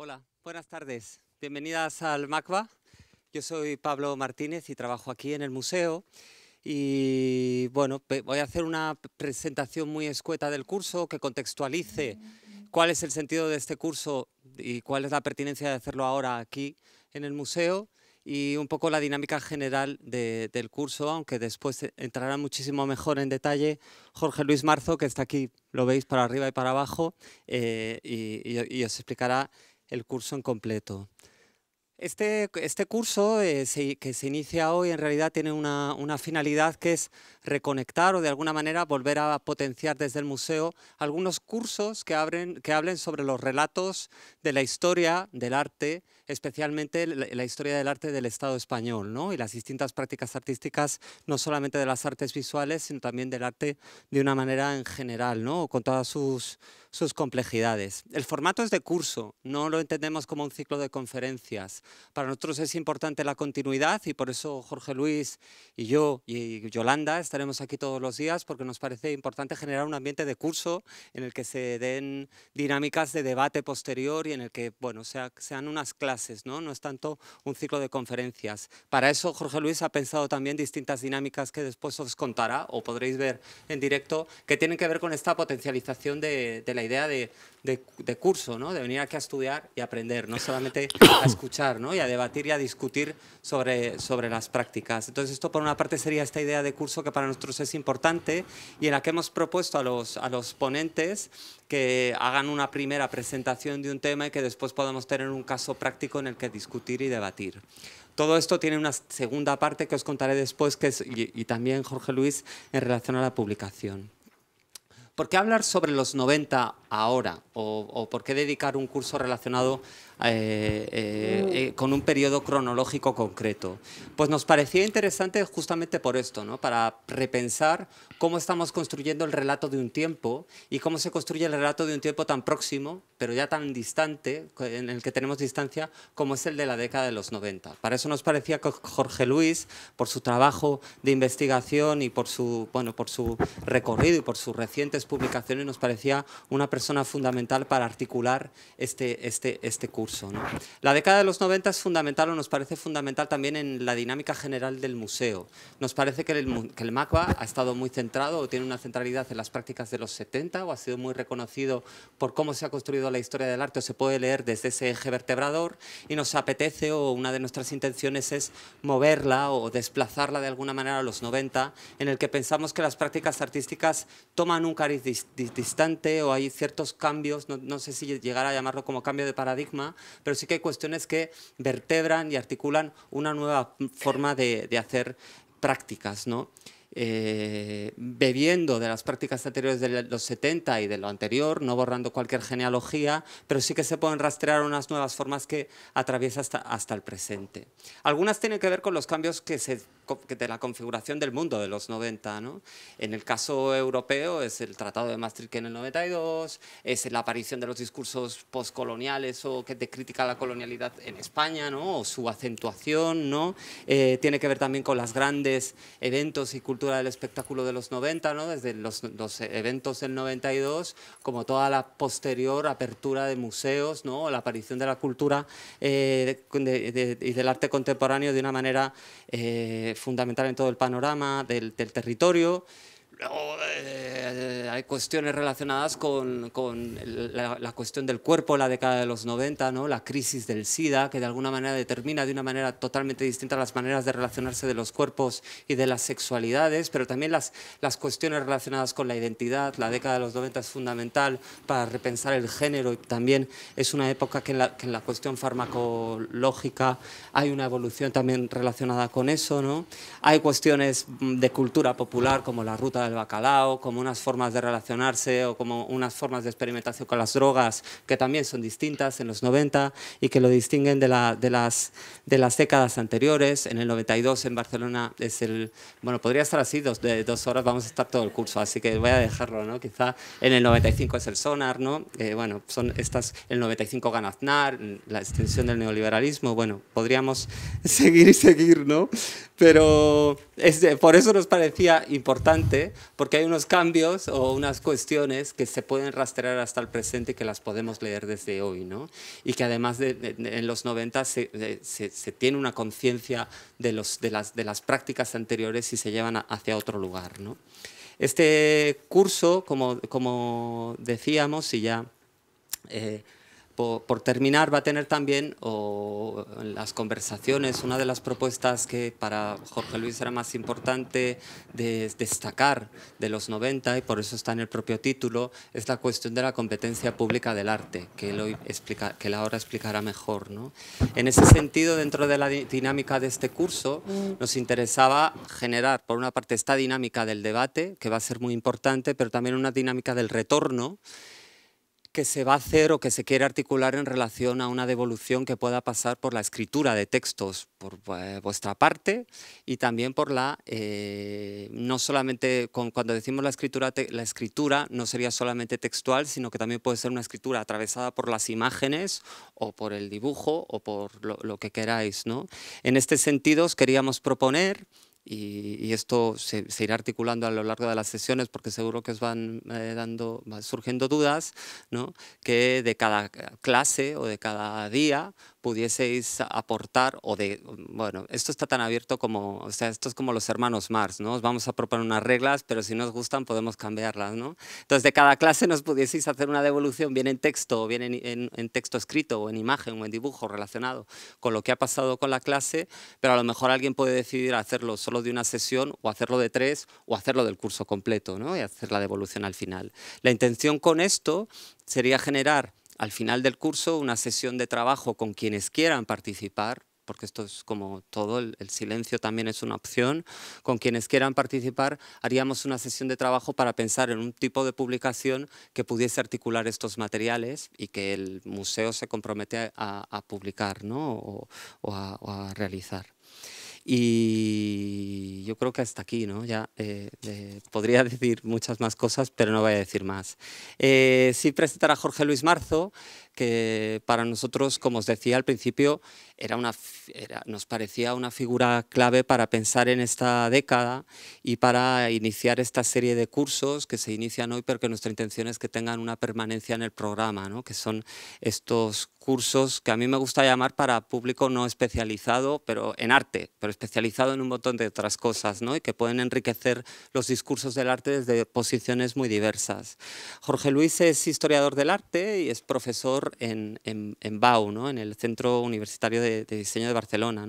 Hola, buenas tardes. Bienvenidas al MACBA. Yo soy Pablo Martínez y trabajo aquí en el museo. Y bueno, voy a hacer una presentación muy escueta del curso que contextualice cuál es el sentido de este curso y cuál es la pertinencia de hacerlo ahora aquí en el museo y un poco la dinámica general del curso, aunque después entrará muchísimo mejor en detalle Jorge Luis Marzo, que está aquí, lo veis para arriba y para abajo, eh, y, os explicará el curso en completo. Este, este curso eh, que se inicia hoy en realidad tiene una, una finalidad que es reconectar o de alguna manera volver a potenciar desde el museo algunos cursos que, abren, que hablen sobre los relatos de la historia del arte, especialmente la historia del arte del Estado español ¿no? y las distintas prácticas artísticas, no solamente de las artes visuales, sino también del arte de una manera en general, ¿no? con todas sus, sus complejidades. El formato es de curso, no lo entendemos como un ciclo de conferencias. Para nosotros es importante la continuidad y por eso Jorge Luis y yo y Yolanda están tenemos aquí todos los días porque nos parece importante generar un ambiente de curso en el que se den dinámicas de debate posterior y en el que bueno, sean unas clases, ¿no? no es tanto un ciclo de conferencias. Para eso Jorge Luis ha pensado también distintas dinámicas que después os contará o podréis ver en directo que tienen que ver con esta potencialización de la idea de de, curso, ¿no? de venir aquí a estudiar y aprender, no solamente a escuchar ¿no? y a debatir y a discutir sobre, sobre las prácticas. Entonces esto por una parte sería esta idea de curso que para nosotros es importante y en la que hemos propuesto a los, a los ponentes que hagan una primera presentación de un tema y que después podamos tener un caso práctico en el que discutir y debatir. Todo esto tiene una segunda parte que os contaré después que y, y también Jorge Luis en relación a la publicación. ¿Por qué hablar sobre los 90 ahora? ¿O, por qué dedicar un curso relacionado eh, eh, eh, con un periodo cronológico concreto? Pues nos parecía interesante justamente por esto, ¿no? para repensar cómo estamos construyendo el relato de un tiempo y cómo se construye el relato de un tiempo tan próximo, pero ya tan distante, en el que tenemos distancia, como es el de la década de los 90. Para eso nos parecía que Jorge Luis, por su trabajo de investigación y por su, bueno, por su recorrido y por sus recientes publicaciones, nos parecía una persona fundamental para articular este, este, este curso. La década de los 90 es fundamental o nos parece fundamental también en la dinámica general del museo. Nos parece que el, que el MACBA ha estado muy centrado o tiene una centralidad en las prácticas de los 70 o ha sido muy reconocido por cómo se ha construido la historia del arte o se puede leer desde ese eje vertebrador y nos apetece o una de nuestras intenciones es moverla o desplazarla de alguna manera a los 90 en el que pensamos que las prácticas artísticas toman un cariz distante o hay cierta ciertos cambios, no, no, sé si llegar a llamarlo como cambio de paradigma, pero sí que hay cuestiones que vertebran y articulan una nueva forma de, hacer prácticas, ¿no? Eh, bebiendo de las prácticas anteriores de los 70 y de lo anterior, no borrando cualquier genealogía, pero sí que se pueden rastrear unas nuevas formas que atraviesa hasta, hasta el presente. Algunas tienen que ver con los cambios que se de la configuración del mundo de los 90. ¿no? En el caso europeo es el Tratado de Maastricht en el 92, es la aparición de los discursos postcoloniales o que de crítica a la colonialidad en España, ¿no? o su acentuación, ¿no? Eh, tiene que ver también con los grandes eventos y cultura del espectáculo de los 90, ¿no? desde los, eventos del 92, como toda la posterior apertura de museos, ¿no? la aparición de la cultura eh, y del arte contemporáneo de una manera eh, fundamental en todo el panorama del, del territorio eh, hay cuestiones relacionadas con, con la, cuestión del cuerpo, la década de los 90, ¿no? la crisis del SIDA, que de alguna manera determina de una manera totalmente distinta las maneras de relacionarse de los cuerpos y de las sexualidades, pero también las, las cuestiones relacionadas con la identidad. La década de los 90 es fundamental para repensar el género y también es una época que en la, en la cuestión farmacológica hay una evolución también relacionada con eso. ¿no? Hay cuestiones de cultura popular como la ruta del bacalao, como unas formas de relacionarse o como unas formas de experimentación con las drogas que también son distintas en los 90 y que lo distinguen de, de, las, de las décadas anteriores. En el 92 en Barcelona es el... Bueno, podría estar así, dos, de dos horas vamos a estar todo el curso, así que voy a dejarlo, ¿no? Quizá en el 95 es el Sonar, ¿no? Eh, bueno, son estas... El 95 ganaznar, la extensión del neoliberalismo, bueno, podríamos seguir y seguir, ¿no? Pero por eso nos parecía importante porque hay unos cambios o unas cuestiones que se pueden rastrear hasta el presente y que las podemos leer desde hoy, ¿no? Y que además en los 90 se, se, tiene una conciencia de, de, las, de las prácticas anteriores y se llevan hacia otro lugar, ¿no? Este curso, como, como decíamos, y ya... Eh, por, terminar, va a tener también las conversaciones, una de las propuestas que para Jorge Luis era más importante de destacar de los 90, y por eso está en el propio título, es la cuestión de la competencia pública del arte, que él, explica, que la ahora explicará mejor. ¿no? En ese sentido, dentro de la dinámica de este curso, mm. nos interesaba generar, por una parte, esta dinámica del debate, que va a ser muy importante, pero también una dinámica del retorno, que se va a hacer o que se quiere articular en relación a una devolución que pueda pasar por la escritura de textos por vuestra parte y también por la, eh, no solamente, cuando decimos la escritura, la escritura no sería solamente textual, sino que también puede ser una escritura atravesada por las imágenes o por el dibujo o por lo, que queráis. ¿no? En este sentido os queríamos proponer y, esto se, irá articulando a lo largo de las sesiones porque seguro que os van eh, dando, van surgiendo dudas, ¿no? que de cada eh, clase o de cada día pudieseis aportar o de, mm, bueno, esto está tan abierto como, o sea, esto es como los hermanos Mars, ¿no? Os vamos a proponer unas reglas, pero si nos gustan podemos cambiarlas, ¿no? Entonces, de cada clase nos pudieseis hacer una devolución, bien en texto, o bien en, en, en texto escrito, o en imagen, o en dibujo relacionado con lo que ha pasado con la clase, pero a lo mejor alguien puede decidir hacerlo solo de una sesión, o hacerlo de tres, o hacerlo del curso completo, ¿no? Y hacer la devolución al final. La intención con esto sería generar al final del curso una sesión de trabajo con quienes quieran participar porque esto es como todo, el, silencio también es una opción, con quienes quieran participar, haríamos una sesión de trabajo para pensar en un tipo de publicación que pudiese articular estos materiales y que el museo se compromete a, publicar ¿no? o a realizar. Y yo creo que hasta aquí, ¿no? Ya eh, eh, podría decir muchas más cosas, pero no voy a decir más. Eh, sí, presentará Jorge Luis Marzo, que para nosotros, como os decía al principio, era una, nos parecía una figura clave para pensar en esta década y para iniciar esta serie de cursos que se inician hoy, pero que nuestra intención es que tengan una permanencia en el programa, ¿no? que son estos cursos que a mí me gusta llamar para público no especializado, pero en arte, pero especializado en un montón de otras cosas, ¿no? y que pueden enriquecer los discursos del arte desde posiciones muy diversas. Jorge Luis es historiador del arte y es profesor en, BAU, ¿no? en el Centro Universitario de, Diseño de Barcelona,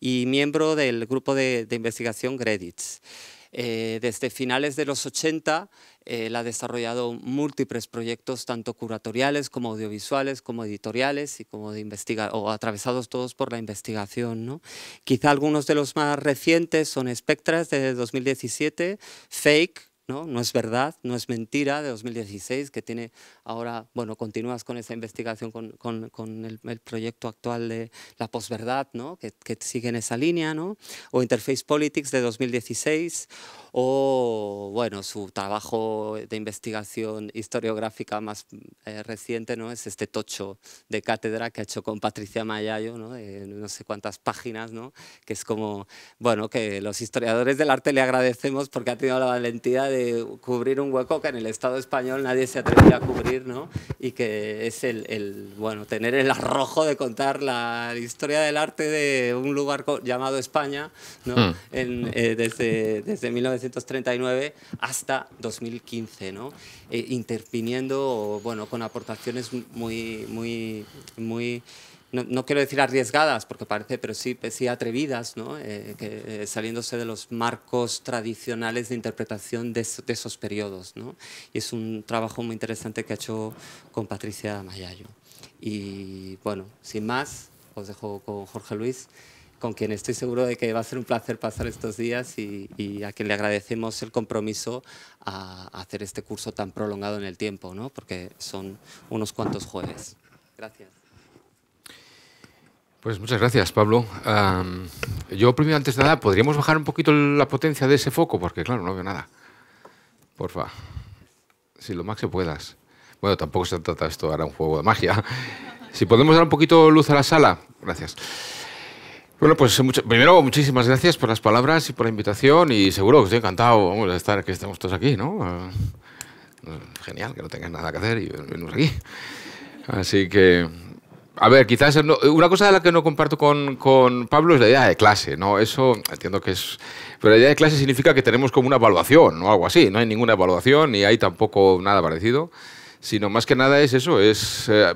y miembro del grupo de, investigación Gredits. Eh, desde finales de los 80, eh, él ha desarrollado múltiples proyectos, tanto curatoriales como audiovisuales, como editoriales y como de investiga o atravesados todos por la investigación. ¿no? Quizá algunos de los más recientes son Spectras de 2017, Fake ¿no? No es verdad, no es mentira de 2016, que tiene ahora, bueno, continúas con esa investigación con, el, proyecto actual de la posverdad, ¿no? Que, sigue en esa línea, O Interface Politics de 2016, o, bueno, su trabajo de investigación historiográfica más eh, reciente, ¿no? Es este tocho de cátedra que ha hecho con Patricia Mayayo, ¿no? no sé cuántas páginas, ¿no? Que es como, bueno, que los historiadores del arte le agradecemos porque ha tenido la valentía de de cubrir un hueco que en el Estado español nadie se atrevía a cubrir, ¿no? Y que es el, el bueno, tener el arrojo de contar la historia del arte de un lugar llamado España, ¿no? Hmm. Eh, desde, desde 1939 hasta 2015, ¿no? Eh, interviniendo, bueno, con aportaciones muy, muy, muy no, quiero decir arriesgadas, porque parece, pero sí, sí atrevidas, eh, eh, saliéndose de los marcos tradicionales de interpretación de, esos periodos. Y es un trabajo muy interesante que ha hecho con Patricia Mayayo. Y bueno, sin más, os dejo con Jorge Luis, con quien estoy seguro de que va a ser un placer pasar estos días y, a quien le agradecemos el compromiso a, a hacer este curso tan prolongado en el tiempo, porque son unos cuantos jueves. Gracias. Pues muchas gracias, Pablo. yo primero, antes de nada, ¿podríamos bajar un poquito la potencia de ese foco? Porque claro, no veo nada. Porfa. Si lo más que puedas. Bueno, tampoco se trata esto ahora un juego de magia. Si podemos dar un poquito luz a la sala. Gracias. Bueno, pues primero, muchísimas gracias por las palabras y por la invitación y seguro que estoy encantado de estar, que estamos todos aquí, ¿no? genial, que no tengas nada que hacer y venimos aquí. Así que a ver, quizás una cosa de la que no comparto con, con, Pablo es la idea de clase, ¿no? Eso entiendo que es... Pero la idea de clase significa que tenemos como una evaluación o algo así. No hay ninguna evaluación ni hay tampoco nada parecido, sino más que nada es eso, es... Eh,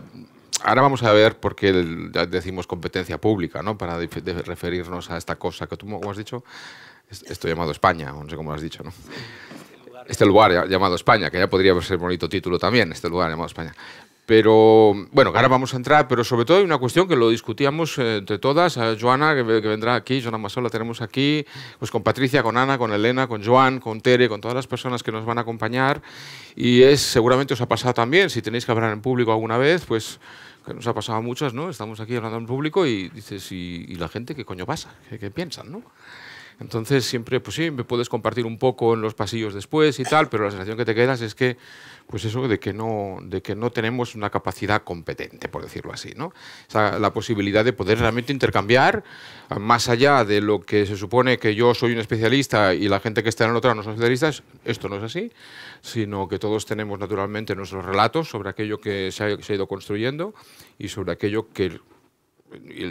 ahora vamos a ver por qué decimos competencia pública, ¿no? Para referirnos a esta cosa que tú, has dicho, esto llamado España, no sé cómo lo has dicho, ¿no? este lugar este llamado España, que ya podría ser bonito título también, este lugar llamado España. Pero bueno, ahora vamos a entrar, pero sobre todo hay una cuestión que lo discutíamos eh, entre todas, a Joana, que, vendrá aquí, Joana Masol la tenemos aquí, pues con Patricia, con Ana, con Elena, con Joan, con Tere, con todas las personas que nos van a acompañar. Y es, seguramente os ha pasado también, si tenéis que hablar en público alguna vez, pues que nos ha pasado a muchas, ¿no? Estamos aquí hablando en público y dices, ¿y, la gente qué coño pasa? ¿Qué, qué piensan, no? Entonces siempre, pues sí, me puedes compartir un poco en los pasillos después y tal, pero la sensación que te quedas es que pues eso de que no, de que no tenemos una capacidad competente, por decirlo así, ¿no? la posibilidad de poder realmente intercambiar ah, más allá de lo que se supone que yo soy un especialista y la gente que está en el otro no son especialistas, esto no es así, sino que todos tenemos naturalmente nuestros relatos sobre aquello que se ha, ido construyendo y sobre aquello que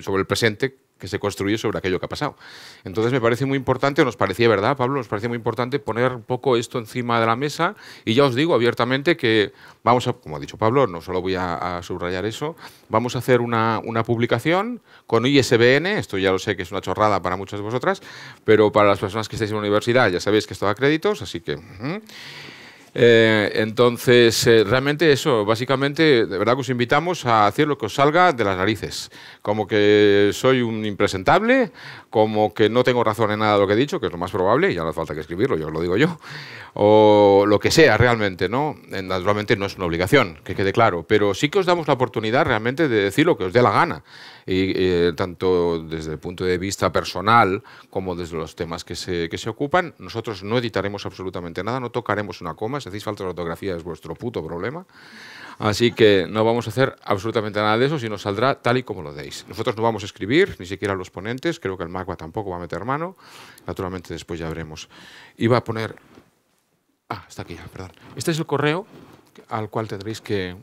sobre el presente que se construye sobre aquello que ha pasado. Entonces me parece muy importante, o nos parecía verdad, Pablo, nos parecía muy importante poner un poco esto encima de la mesa y ya os digo abiertamente que vamos a, como ha dicho Pablo, no solo voy a, subrayar eso, vamos a hacer una, publicación con ISBN, esto ya lo sé que es una chorrada para muchas de vosotras, pero para las personas que estáis en la universidad ya sabéis que esto da créditos, así que... Eh, entonces, eh, realmente eso, básicamente, de verdad que os invitamos a hacer lo que os salga de las narices. Como que soy un impresentable, como que no tengo razón en nada de lo que he dicho, que es lo más probable, y ya no falta que escribirlo, yo lo digo yo, o lo que sea realmente, ¿no? Eh, naturalmente no es una obligación, que quede claro, pero sí que os damos la oportunidad realmente de decir lo que os dé la gana y, eh, tanto desde el punto de vista personal como desde los temas que se, que se ocupan. Nosotros no editaremos absolutamente nada, no tocaremos una coma, si hacéis falta de ortografía es vuestro puto problema. Así que no vamos a hacer absolutamente nada de eso, sino saldrá tal y como lo deis. Nosotros no vamos a escribir, ni siquiera los ponentes, creo que el MACBA tampoco va a meter mano, naturalmente después ya veremos. Iba a poner... Ah, está aquí ya, perdón. Este es el correo al cual tendréis que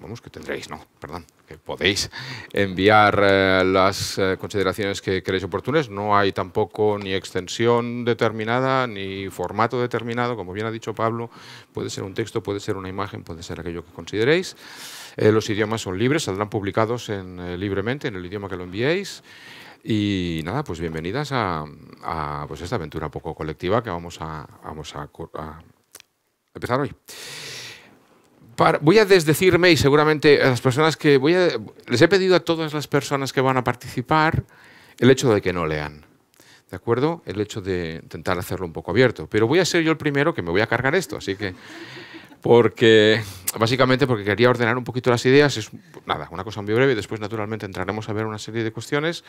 vamos, que tendréis, no, perdón, que podéis enviar eh, las eh, consideraciones que queréis oportunas. No hay tampoco ni extensión determinada, ni formato determinado, como bien ha dicho Pablo, puede ser un texto, puede ser una imagen, puede ser aquello que consideréis. Eh, los idiomas son libres, saldrán publicados en, libremente en el idioma que lo enviéis. Y nada, pues bienvenidas a, pues esta aventura un poco colectiva que vamos a, vamos a, a empezar hoy voy a desdecirme y seguramente a las personas que voy les he pedido a todas las personas que van a participar el hecho de que no lean. ¿De acuerdo? El hecho de intentar hacerlo un poco abierto. Pero voy a ser yo el primero que me voy a cargar esto, así que porque básicamente porque quería ordenar un poquito las ideas. Es nada, una cosa muy breve. y Después, naturalmente, entraremos a ver una serie de cuestiones,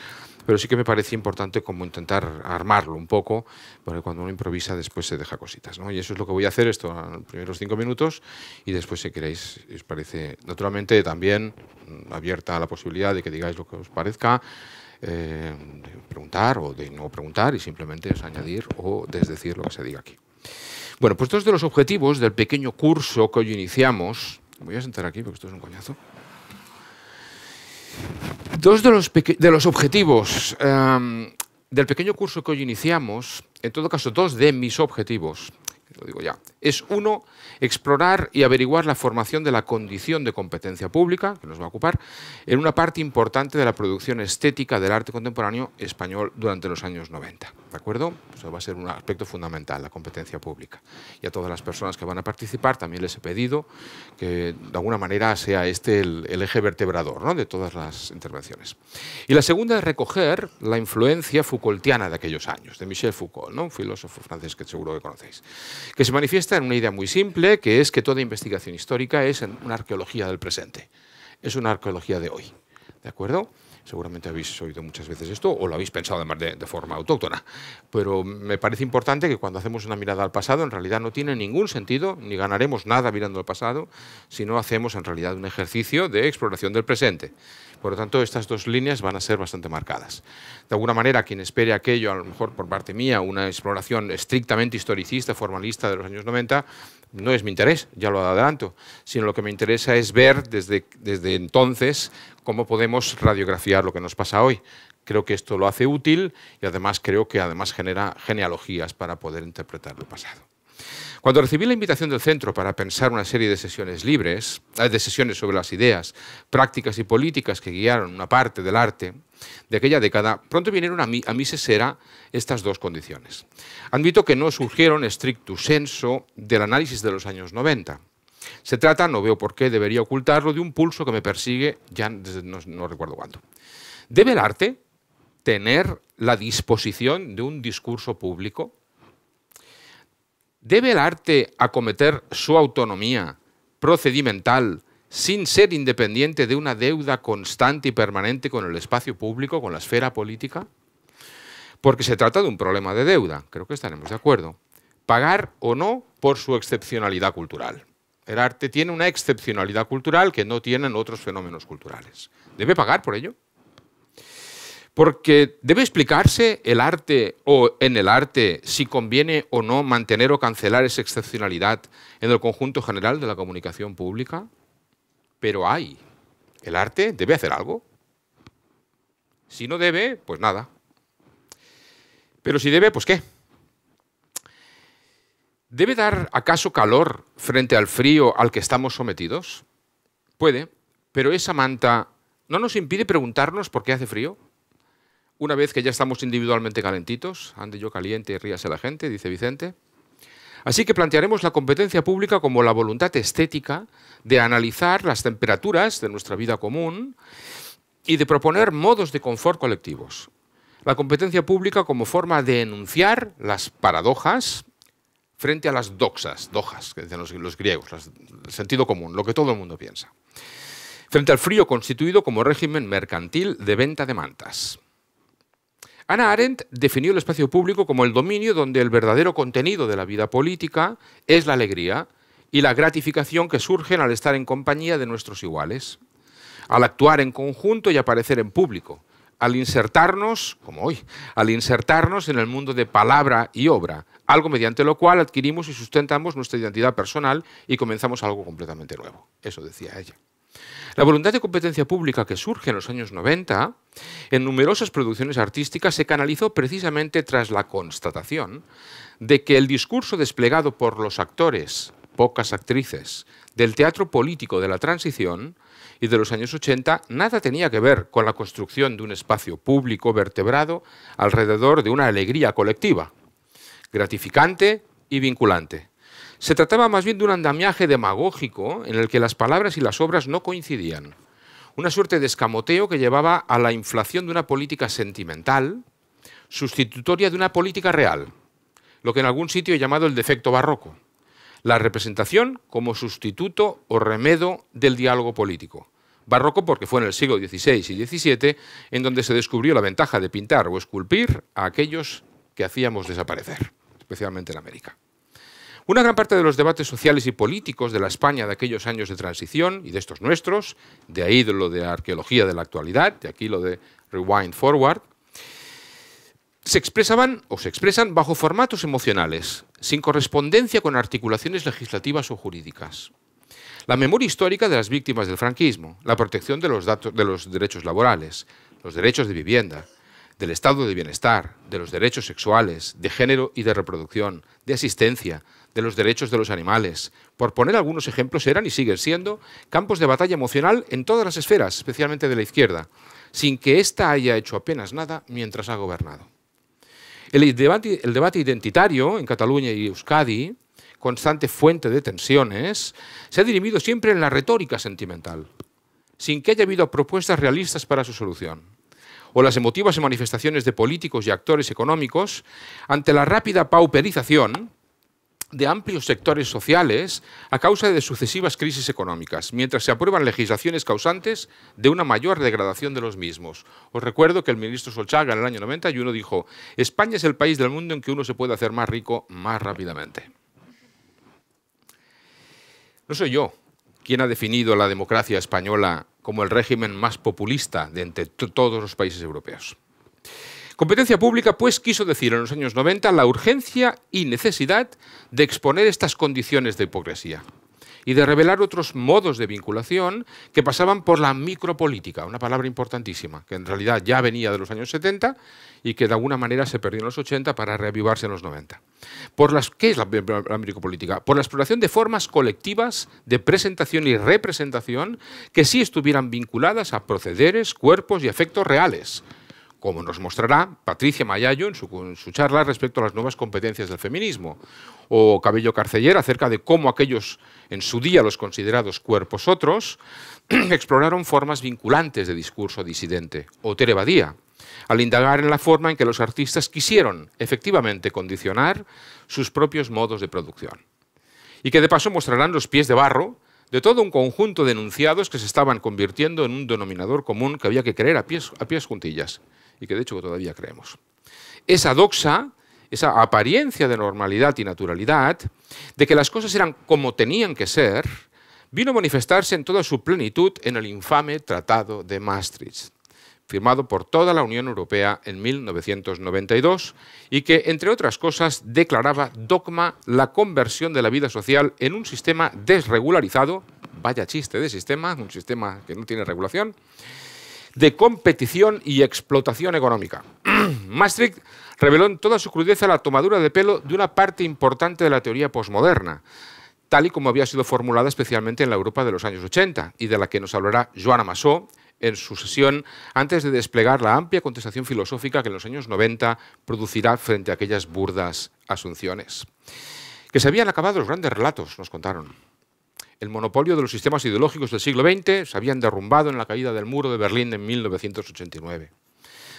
pero sí que me parece importante como intentar armarlo un poco, porque cuando uno improvisa después se deja cositas, ¿no? Y eso es lo que voy a hacer esto en los primeros cinco minutos y después, si queréis, os parece, naturalmente, también mm, abierta a la posibilidad de que digáis lo que os parezca. Eh, de preguntar o de no preguntar y simplemente es añadir o desdecir lo que se diga aquí. Bueno, pues dos de los objetivos del pequeño curso que hoy iniciamos, voy a sentar aquí porque esto es un coñazo. Dos de los, objetivos em, del pequeño curso que hoy iniciamos, en todo caso dos de mis objetivos, digo ya, es uno, explorar y averiguar la formación de la condición de competencia pública, que nos va a ocupar, en una parte importante de la producción estética del arte contemporáneo español durante los años 90. ¿De acuerdo? Eso va a ser un aspecto fundamental, la competencia pública. Y a todas las personas que van a participar también les he pedido que de alguna manera sea este el, eje vertebrador de todas las intervenciones. Y la segunda es recoger la influencia Foucaultiana de aquellos años, de Michel Foucault, ¿no? un filósofo francés que seguro que conocéis que se manifiesta en una idea muy simple, que es que toda investigación histórica es una arqueología del presente, es una arqueología de hoy. ¿De acuerdo? Seguramente habéis oído muchas veces esto o lo habéis pensado además de, de, forma autóctona. Pero me parece importante que cuando hacemos una mirada al pasado, en realidad no tiene ningún sentido, ni ganaremos nada mirando al pasado, si no hacemos en realidad un ejercicio de exploración del presente. Por lo tanto, estas dos líneas van a ser bastante marcadas. De alguna manera, quien espere aquello, a lo mejor por parte mía, una exploración estrictamente historicista, formalista de los años 90, no es mi interés, ya lo adelanto, sino lo que me interesa es ver desde, desde entonces cómo podemos radiografiar lo que nos pasa hoy. Creo que esto lo hace útil y además creo que además genera genealogías para poder interpretar el pasado. Cuando recibí la invitación del centro para pensar una serie de sesiones libres, eh, de sesiones sobre las ideas, prácticas y políticas que guiaron una parte del arte de aquella década, pronto vinieron a mí, a cesera estas dos condiciones. Admito que no surgieron estricto senso del análisis de los años 90. Se trata, no veo por qué debería ocultarlo, de un pulso que me persigue ya desde no recuerdo cuándo. ¿Debe el arte tener la disposición de un discurso público? ¿Debe el arte acometer su autonomía procedimental sin ser independiente de una deuda constante y permanente con el espacio público, con la esfera política? Porque se trata de un problema de deuda, creo que estaremos de acuerdo. Pagar o no por su excepcionalidad cultural. El arte tiene una excepcionalidad cultural que no tienen otros fenómenos culturales. ¿Debe pagar por ello? porque debe explicarse el arte o en el arte si conviene o no mantener o cancelar esa excepcionalidad en el conjunto general de la comunicación pública, pero hay. El arte debe hacer algo. Si no debe, pues nada. Pero si debe, pues qué. ¿Debe dar acaso calor frente al frío al que estamos sometidos? Puede, pero esa manta no nos impide preguntarnos por qué hace frío. Una vez que ya estamos individualmente calentitos, ande yo caliente y ríase la gente, dice Vicente. Así que plantearemos la competencia pública como la voluntad estética de analizar las temperaturas de nuestra vida común y de proponer modos de confort colectivos. La competencia pública como forma de enunciar las paradojas frente a las doxas, dojas, que dicen los, griegos, el sentido común, lo que todo el mundo piensa. Frente al frío constituido como régimen mercantil de venta de mantas. Ana Arendt definió el espacio público como el dominio donde el verdadero contenido de la vida política es la alegría y la gratificación que surgen al estar en compañía de nuestros iguales, al actuar en conjunto y aparecer en público, al insertarnos, como hoy, al insertarnos en el mundo de palabra y obra, algo mediante lo cual adquirimos y sustentamos nuestra identidad personal y comenzamos algo completamente nuevo. Eso decía ella. La voluntad de competencia pública que surge en los años 90 en numerosas producciones artísticas se canalizó precisamente tras la constatación de que el discurso desplegado por los actores, pocas actrices, del teatro político de la transición y de los años 80 nada tenía que ver con la construcción de un espacio público vertebrado alrededor de una alegría colectiva, gratificante y vinculante se trataba más bien de un andamiaje demagógico en el que las palabras y las obras no coincidían. Una suerte de escamoteo que llevaba a la inflación de una política sentimental, sustitutoria de una política real, lo que en algún sitio he llamado el defecto barroco, la representación como sustituto o remedo del diálogo político. Barroco porque fue en el siglo XVI y XVII en donde se descubrió la ventaja de pintar o esculpir a aquellos que hacíamos desaparecer, especialmente en América. Una gran parte de los debates sociales y políticos de la España de aquellos años de transición y de estos nuestros, de ahí de lo de arqueología de la actualidad, de aquí lo de Rewind Forward, se expresaban o se expresan bajo formatos emocionales, sin correspondencia con articulaciones legislativas o jurídicas. La memoria histórica de las víctimas del franquismo, la protección de los, datos, de los derechos laborales, los derechos de vivienda, del estado de bienestar, de los derechos sexuales, de género y de reproducción, de asistencia, de los derechos de los animales. Por poner algunos ejemplos, eran y siguen siendo campos de batalla emocional en todas las esferas, especialmente de la izquierda, sin que ésta haya hecho apenas nada mientras ha gobernado. El debate, el debate identitario en Cataluña y Euskadi, constante fuente de tensiones, se ha dirimido siempre en la retórica sentimental, sin que haya habido propuestas realistas para su solución o las emotivas manifestaciones de políticos y actores económicos ante la rápida pauperización de amplios sectores sociales a causa de sucesivas crisis económicas, mientras se aprueban legislaciones causantes de una mayor degradación de los mismos. Os recuerdo que el ministro Solchaga en el año 91 dijo, España es el país del mundo en que uno se puede hacer más rico más rápidamente. No soy yo quien ha definido la democracia española como el régimen más populista de entre todos los países europeos. Competencia pública, pues, quiso decir en los años 90 la urgencia y necesidad de exponer estas condiciones de hipocresía y de revelar otros modos de vinculación que pasaban por la micropolítica, una palabra importantísima, que en realidad ya venía de los años 70 y que de alguna manera se perdió en los 80 para reavivarse en los 90. Por las, ¿Qué es la, micropolítica? Por la exploración de formas colectivas de presentación y representación que sí estuvieran vinculadas a procederes, cuerpos y efectos reales, como nos mostrará Patricia Mayayo en su, charla respecto a las nuevas competencias del feminismo, o Cabello Carceller acerca de cómo aquellos en su día los considerados cuerpos otros exploraron formas vinculantes de discurso disidente, o terebadía al indagar en la forma en que los artistas quisieron efectivamente condicionar sus propios modos de producción. Y que de paso mostrarán los pies de barro de todo un conjunto de enunciados que se estaban convirtiendo en un denominador común que había que creer a pies, a pies juntillas y que de hecho todavía creemos. Esa doxa, esa apariencia de normalidad y naturalidad, de que las cosas eran como tenían que ser, vino a manifestarse en toda su plenitud en el infame Tratado de Maastricht, firmado por toda la Unión Europea en 1992 y que, entre otras cosas, declaraba dogma la conversión de la vida social en un sistema desregularizado, vaya chiste de sistema, un sistema que no tiene regulación, de competición y explotación económica. Maastricht reveló en toda su crudeza la tomadura de pelo de una parte importante de la teoría posmoderna, tal y como había sido formulada especialmente en la Europa de los años 80 y de la que nos hablará Joana Massot en su sesión antes de desplegar la amplia contestación filosófica que en los años 90 producirá frente a aquellas burdas asunciones. Que se habían acabado los grandes relatos, nos contaron el monopolio de los sistemas ideológicos del siglo XX se habían derrumbado en la caída del muro de Berlín en 1989.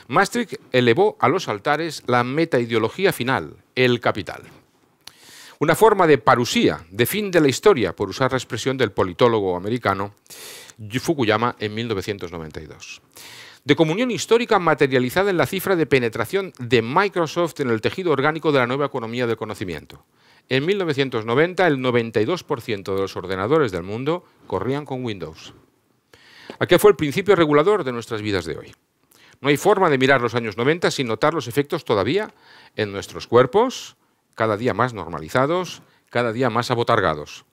Maastricht elevó a los altares la metaideología final, el capital. Una forma de parusía, de fin de la historia, por usar la expresión del politólogo americano Fukuyama en 1992. De comunión histórica materializada en la cifra de penetración de Microsoft en el tejido orgánico de la nueva economía del conocimiento. En 1990 el 92% de los ordenadores del mundo corrían con Windows. Aquí fue el principio regulador de nuestras vidas de hoy. No hay forma de mirar los años 90 sin notar los efectos todavía en nuestros cuerpos, cada día más normalizados, cada día más abotargados.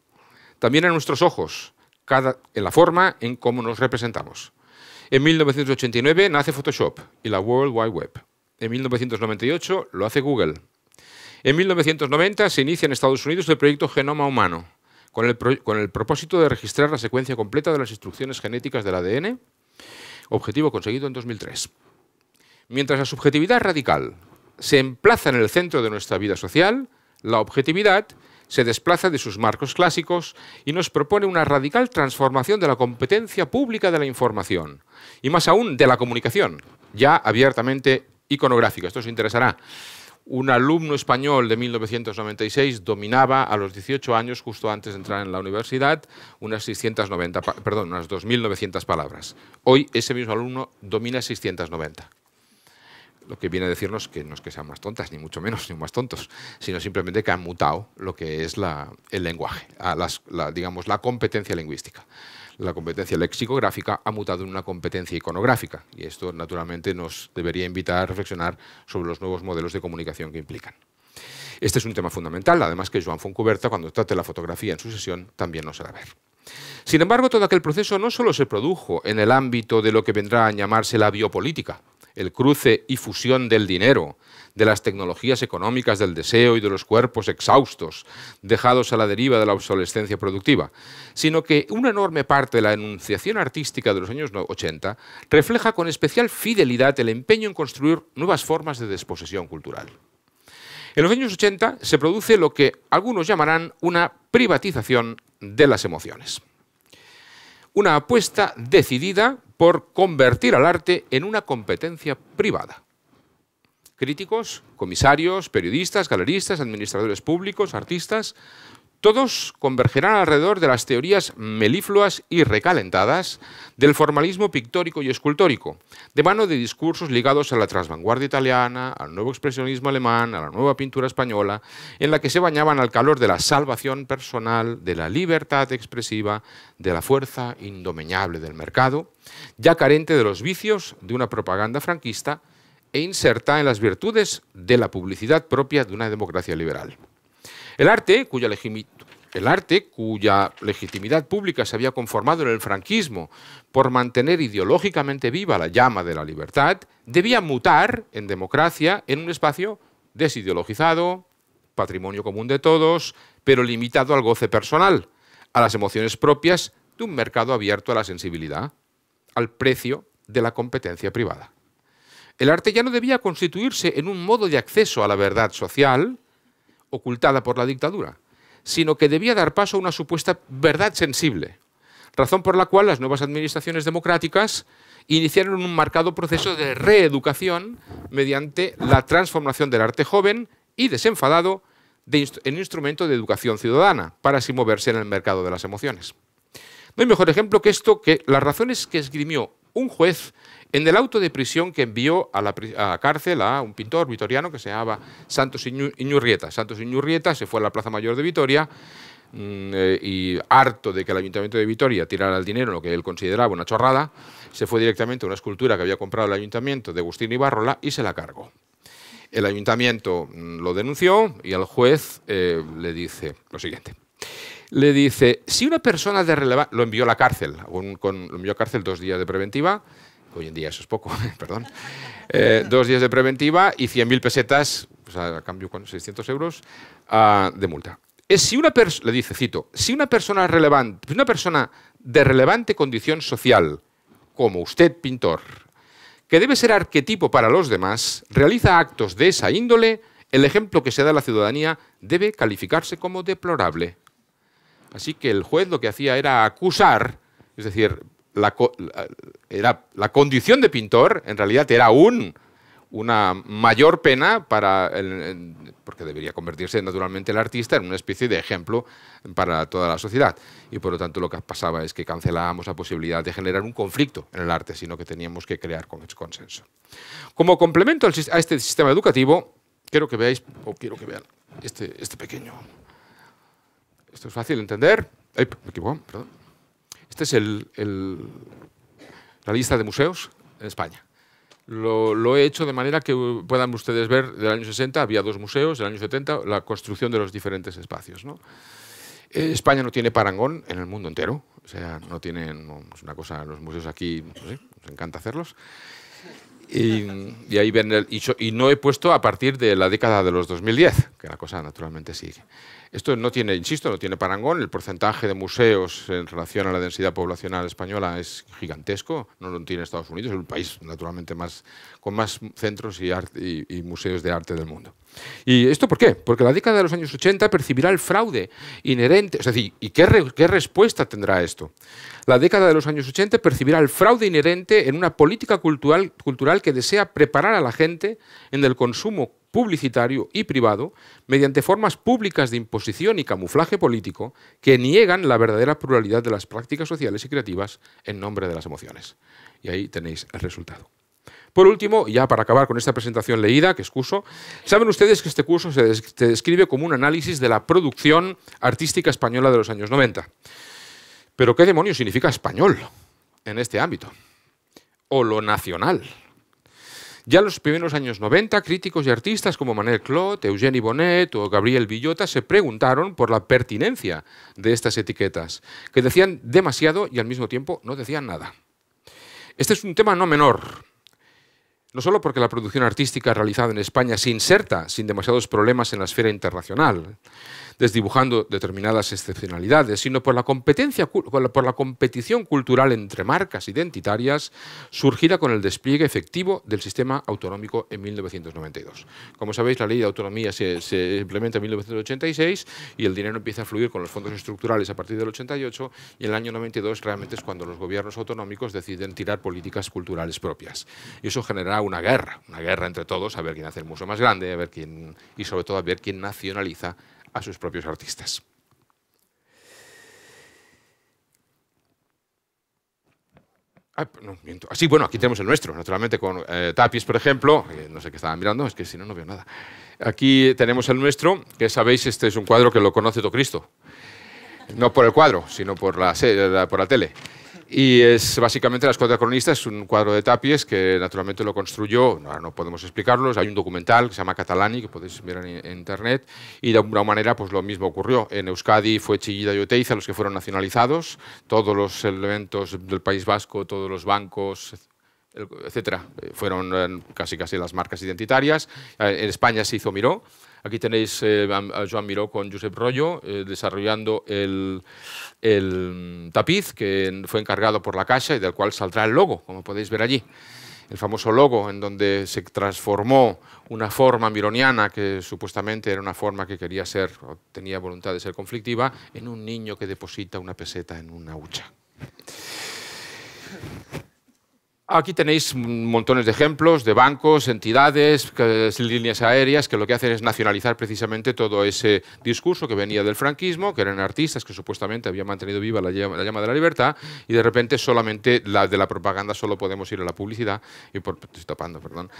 También en nuestros ojos, cada, en la forma en cómo nos representamos. En 1989 nace Photoshop y la World Wide Web. En 1998 lo hace Google. En 1990 se inicia en Estados Unidos el proyecto Genoma Humano, con el, propósito de registrar la secuencia completa de las instrucciones genéticas del ADN, objetivo conseguido en 2003. Mientras la subjetividad radical se emplaza en el centro de nuestra vida social, la objetividad se desplaza de sus marcos clásicos y nos propone una radical transformación de la competencia pública de la información, y más aún de la comunicación, ya abiertamente iconográfica. Esto os interesará un alumno español de 1996 dominaba a los 18 años, justo antes de entrar en la universidad, unas 690, unas 2.900 palabras. Hoy ese mismo alumno domina 690. Lo que viene a decirnos que no es que sean más tontas, ni mucho menos, ni más tontos, sino simplemente que han mutado lo que es el lenguaje, digamos, la competencia lingüística la competencia lexicográfica ha mutado en una competencia iconográfica y esto naturalmente nos debería invitar a reflexionar sobre los nuevos modelos de comunicación que implican. Este es un tema fundamental, además que Joan Foncuberta, cuando trate la fotografía en su sesión, también nos hará ver. Sin embargo, todo aquel proceso no solo se produjo en el ámbito de lo que vendrá a llamarse la biopolítica, el cruce y fusión del dinero, de las tecnologías económicas del deseo y de los cuerpos exhaustos dejados a la deriva de la obsolescencia productiva, sino que una enorme parte de la enunciación artística de los años 80 refleja con especial fidelidad el empeño en construir nuevas formas de desposesión cultural. En los años 80 se produce lo que algunos llamarán una privatización de las emociones. Una apuesta decidida por convertir al arte en una competencia privada críticos, comisarios, periodistas, galeristas, administradores públicos, artistas, todos convergerán alrededor de las teorías melifluas y recalentadas del formalismo pictórico y escultórico, de mano de discursos ligados a la transvanguardia italiana, al nuevo expresionismo alemán, a la nueva pintura española, en la que se bañaban al calor de la salvación personal, de la libertad expresiva, de la fuerza indomeñable del mercado, ya carente de los vicios de una propaganda franquista e inserta en las virtudes de la publicidad propia de una democracia liberal. El arte, cuya el arte, cuya legitimidad pública se había conformado en el franquismo por mantener ideológicamente viva la llama de la libertad, debía mutar en democracia en un espacio desideologizado, patrimonio común de todos, pero limitado al goce personal, a las emociones propias de un mercado abierto a la sensibilidad, al precio de la competencia privada. El arte ya no debía constituirse en un modo de acceso a la verdad social ocultada por la dictadura, sino que debía dar paso a una supuesta verdad sensible, razón por la cual las nuevas administraciones democráticas iniciaron un marcado proceso de reeducación mediante la transformación del arte joven y desenfadado en instrumento de educación ciudadana, para así moverse en el mercado de las emociones. No hay mejor ejemplo que esto que las razones que esgrimió un juez en el auto de prisión que envió a la cárcel a un pintor vitoriano que se llamaba Santos Iñurrieta. Santos Iñurrieta se fue a la Plaza Mayor de Vitoria mm, eh, y harto de que el Ayuntamiento de Vitoria tirara el dinero, lo que él consideraba una chorrada, se fue directamente a una escultura que había comprado el Ayuntamiento de Agustín Ibarrola y se la cargó. El Ayuntamiento mm, lo denunció y el juez eh, le dice lo siguiente. Le dice, si una persona de relevancia... Lo envió a la cárcel, lo envió a cárcel dos días de preventiva, hoy en día eso es poco, perdón, eh, dos días de preventiva y 100.000 pesetas, a cambio con 600 euros, ah, de multa. Es si una le dice, cito, si una persona relevante, una persona de relevante condición social, como usted, pintor, que debe ser arquetipo para los demás, realiza actos de esa índole, el ejemplo que se da a la ciudadanía debe calificarse como deplorable. Así que el juez lo que hacía era acusar, es decir, la, era, la condición de pintor en realidad era un, una mayor pena para, porque debería convertirse naturalmente el artista en una especie de ejemplo para toda la sociedad. Y por lo tanto lo que pasaba es que cancelábamos la posibilidad de generar un conflicto en el arte, sino que teníamos que crear consenso. Como complemento a este sistema educativo, quiero que veáis, o quiero que vean este, este pequeño. Esto es fácil de entender. Ay, me equivoco, perdón. Esta es el, la lista de museos en España. Lo, he hecho de manera que puedan ustedes ver, del año 60 había dos museos, del año 70 la construcción de los diferentes espacios. Eh, España no tiene parangón en el mundo entero, o sea, no tienen, es una cosa, los museos aquí, nos encanta hacerlos. Y, ahí ven el, y, y no he puesto a partir de la década de los 2010, que la cosa naturalmente sigue. Esto no tiene, insisto, no tiene parangón. El porcentaje de museos en relación a la densidad poblacional española es gigantesco. No lo tiene Estados Unidos, es el país naturalmente más, con más centros y, museos de arte del mundo. ¿Y esto por qué? Porque la década de los años 80 percibirá el fraude inherente. Es decir, ¿y qué, respuesta tendrá esto? La década de los años 80 percibirá el fraude inherente en una política cultural, cultural que desea preparar a la gente en el consumo publicitario y privado mediante formas públicas de imposición y camuflaje político que niegan la verdadera pluralidad de las prácticas sociales y creativas en nombre de las emociones. Y ahí tenéis el resultado. Por último, ya para acabar con esta presentación leída, que excuso saben ustedes que este curso se, describe como un análisis de la producción artística española de los años 90. Pero ¿qué demonios significa español en este ámbito? O lo nacional, ya en los primeros años 90, críticos y artistas como Manuel Clot, Eugenie Bonet o Gabriel Villota se preguntaron por la pertinencia de estas etiquetas, que decían demasiado y al mismo tiempo no decían nada. Este es un tema no menor, no solo porque la producción artística realizada en España se inserta sin demasiados problemas en la esfera internacional, desdibujando determinadas excepcionalidades, sino por la, competencia, por la competición cultural entre marcas identitarias surgida con el despliegue efectivo del sistema autonómico en 1992. Como sabéis, la ley de autonomía se, implementa en 1986 y el dinero empieza a fluir con los fondos estructurales a partir del 88 y en el año 92 realmente es cuando los gobiernos autonómicos deciden tirar políticas culturales propias. Y eso genera una guerra, una guerra entre todos, a ver quién hace el museo más grande, a ver quién, y sobre todo a ver quién nacionaliza a sus propios artistas. Ah, bueno, aquí tenemos el nuestro, naturalmente, con eh, Tapis, por ejemplo. Eh, no sé qué estaba mirando, es que si no, no veo nada. Aquí tenemos el nuestro, que sabéis, este es un cuadro que lo conoce todo Cristo. No por el cuadro, sino por la, por la tele. Y es básicamente Las cuatro cronistas, es un cuadro de Tapies que naturalmente lo construyó, ahora no podemos explicarlos, hay un documental que se llama Catalani, que podéis ver en, internet, y de alguna manera pues lo mismo ocurrió. En Euskadi fue Chillida y Oteiza los que fueron nacionalizados, todos los elementos del País Vasco, todos los bancos, etcétera, fueron eh, casi casi las marcas identitarias. Eh, en España se hizo Miró, Aquí tenéis eh, a Joan Miró con Josep Rollo eh, desarrollando el, tapiz que fue encargado por la casa y del cual saldrá el logo, como podéis ver allí. El famoso logo en donde se transformó una forma mironiana, que supuestamente era una forma que quería ser, o tenía voluntad de ser conflictiva, en un niño que deposita una peseta en una hucha. Aquí tenéis montones de ejemplos de bancos, entidades, líneas aéreas, que lo que hacen es nacionalizar precisamente todo ese discurso que venía del franquismo, que eran artistas que supuestamente habían mantenido viva la llama, de la libertad, y de repente solamente la de la propaganda solo podemos ir a la publicidad, y por, perdón.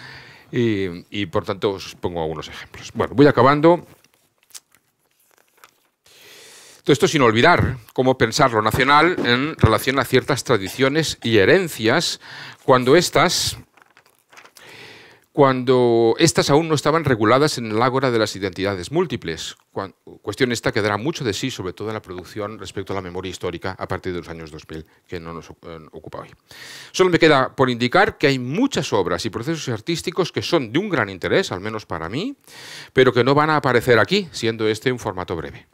y por tanto os pongo algunos ejemplos. Bueno, voy acabando. Todo esto sin olvidar cómo pensar lo nacional en relación a ciertas tradiciones y herencias cuando estas cuando estas aún no estaban reguladas en el ágora de las identidades múltiples. Cuestión esta quedará mucho de sí, sobre todo en la producción respecto a la memoria histórica a partir de los años 2000, que no nos eh, ocupa hoy. Solo me queda por indicar que hay muchas obras y procesos artísticos que son de un gran interés, al menos para mí, pero que no van a aparecer aquí, siendo este un formato breve.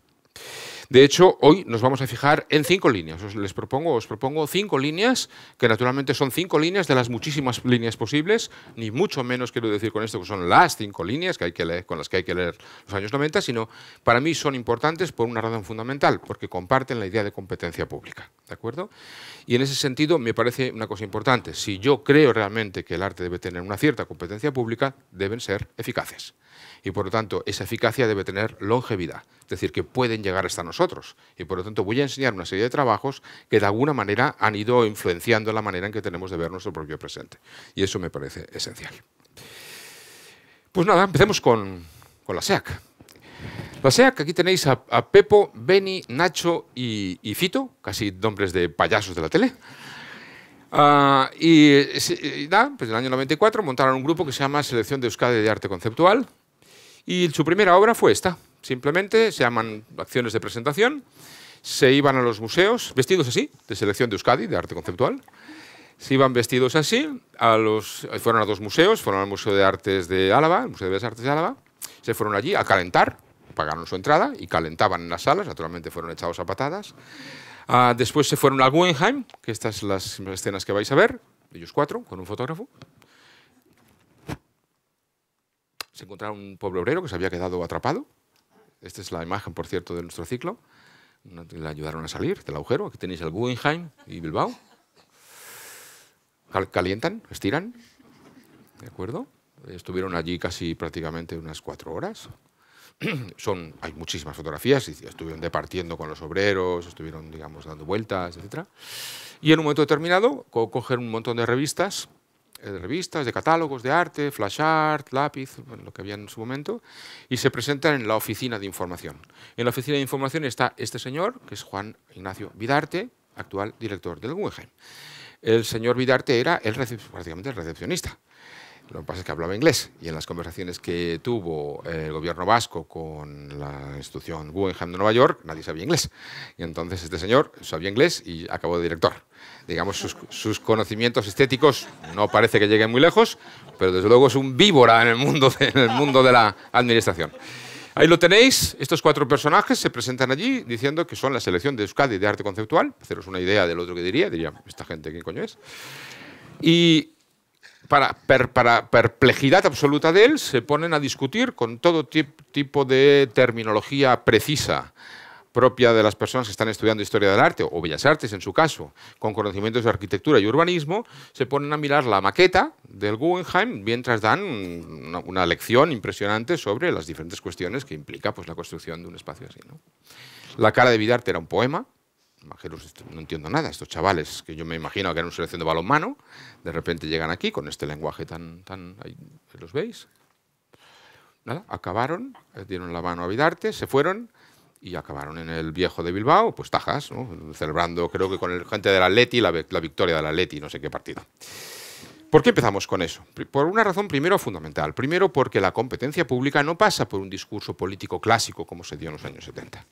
De hecho, hoy nos vamos a fijar en cinco líneas. Os, les propongo, os propongo cinco líneas, que naturalmente son cinco líneas de las muchísimas líneas posibles, ni mucho menos quiero decir con esto que son las cinco líneas que hay que leer, con las que hay que leer los años 90, sino para mí son importantes por una razón fundamental, porque comparten la idea de competencia pública. ¿De acuerdo? Y en ese sentido me parece una cosa importante. Si yo creo realmente que el arte debe tener una cierta competencia pública, deben ser eficaces. Y por lo tanto, esa eficacia debe tener longevidad es decir, que pueden llegar hasta nosotros. Y por lo tanto voy a enseñar una serie de trabajos que de alguna manera han ido influenciando la manera en que tenemos de ver nuestro propio presente. Y eso me parece esencial. Pues nada, empecemos con, la SEAC. La SEAC, aquí tenéis a, Pepo, Beni, Nacho y, Fito, casi nombres de payasos de la tele. Ah, y, pues en el año 94 montaron un grupo que se llama Selección de Euskadi de Arte Conceptual y su primera obra fue esta, Simplemente se llaman acciones de presentación. Se iban a los museos vestidos así, de selección de Euskadi, de arte conceptual. Se iban vestidos así, a los, fueron a dos museos, fueron al Museo de Artes de Álava, el Museo de Bellas Artes de Álava. Se fueron allí a calentar, pagaron su entrada y calentaban las salas, naturalmente fueron echados a patadas. Ah, después se fueron a Guggenheim, que estas son las escenas que vais a ver, ellos cuatro, con un fotógrafo. Se encontraron un pueblo obrero que se había quedado atrapado esta es la imagen, por cierto, de nuestro ciclo. Le ayudaron a salir del agujero. Aquí tenéis el Guggenheim y Bilbao. Calientan, estiran. ¿De acuerdo? Estuvieron allí casi prácticamente unas cuatro horas. Son, hay muchísimas fotografías, estuvieron departiendo con los obreros, estuvieron, digamos, dando vueltas, etc. Y en un momento determinado, coger un montón de revistas de revistas, de catálogos, de arte, flash art, lápiz, lo que había en su momento, y se presentan en la oficina de información. En la oficina de información está este señor, que es Juan Ignacio Vidarte, actual director del Guggenheim. El señor Vidarte era el, prácticamente el recepcionista. Lo que pasa es que hablaba inglés y en las conversaciones que tuvo eh, el gobierno vasco con la institución Guggenheim de Nueva York, nadie sabía inglés. Y entonces este señor sabía inglés y acabó de director. Digamos, sus, conocimientos estéticos no parece que lleguen muy lejos, pero desde luego es un víbora en el mundo de, en el mundo de la administración. Ahí lo tenéis, estos cuatro personajes se presentan allí diciendo que son la selección de Euskadi de arte conceptual, haceros una idea del otro que diría, diría, ¿esta gente quién coño es? Y para, perplejidad absoluta de él, se ponen a discutir con todo tipo de terminología precisa propia de las personas que están estudiando historia del arte o bellas artes en su caso, con conocimientos de arquitectura y urbanismo, se ponen a mirar la maqueta del Guggenheim mientras dan una, lección impresionante sobre las diferentes cuestiones que implica pues, la construcción de un espacio así. La cara de Vidarte era un poema, no entiendo nada, estos chavales que yo me imagino que eran una selección de balonmano, de repente llegan aquí con este lenguaje tan... tan ¿Los veis? Nada, acabaron, eh, dieron la mano a Vidarte, se fueron y acabaron en el viejo de Bilbao, pues tajas, celebrando creo que con el gente de la la, la victoria de la Leti, no sé qué partido. ¿Por qué empezamos con eso? Por una razón primero fundamental. Primero porque la competencia pública no pasa por un discurso político clásico como se dio en los años 70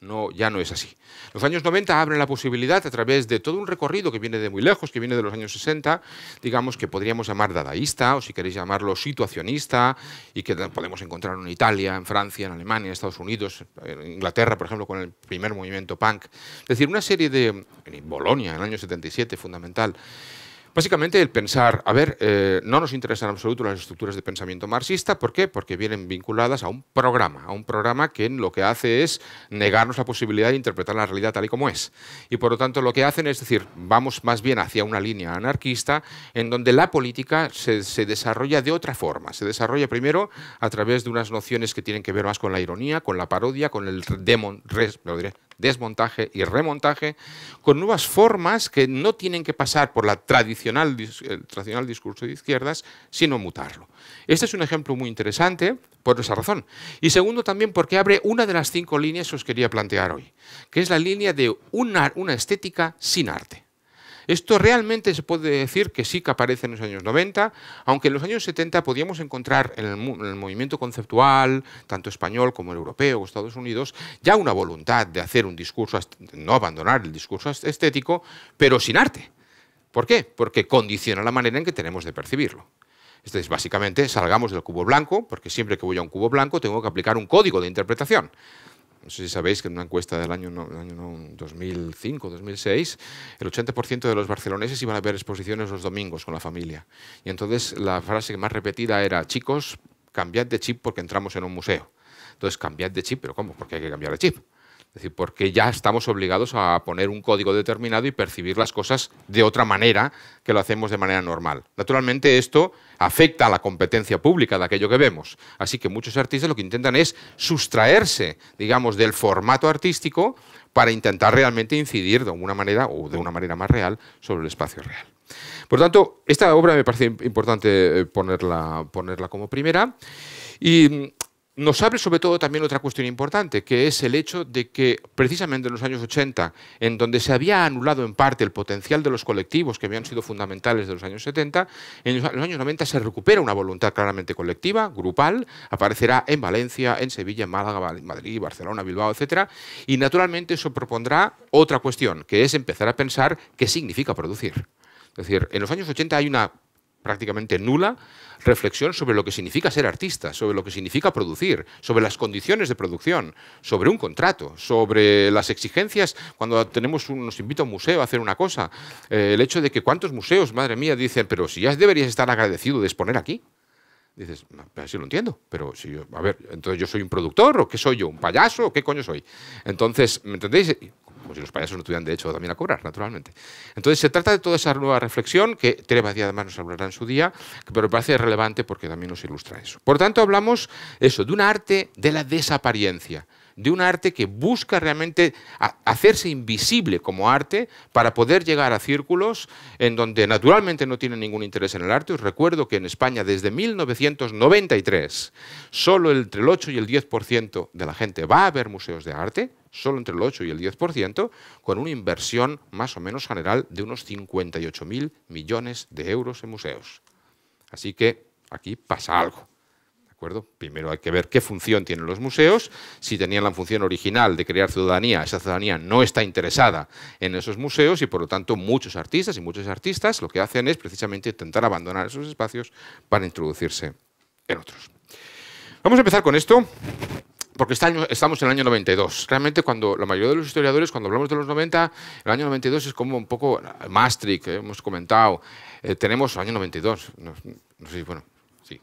no, ya no es así. Los años 90 abren la posibilidad a través de todo un recorrido que viene de muy lejos, que viene de los años 60, digamos que podríamos llamar dadaísta o si queréis llamarlo situacionista y que podemos encontrar en Italia, en Francia, en Alemania, en Estados Unidos, en Inglaterra, por ejemplo, con el primer movimiento punk. Es decir, una serie de... en Bolonia, en el año 77, fundamental. Básicamente el pensar, a ver, eh, no nos interesan en absoluto las estructuras de pensamiento marxista, ¿por qué? Porque vienen vinculadas a un programa, a un programa que lo que hace es negarnos la posibilidad de interpretar la realidad tal y como es. Y por lo tanto lo que hacen es decir, vamos más bien hacia una línea anarquista en donde la política se, desarrolla de otra forma, se desarrolla primero a través de unas nociones que tienen que ver más con la ironía, con la parodia, con el demon, res, lo diré, desmontaje y remontaje, con nuevas formas que no tienen que pasar por la tradicional, el tradicional discurso de izquierdas, sino mutarlo. Este es un ejemplo muy interesante por esa razón. Y segundo, también porque abre una de las cinco líneas que os quería plantear hoy, que es la línea de una estética sin arte. Esto realmente se puede decir que sí que aparece en los años 90, aunque en los años 70 podíamos encontrar en el, movimiento conceptual, tanto español como europeo o Estados Unidos, ya una voluntad de hacer un discurso, no abandonar el discurso estético, pero sin arte. ¿Por qué? Porque condiciona la manera en que tenemos de percibirlo. Entonces, básicamente, salgamos del cubo blanco, porque siempre que voy a un cubo blanco tengo que aplicar un código de interpretación. No sé si sabéis que en una encuesta del año, 2005, 2006, el 80% de los barceloneses iban a ver exposiciones los domingos con la familia. Y entonces la frase más repetida era, chicos, cambiad de chip porque entramos en un museo. Entonces, cambiad de chip, pero ¿cómo? Porque hay que cambiar de chip. Es decir, porque ya estamos obligados a poner un código determinado y percibir las cosas de otra manera que lo hacemos de manera normal. Naturalmente esto afecta a la competencia pública de aquello que vemos. Así que muchos artistas lo que intentan es sustraerse, digamos, del formato artístico para intentar realmente incidir de una manera o de una manera más real sobre el espacio real. Por tanto, esta obra me parece importante eh, ponerla, ponerla como primera. Y nos abre sobre todo también otra cuestión importante, que es el hecho de que precisamente en los años 80, en donde se había anulado en parte el potencial de los colectivos que habían sido fundamentales de los años 70, en los años 90 se recupera una voluntad claramente colectiva, grupal, aparecerá en Valencia, en Sevilla, en Málaga, Madrid, Barcelona, Bilbao, etcétera, y naturalmente eso propondrá otra cuestión, que es empezar a pensar qué significa producir. Es decir, en los años 80 hay una prácticamente nula reflexión sobre lo que significa ser artista, sobre lo que significa producir, sobre las condiciones de producción, sobre un contrato, sobre las exigencias cuando tenemos nos invita a un museo a hacer una cosa, eh, el hecho de que cuántos museos, madre mía, dicen, pero si ya deberías estar agradecido de exponer aquí. Dices, así lo entiendo, pero si yo, a ver, entonces yo soy un productor o qué soy yo, un payaso o qué coño soy. Entonces, ¿me entendéis? Pues si los países no tuvieran derecho también a cobrar, naturalmente. Entonces, se trata de toda esa nueva reflexión que Trevas y además nos hablará en su día, pero me parece relevante porque también nos ilustra eso. Por tanto, hablamos eso, de un arte de la desapariencia, de un arte que busca realmente hacerse invisible como arte para poder llegar a círculos en donde naturalmente no tiene ningún interés en el arte. Os recuerdo que en España desde 1993 solo entre el 8 y el 10% de la gente va a ver museos de arte solo entre el 8 y el 10%, con una inversión más o menos general de unos 58.000 millones de euros en museos. Así que aquí pasa algo. ¿de acuerdo? Primero hay que ver qué función tienen los museos. Si tenían la función original de crear ciudadanía, esa ciudadanía no está interesada en esos museos y por lo tanto muchos artistas y muchos artistas lo que hacen es precisamente intentar abandonar esos espacios para introducirse en otros. Vamos a empezar con esto porque estamos en el año 92. Realmente cuando la mayoría de los historiadores, cuando hablamos de los 90, el año 92 es como un poco eh, Maastricht, hemos comentado, eh, tenemos el año 92, no, sé si, bueno, sí,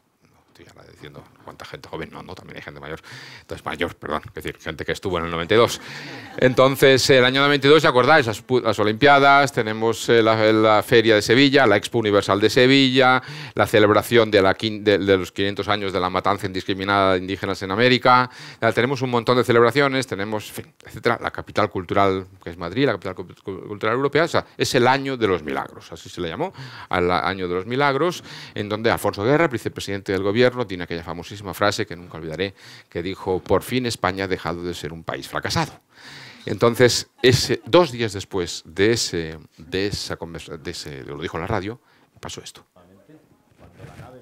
estoy ahora diciendo, cuánta gente joven, no, no, también hay gente mayor, entonces mayor, perdón, es decir, gente que estuvo en el 92. Entonces, el año 92, ¿ya acordáis? Las, Olimpiadas, tenemos eh, la, Feria de Sevilla, la Expo Universal de Sevilla, la celebración de, la, los 500 años de la matanza indiscriminada de indígenas en América, tenemos un montón de celebraciones, tenemos, etcétera, la capital cultural, que es Madrid, la capital cultural europea, o sea, es el año de los milagros, así se le llamó, al año de los milagros, en donde Alfonso Guerra, vicepresidente del gobierno, tiene aquella famosa frase que nunca olvidaré, que dijo, por fin España ha dejado de ser un país fracasado. Entonces, ese, dos días después de, ese, de esa conversación, de ese lo dijo en la radio, pasó esto. Cuando la nave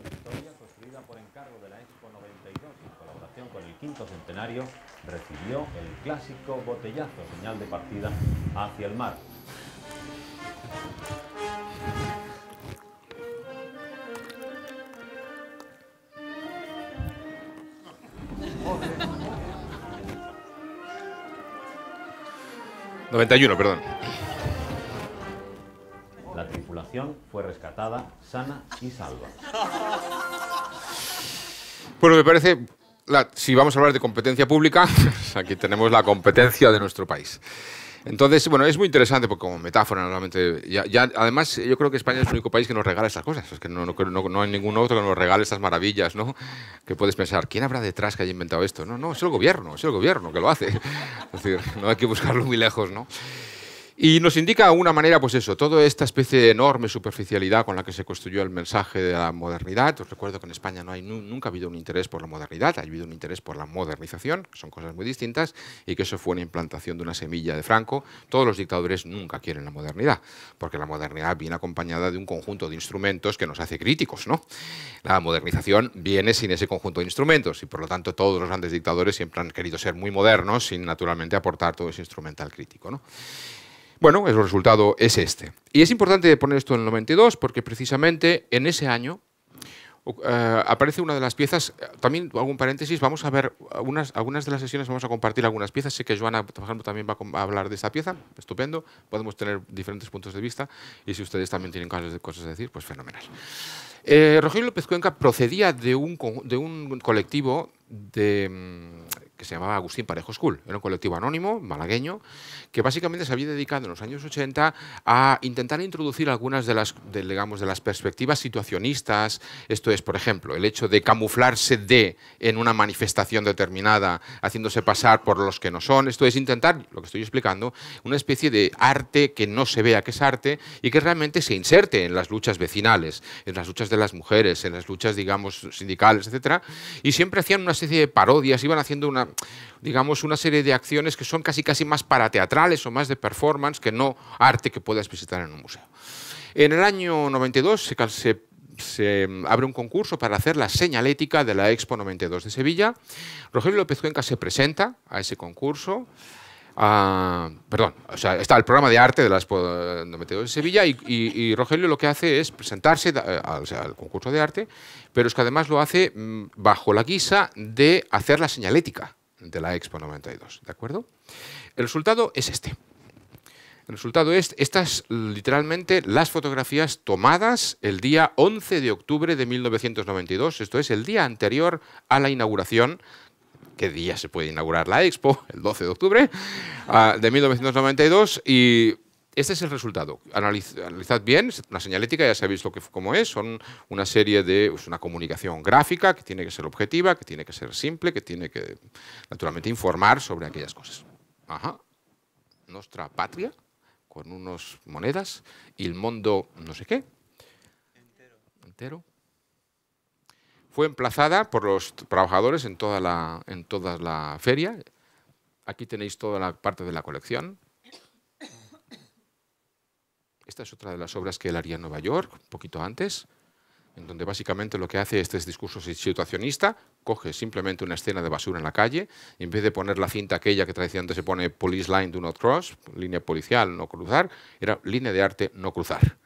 construida por encargo de la Expo 92 colaboración con el quinto centenario, recibió el clásico botellazo, señal de partida hacia el mar. 91, perdón. La tripulación fue rescatada sana y salva. Bueno, pues me parece, si vamos a hablar de competencia pública, pues aquí tenemos la competencia de nuestro país. Entonces, bueno, es muy interesante porque como metáfora normalmente, ya, además yo creo que España es el único país que nos regala estas cosas, es que no, no, no, no, hay ningún otro que nos regale estas maravillas, ¿no? Que puedes pensar, ¿quién habrá detrás que haya inventado esto? No, no, es el gobierno, es el gobierno que lo hace. Es decir, no hay que buscarlo muy lejos, ¿no? Y nos indica una manera, pues eso, toda esta especie de enorme superficialidad con la que se construyó el mensaje de la modernidad. Os recuerdo que en España no hay, nunca ha habido un interés por la modernidad, ha habido un interés por la modernización, que son cosas muy distintas, y que eso fue una implantación de una semilla de Franco. Todos los dictadores nunca quieren la modernidad, porque la modernidad viene acompañada de un conjunto de instrumentos que nos hace críticos, ¿no? La modernización viene sin ese conjunto de instrumentos, y por lo tanto todos los grandes dictadores siempre han querido ser muy modernos sin naturalmente aportar todo ese instrumental crítico, ¿no? Bueno, el resultado es este. Y es importante poner esto en el 92 porque precisamente en ese año eh, aparece una de las piezas, eh, también algún paréntesis, vamos a ver algunas, de las sesiones, vamos a compartir algunas piezas, sé que Joana, por ejemplo, también va a hablar de esta pieza, estupendo, podemos tener diferentes puntos de vista y si ustedes también tienen cosas que decir, pues fenomenal. Eh, Rogelio López Cuenca procedía de de un colectivo de mm, que se llamaba Agustín Parejo School. Era un colectivo anónimo, malagueño, que básicamente se había dedicado en los años 80 a intentar introducir algunas de las, digamos, de las perspectivas situacionistas. Esto es, por ejemplo, el hecho de camuflarse de en una manifestación determinada, haciéndose pasar por los que no son. Esto es intentar, lo que estoy explicando, una especie de arte que no se vea que es arte y que realmente se inserte en las luchas vecinales, en las luchas de las mujeres, en las luchas, digamos, sindicales, etc. Y siempre hacían una especie de parodias, iban haciendo una digamos, una serie de acciones que son casi casi más para teatrales o más de performance que no arte que puedas visitar en un museo. En el año 92 se, abre un concurso para hacer la señalética de la Expo 92 de Sevilla. Rogelio López Cuenca se presenta a ese concurso. perdón, o sea, está el programa de arte de la Expo 92 de Sevilla y, Rogelio lo que hace es presentarse eh, al concurso de arte, pero es que además lo hace mm, bajo la guisa de hacer la señalética de la Expo 92. ¿De acuerdo? El resultado es este. El resultado es estas literalmente las fotografías tomadas el día 11 de octubre de 1992, esto es el día anterior a la inauguración. ¿Qué día se puede inaugurar la Expo? El 12 de octubre ah, de 1992 y este es el resultado. analizad bien, la señalética ya sabéis lo que, cómo es, son una serie de, es una comunicación gráfica que tiene que ser objetiva, que tiene que ser simple, que tiene que, naturalmente, informar sobre aquellas cosas. Ajá. Nuestra patria, con unas monedas, y el mundo no sé qué. Entero. Fue emplazada por los trabajadores en toda la, en toda la feria. Aquí tenéis toda la parte de la colección esta es otra de las obras que él haría en Nueva York, un poquito antes, en donde básicamente lo que hace este es discurso situacionista, coge simplemente una escena de basura en la calle, y en vez de poner la cinta aquella que tradicionalmente se pone police line do not cross, línea policial, no cruzar, era línea de arte, no cruzar.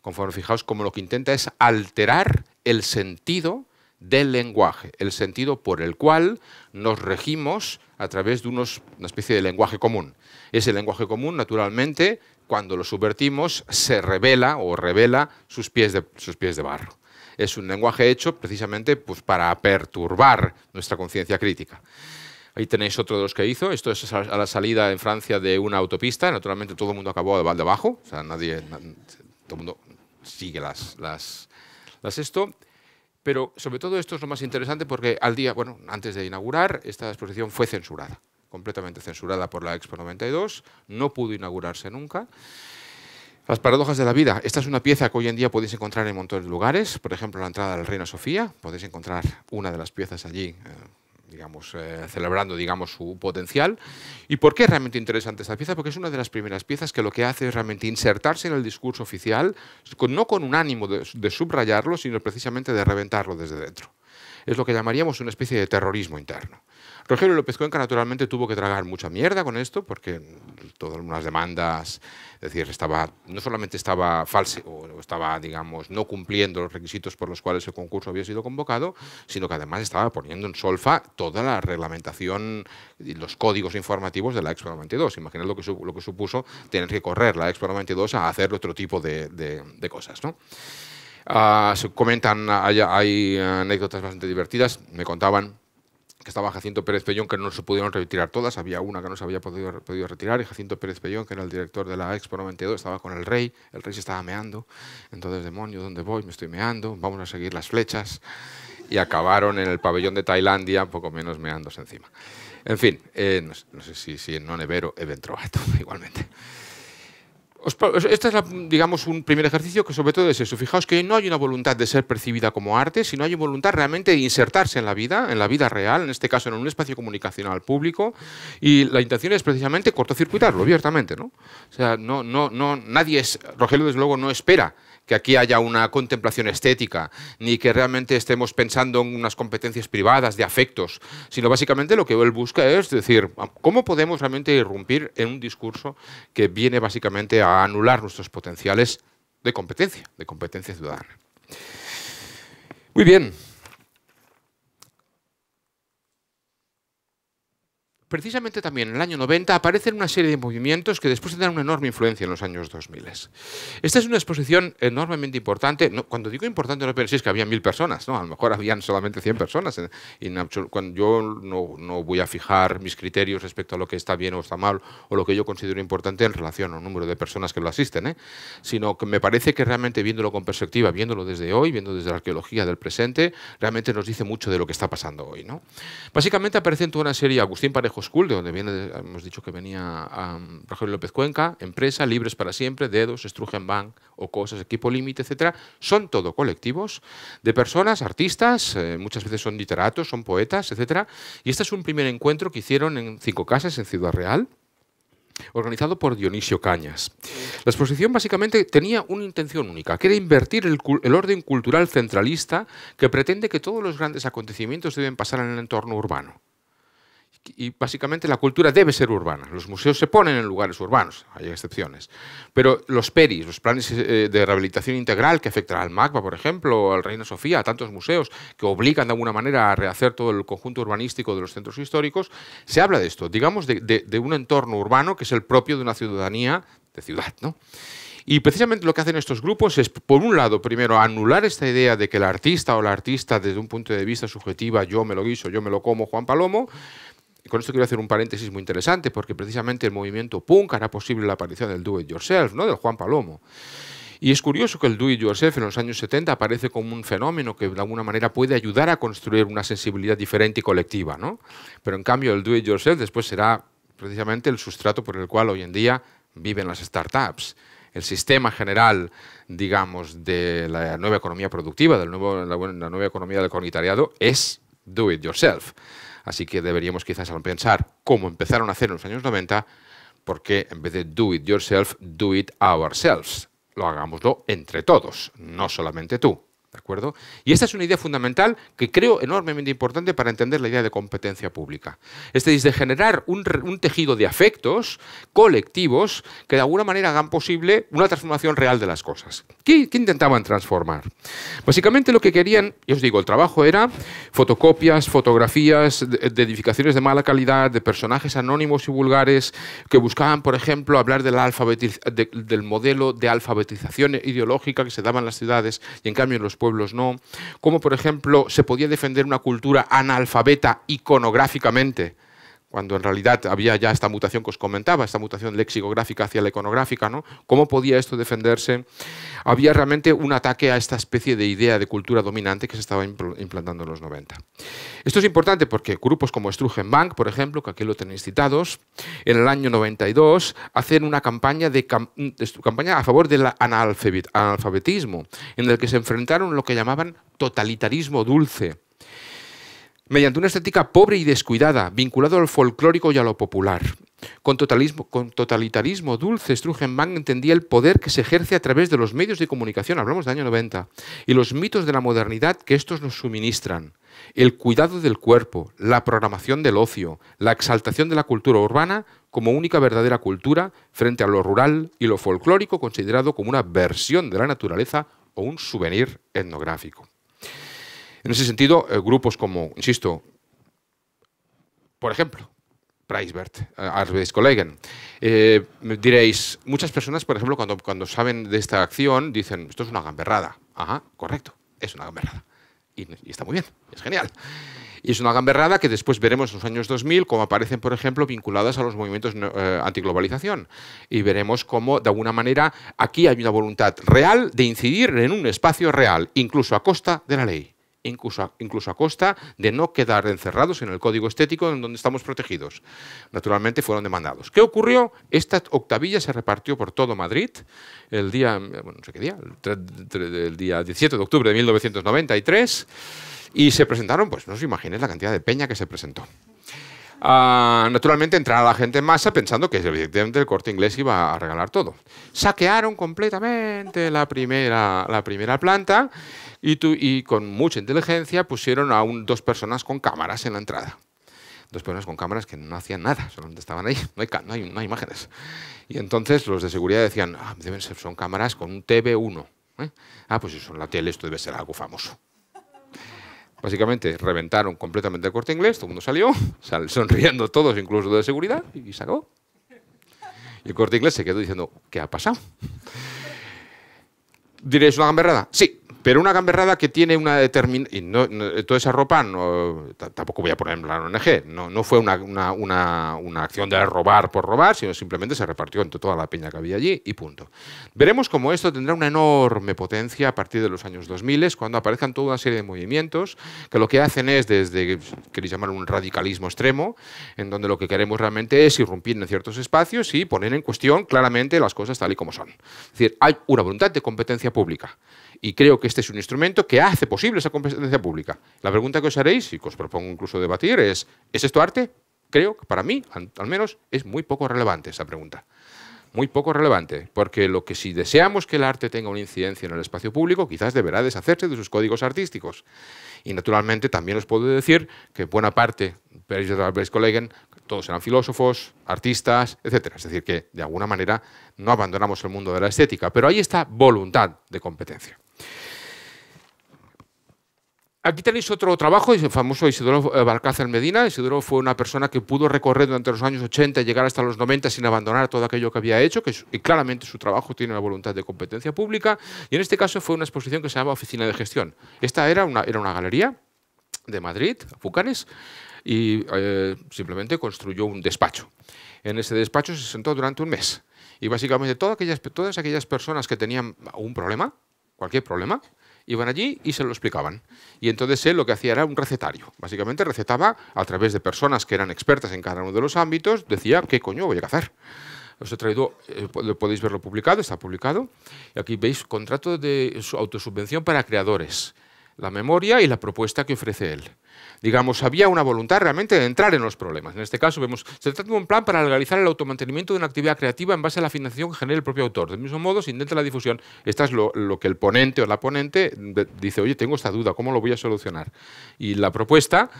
Conforme fijaos, como lo que intenta es alterar el sentido del lenguaje, el sentido por el cual nos regimos a través de unos, una especie de lenguaje común. Ese lenguaje común, naturalmente, cuando lo subvertimos, se revela o revela sus pies de, sus pies de barro. Es un lenguaje hecho precisamente pues, para perturbar nuestra conciencia crítica. Ahí tenéis otro de los que hizo. Esto es a la salida en Francia de una autopista. Naturalmente todo el mundo acabó de abajo. O sea, nadie, todo el mundo sigue las, las, las esto. Pero sobre todo esto es lo más interesante porque al día, bueno, antes de inaugurar, esta exposición fue censurada completamente censurada por la Expo 92, no pudo inaugurarse nunca. Las paradojas de la vida. Esta es una pieza que hoy en día podéis encontrar en montones de lugares, por ejemplo, la entrada del Reina Sofía, podéis encontrar una de las piezas allí, eh, digamos, eh, celebrando digamos, su potencial. ¿Y por qué es realmente interesante esta pieza? Porque es una de las primeras piezas que lo que hace es realmente insertarse en el discurso oficial, no con un ánimo de, de subrayarlo, sino precisamente de reventarlo desde dentro. Es lo que llamaríamos una especie de terrorismo interno. Rogelio López Cuenca, naturalmente, tuvo que tragar mucha mierda con esto, porque todas las demandas, es decir, estaba, no solamente estaba falso, o estaba, digamos, no cumpliendo los requisitos por los cuales el concurso había sido convocado, sino que además estaba poniendo en solfa toda la reglamentación y los códigos informativos de la Expo 92. Imaginad lo que, lo que supuso tener que correr la Expo 92 a hacer otro tipo de, cosas, ah, se comentan, hay anécdotas bastante divertidas, me contaban que estaba Jacinto Pérez Pellón, que no se pudieron retirar todas, había una que no se había podido, retirar, y Jacinto Pérez Pellón, que era el director de la Expo 92, estaba con el rey, el rey se estaba meando, entonces, demonio, ¿dónde voy? Me estoy meando, vamos a seguir las flechas, y acabaron en el pabellón de Tailandia, poco menos meándose encima. En fin, eh, no, sé si, si en non Eventroato, igualmente. Este es, digamos, un primer ejercicio que sobre todo es eso. Fijaos que no hay una voluntad de ser percibida como arte, sino hay una voluntad realmente de insertarse en la vida, en la vida real, en este caso en un espacio comunicacional público, y la intención es precisamente cortocircuitarlo abiertamente, ¿no? O sea, no, no, no, nadie es, Rogelio desde luego no espera que aquí haya una contemplación estética, ni que realmente estemos pensando en unas competencias privadas de afectos, sino básicamente lo que él busca es decir, ¿cómo podemos realmente irrumpir en un discurso que viene básicamente a anular nuestros potenciales de competencia, de competencia ciudadana? Muy bien. precisamente también en el año 90 aparecen una serie de movimientos que después tendrán una enorme influencia en los años 2000. Esta es una exposición enormemente importante. cuando digo importante no penséis que había mil personas, ¿no? a lo mejor habían solamente 100 personas. cuando yo no, voy a fijar mis criterios respecto a lo que está bien o está mal o lo que yo considero importante en relación al número de personas que lo asisten, ¿eh? sino que me parece que realmente viéndolo con perspectiva, viéndolo desde hoy, viendo desde la arqueología del presente, realmente nos dice mucho de lo que está pasando hoy. ¿no? Básicamente aparecen toda una serie, Agustín Parejo de donde viene, hemos dicho que venía um, Rogelio López Cuenca, Empresa, Libres para Siempre, Dedos, Strugen Bank o Cosas, Equipo Límite, etcétera, son todo colectivos de personas, artistas, eh, muchas veces son literatos, son poetas, etcétera. Y este es un primer encuentro que hicieron en Cinco Casas, en Ciudad Real, organizado por Dionisio Cañas. La exposición básicamente tenía una intención única, que era invertir el, orden cultural centralista que pretende que todos los grandes acontecimientos deben pasar en el entorno urbano y básicamente la cultura debe ser urbana. Los museos se ponen en lugares urbanos, hay excepciones. Pero los PERIs, los planes eh, de rehabilitación integral que afectan al MACBA, por ejemplo, al Reina Sofía, a tantos museos que obligan de alguna manera a rehacer todo el conjunto urbanístico de los centros históricos, se habla de esto, digamos, de, un entorno urbano que es el propio de una ciudadanía de ciudad, ¿no? Y precisamente lo que hacen estos grupos es, por un lado, primero, anular esta idea de que el artista o la artista, desde un punto de vista subjetiva, yo me lo guiso, yo me lo como, Juan Palomo, con esto quiero hacer un paréntesis muy interesante, porque precisamente el movimiento punk hará posible la aparición del do it yourself, ¿no? del Juan Palomo. Y es curioso que el do it yourself en los años 70 aparece como un fenómeno que de alguna manera puede ayudar a construir una sensibilidad diferente y colectiva, ¿no? Pero en cambio el do it yourself después será precisamente el sustrato por el cual hoy en día viven las startups. El sistema general, digamos, de la nueva economía productiva, de la nueva economía del comunitariado, es do it yourself. Así que deberíamos quizás pensar cómo empezaron a hacer en los años 90, porque en vez de do it yourself, do it ourselves. Lo hagámoslo entre todos, no solamente tú. ¿De acuerdo? Y esta es una idea fundamental que creo enormemente importante para entender la idea de competencia pública. Es decir, de generar un, tejido de afectos colectivos que de alguna manera hagan posible una transformación real de las cosas. ¿Qué, intentaban transformar? Básicamente lo que querían, yo os digo, el trabajo era fotocopias, fotografías de, edificaciones de mala calidad, de personajes anónimos y vulgares que buscaban, por ejemplo, hablar del modelo de alfabetización ideológica que se daba en las ciudades y en cambio en los pueblos no, cómo por ejemplo se podía defender una cultura analfabeta iconográficamente, cuando en realidad había ya esta mutación que os comentaba, esta mutación lexicográfica hacia la iconográfica, ¿no? ¿Cómo podía esto defenderse? Había realmente un ataque a esta especie de idea de cultura dominante que se estaba implantando en los 90. Esto es importante porque grupos como Bank, por ejemplo, que aquí lo tenéis citados, en el año 92 hacen una campaña, de, campaña a favor del analfabetismo, en el que se enfrentaron lo que llamaban totalitarismo dulce mediante una estética pobre y descuidada, vinculado al folclórico y a lo popular. Con, con totalitarismo dulce, Strugenmann entendía el poder que se ejerce a través de los medios de comunicación, hablamos del año 90, y los mitos de la modernidad que estos nos suministran. El cuidado del cuerpo, la programación del ocio, la exaltación de la cultura urbana como única verdadera cultura frente a lo rural y lo folclórico considerado como una versión de la naturaleza o un souvenir etnográfico. En ese sentido, eh, grupos como, insisto, por ejemplo, Preisbert, eh, Arbeitskollegen. Eh, diréis, muchas personas, por ejemplo, cuando, saben de esta acción, dicen, esto es una gamberrada. Ajá, correcto, es una gamberrada. Y, está muy bien, es genial. Y es una gamberrada que después veremos en los años 2000 cómo aparecen, por ejemplo, vinculadas a los movimientos antiglobalización. Y veremos cómo, de alguna manera, aquí hay una voluntad real de incidir en un espacio real, incluso a costa de la ley incluso a, costa de no quedar encerrados en el código estético en donde estamos protegidos. Naturalmente fueron demandados. ¿Qué ocurrió? Esta octavilla se repartió por todo Madrid el día, bueno, día, el día 17 de octubre de 1993 y se presentaron, pues no os imaginéis la cantidad de peña que se presentó. Ah, naturalmente entrará la gente en masa pensando que evidentemente el corte inglés iba a regalar todo. Saquearon completamente la primera, la primera planta y, y con mucha inteligencia pusieron a dos personas con cámaras en la entrada. Dos personas con cámaras que no hacían nada, solamente estaban ahí, no hay, no imágenes. Y entonces los de seguridad decían, ah, deben ser, son cámaras con un TV1. ¿eh? Ah, pues son la tele, esto debe ser algo famoso. Básicamente reventaron completamente el corte inglés, todo el mundo salió, sal, sonriendo todos, incluso de seguridad, y se acabó. Y el corte inglés se quedó diciendo, ¿qué ha pasado? ¿Diréis una gamberrada? Sí, pero una gamberrada que tiene una determinada... No, toda esa ropa, no, tampoco voy a poner en la ONG, no, no fue una, una, una, una, acción de robar por robar, sino simplemente se repartió entre toda la peña que había allí y punto. Veremos cómo esto tendrá una enorme potencia a partir de los años 2000, cuando aparezcan toda una serie de movimientos que lo que hacen es, desde, queréis llamar un radicalismo extremo, en donde lo que queremos realmente es irrumpir en ciertos espacios y poner en cuestión claramente las cosas tal y como son. Es decir, hay una voluntad de competencia pública. Y creo que este es un instrumento que hace posible esa competencia pública. La pregunta que os haréis y que os propongo incluso debatir es, ¿es esto arte? Creo que para mí, al menos, es muy poco relevante esa pregunta. Muy poco relevante, porque lo que si deseamos que el arte tenga una incidencia en el espacio público, quizás deberá deshacerse de sus códigos artísticos. Y naturalmente también os puedo decir que buena parte, todos eran filósofos, artistas, etc. Es decir, que de alguna manera no abandonamos el mundo de la estética, pero ahí está voluntad de competencia. Aquí tenéis otro trabajo, el famoso Isidoro valcácer eh, Medina. Isidoro fue una persona que pudo recorrer durante los años 80 y llegar hasta los 90 sin abandonar todo aquello que había hecho, que claramente su trabajo tiene una voluntad de competencia pública. Y en este caso fue una exposición que se llamaba Oficina de Gestión. Esta era una, era una galería de Madrid, bucanes y eh, simplemente construyó un despacho. En ese despacho se sentó durante un mes. Y básicamente todas aquellas, todas aquellas personas que tenían un problema, cualquier problema, iban allí y se lo explicaban. Y entonces él lo que hacía era un recetario. Básicamente recetaba a través de personas que eran expertas en cada uno de los ámbitos, decía, ¿qué coño voy a hacer? Os he traído, eh, podéis verlo publicado, está publicado. Y aquí veis contrato de autosubvención para creadores, la memoria y la propuesta que ofrece él digamos, había una voluntad realmente de entrar en los problemas. En este caso vemos, se trata de un plan para legalizar el automantenimiento de una actividad creativa en base a la financiación que genere el propio autor. Del mismo modo, se intenta la difusión, esta es lo, lo que el ponente o la ponente dice, oye, tengo esta duda, ¿cómo lo voy a solucionar? Y la propuesta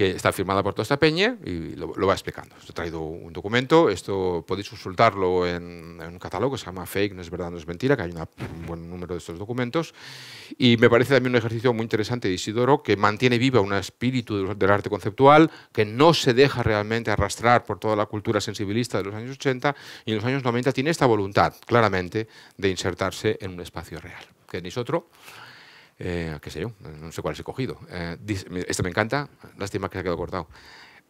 que está firmada por toda esta peña y lo, va explicando. Os he traído un documento, esto podéis consultarlo en, un catálogo que se llama Fake, no es verdad, no es mentira, que hay un buen número de estos documentos. Y me parece también un ejercicio muy interesante de Isidoro, que mantiene viva un espíritu del arte conceptual, que no se deja realmente arrastrar por toda la cultura sensibilista de los años 80 y en los años 90 tiene esta voluntad, claramente, de insertarse en un espacio real, que ni es otro eh, qué sé yo, no sé cuál he cogido. Eh, este me encanta, lástima que se ha quedado cortado.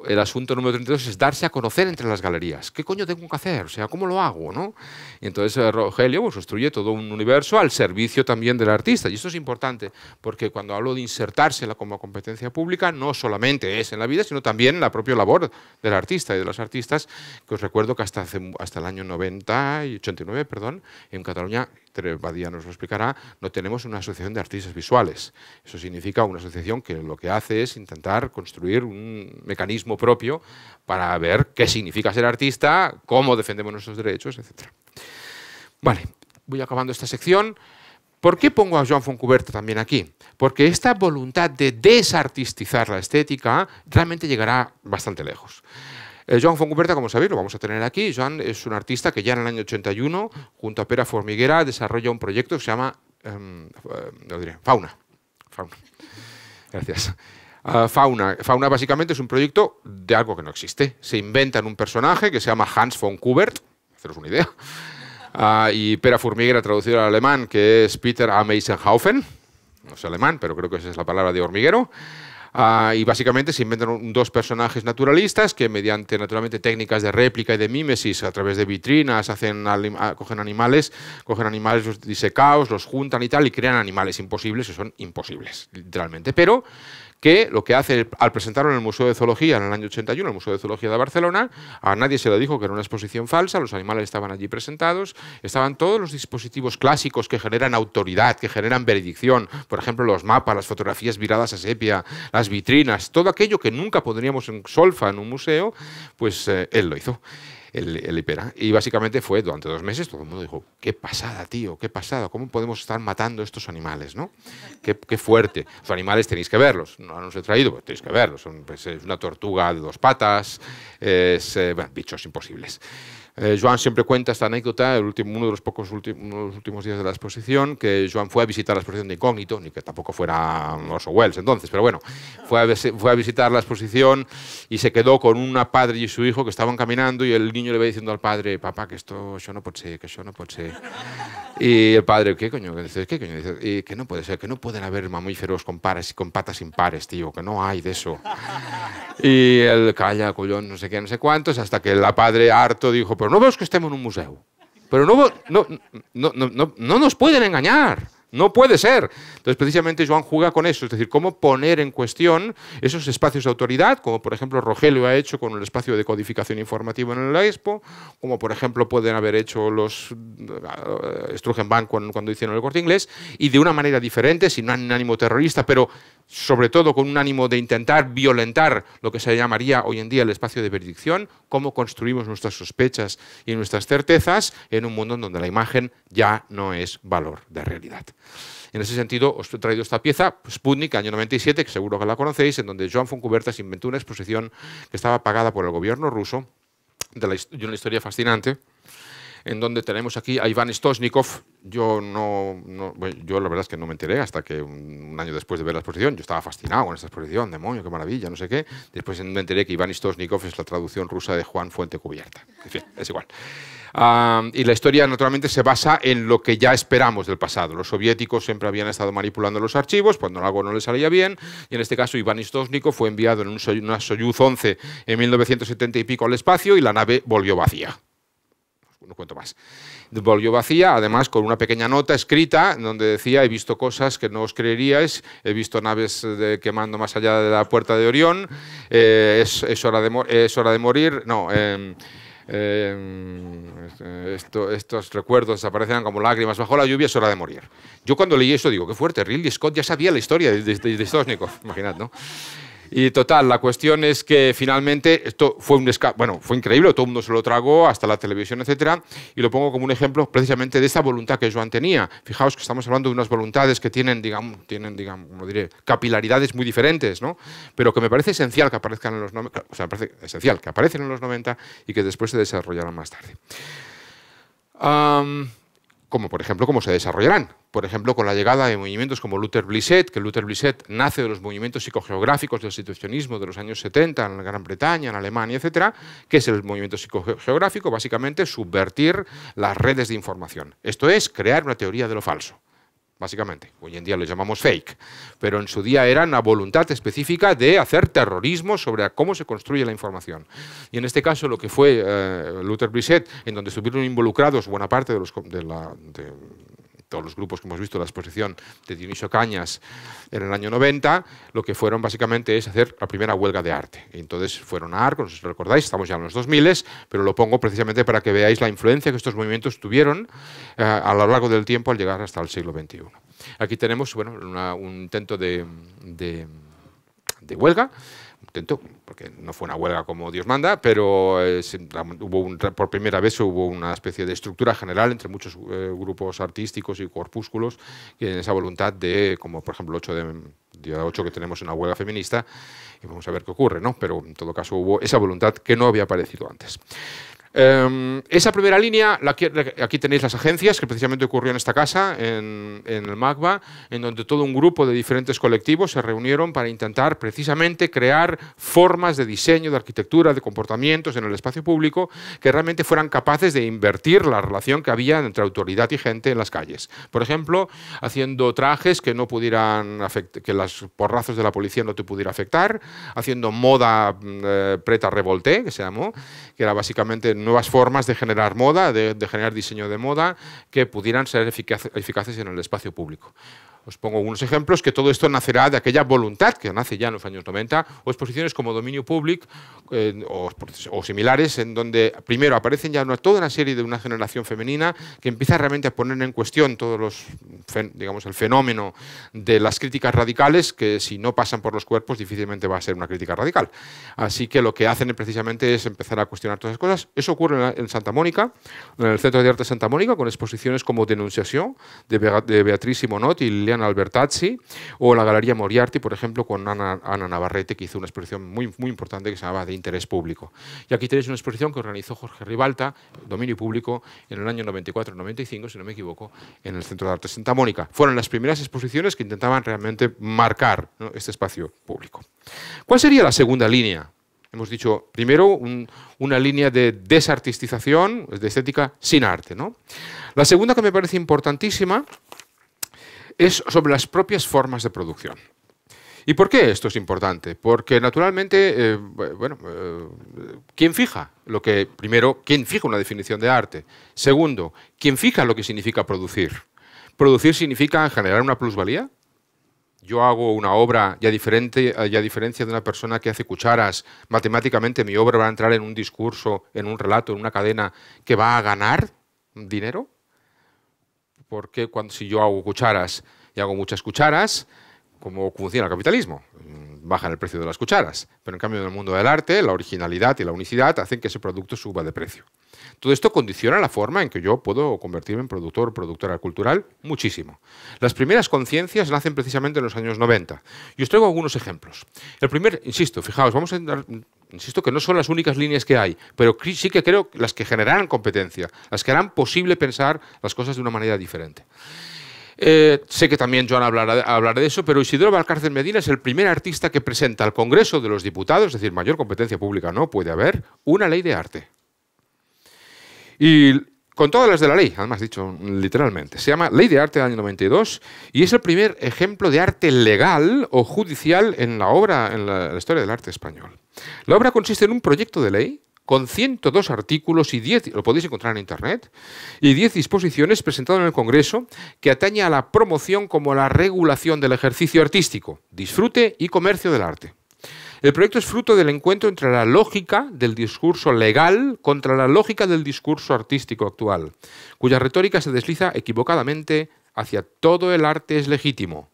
El asunto número 32 es darse a conocer entre las galerías. ¿Qué coño tengo que hacer? O sea, ¿cómo lo hago? ¿no? Y entonces eh, Rogelio pues, construye todo un universo al servicio también del artista. Y esto es importante, porque cuando hablo de insertarse como competencia pública, no solamente es en la vida, sino también en la propia labor del artista y de los artistas, que os recuerdo que hasta, hace, hasta el año 90 y 89, perdón, en Cataluña Badía nos lo explicará, no tenemos una asociación de artistas visuales. Eso significa una asociación que lo que hace es intentar construir un mecanismo propio para ver qué significa ser artista, cómo defendemos nuestros derechos, etc. Vale, voy acabando esta sección. ¿Por qué pongo a Joan Foncuberta también aquí? Porque esta voluntad de desartistizar la estética realmente llegará bastante lejos. Eh, Joan von Kubert, como sabéis, lo vamos a tener aquí. Joan es un artista que ya en el año 81, junto a Pera Formiguera, desarrolla un proyecto que se llama em, em, Fauna. Fauna. Gracias. Ah, Fauna. Fauna básicamente es un proyecto de algo que no existe. Se inventan un personaje que se llama Hans von Kubert, haceros una idea, ah, y Pera Formiguera traducido al alemán, que es Peter A. no sé alemán, pero creo que esa es la palabra de hormiguero. Ah, y básicamente se inventan dos personajes naturalistas que mediante naturalmente técnicas de réplica y de mímesis a través de vitrinas hacen ah, cogen animales, cogen animales los disecados, los juntan y tal y crean animales imposibles que son imposibles, literalmente. Pero que lo que hace, al presentarlo en el Museo de Zoología en el año 81, el Museo de Zoología de Barcelona, a nadie se le dijo que era una exposición falsa, los animales estaban allí presentados, estaban todos los dispositivos clásicos que generan autoridad, que generan veredicción, por ejemplo, los mapas, las fotografías viradas a sepia, las vitrinas, todo aquello que nunca podríamos en solfa en un museo, pues eh, él lo hizo el, el Y básicamente fue durante dos meses, todo el mundo dijo, qué pasada, tío, qué pasada, ¿cómo podemos estar matando estos animales? ¿no? Qué, fuerte. Los animales tenéis que verlos, no los he traído, pero tenéis que verlos. Son, pues, es una tortuga de dos patas, es, eh, bichos imposibles. Eh, Joan siempre cuenta esta anécdota, el último, uno de los pocos últimos días de la exposición, que Joan fue a visitar la exposición de Incógnito, ni que tampoco fuera Orson Wells entonces, pero bueno, fue a, fue a visitar la exposición y se quedó con una padre y su hijo que estaban caminando y el niño le va diciendo al padre, papá, que esto yo no puede ser, que yo no puede ser. Y el padre, ¿qué coño? ¿Qué coño? Y que no puede ser, que no pueden haber mamíferos con, pares, con patas impares, tío, que no hay de eso. Y el calla, collón, no sé qué, no sé cuántos, hasta que la padre harto dijo, pero no vemos que estemos en un museo. Pero no, no, no, no nos pueden engañar. No puede ser. Entonces, precisamente Joan juega con eso, es decir, cómo poner en cuestión esos espacios de autoridad, como por ejemplo Rogelio ha hecho con el espacio de codificación informativa en la Expo, como por ejemplo pueden haber hecho los uh, Strugenbank cuando, hicieron el corte inglés, y de una manera diferente, sin un ánimo terrorista, pero sobre todo con un ánimo de intentar violentar lo que se llamaría hoy en día el espacio de veredicción, cómo construimos nuestras sospechas y nuestras certezas en un mundo en donde la imagen ya no es valor de realidad. En ese sentido, os he traído esta pieza, Sputnik, año 97, que seguro que la conocéis, en donde Joan se inventó una exposición que estaba pagada por el gobierno ruso, de, una historia fascinante, en donde tenemos aquí a Iván Stosnikov. Yo no, yo la verdad es que no me enteré hasta que un, año después de ver la exposición, yo estaba fascinado con esta exposición, demonio, qué maravilla, no sé qué. Después me enteré que Iván Stosnikov es la traducción rusa de Juan Fuente Cubierta. En fin, es igual y la historia, naturalmente, se basa en lo que ya esperamos del pasado. Los soviéticos siempre habían estado manipulando los archivos cuando algo no les salía bien, y en este caso Iván Istosnikov fue enviado en un una Soyuz 11 en 1970 y pico al espacio y la nave volvió vacía. Pues, no cuento más volvió vacía, además con una pequeña nota escrita donde decía, he visto cosas que no os creeríais, he visto naves eh, quemando más allá de la puerta de Orión, eh, es, hora de, morir, no, em, Em, este, esto, estos recuerdos desaparecen como lágrimas bajo la lluvia, es hora de morir. Yo cuando leí eso digo, qué fuerte, Ridley Scott ya sabía la historia de, de, de imaginad, ¿no? Y total, la cuestión es que finalmente esto fue un bueno, fue increíble, todo el mundo se lo tragó, hasta la televisión, etcétera, y lo pongo como un ejemplo precisamente de esa voluntad que Joan tenía. Fijaos que estamos hablando de unas voluntades que tienen, digamos, tienen, digamos, como diré, capilaridades muy diferentes, ¿no? Pero que me parece esencial que aparezcan en los o sea, parece esencial que aparecen en los 90 y que después se desarrollaran más tarde como por ejemplo cómo se desarrollarán. Por ejemplo, con la llegada de movimientos como Luther Blissett, que Luther Blissett nace de los movimientos psicogeográficos del institucionismo de los años 70 en Gran Bretaña, en Alemania, etcétera, que es el movimiento psicogeográfico, básicamente subvertir las redes de información. Esto es crear una teoría de lo falso básicamente. Hoy en día lo llamamos fake, pero en su día era una voluntad específica de hacer terrorismo sobre cómo se construye la información. Y en este caso lo que fue eh, Luther Brisset, en donde estuvieron involucrados buena parte de los, la, todos los grupos que hemos visto la exposición de Dionisio Cañas en el año 90, lo que fueron básicamente es hacer la primera huelga de arte. Entonces fueron a Arco, no sé si recordáis, estamos ya en los 2000, pero lo pongo precisamente para que veáis la influencia que estos movimientos tuvieron eh, a lo largo del tiempo al llegar hasta el siglo XXI. Aquí tenemos bueno, un intento de, de huelga. Intento, porque no fue una huelga como Dios manda, pero eh, hubo por primera vez hubo una especie de estructura general entre muchos eh, grupos artísticos y corpúsculos y esa voluntad de, como por ejemplo 8 de, día 8 que tenemos una huelga feminista, y vamos a ver qué ocurre, ¿no? Pero en todo caso hubo esa voluntad que no había aparecido antes. Em, esa primera línea, aquí tenéis las agencias, que precisamente ocurrió en esta casa, en, el MAGBA, en donde todo un grupo de diferentes colectivos se reunieron para intentar precisamente crear formas de diseño, de arquitectura, de comportamientos en el espacio público que realmente fueran capaces de invertir la relación que había entre autoridad y gente en las calles. Por ejemplo, haciendo trajes que no pudieran que los porrazos de la policía no te pudiera afectar, haciendo moda mm, eh, preta revolte que se llamó, que era básicamente nuevas formas de generar moda, de, generar diseño de moda, que pudieran ser eficaces en el espacio público. Os pongo algunos ejemplos que todo esto nacerá de aquella voluntad que nace ya en los años 90, o exposiciones como Dominio Public o, similares, en donde primero aparecen ya toda una serie de una generación femenina que empieza realmente a poner en cuestión todos los, digamos, el fenómeno de las críticas radicales, que si no pasan por los cuerpos difícilmente va a ser una crítica radical. Así que lo que hacen precisamente es empezar a cuestionar todas esas cosas. Eso ocurre en Santa Mónica, en el Centro de Arte Santa Mónica, con exposiciones como Denunciación de Beatriz Simonot y Albertazzi, o la Galería Moriarty, por ejemplo, con Ana, Navarrete, que hizo una exposición muy, muy importante que se llamaba De Interés Público. Y aquí tenéis una exposición que organizó Jorge Ribalta, Dominio Público, en el año 94-95, si no me equivoco, en el Centro de Arte Santa Mónica. Fueron las primeras exposiciones que intentaban realmente marcar este espacio público. ¿Cuál sería la segunda línea? Hemos dicho primero una línea de desartistización, de estética sin arte. ¿no? La segunda que me parece importantísima es sobre las propias formas de producción. ¿Y por qué esto es importante? Porque naturalmente, eh, bueno, eh, ¿quién fija lo que, primero, quién fija una definición de arte? Segundo, ¿quién fija lo que significa producir? ¿Producir significa generar una plusvalía? Yo hago una obra ya diferente, y a diferencia de una persona que hace cucharas, matemáticamente mi obra va a entrar en un discurso, en un relato, en una cadena que va a ganar dinero. Porque cuando, si yo hago cucharas y hago muchas cucharas, ¿cómo funciona el capitalismo? bajan el precio de las cucharas, pero en cambio en el mundo del arte la originalidad y la unicidad hacen que ese producto suba de precio. Todo esto condiciona la forma en que yo puedo convertirme en productor o productora cultural muchísimo. Las primeras conciencias nacen precisamente en los años 90. Y os traigo algunos ejemplos. El primer, insisto, fijaos, vamos a insisto que no son las únicas líneas que hay, pero sí que creo las que generarán competencia, las que harán posible pensar las cosas de una manera diferente. Eh, sé que también Joan hablará, de eso, pero Isidro Valcárcel Medina es el primer artista que presenta al Congreso de los Diputados, es decir, mayor competencia pública no puede haber, una ley de arte. Y con todas las de la ley, además dicho literalmente. Se llama Ley de Arte del año 92 y es el primer ejemplo de arte legal o judicial en la obra, en la historia del arte español. La obra consiste en un proyecto de ley con 102 artículos y 10, lo podéis encontrar en Internet, y 10 disposiciones presentadas en el Congreso que atañe a la promoción como a la regulación del ejercicio artístico, disfrute y comercio del arte. El proyecto es fruto del encuentro entre la lógica del discurso legal contra la lógica del discurso artístico actual, cuya retórica se desliza equivocadamente hacia todo el arte es legítimo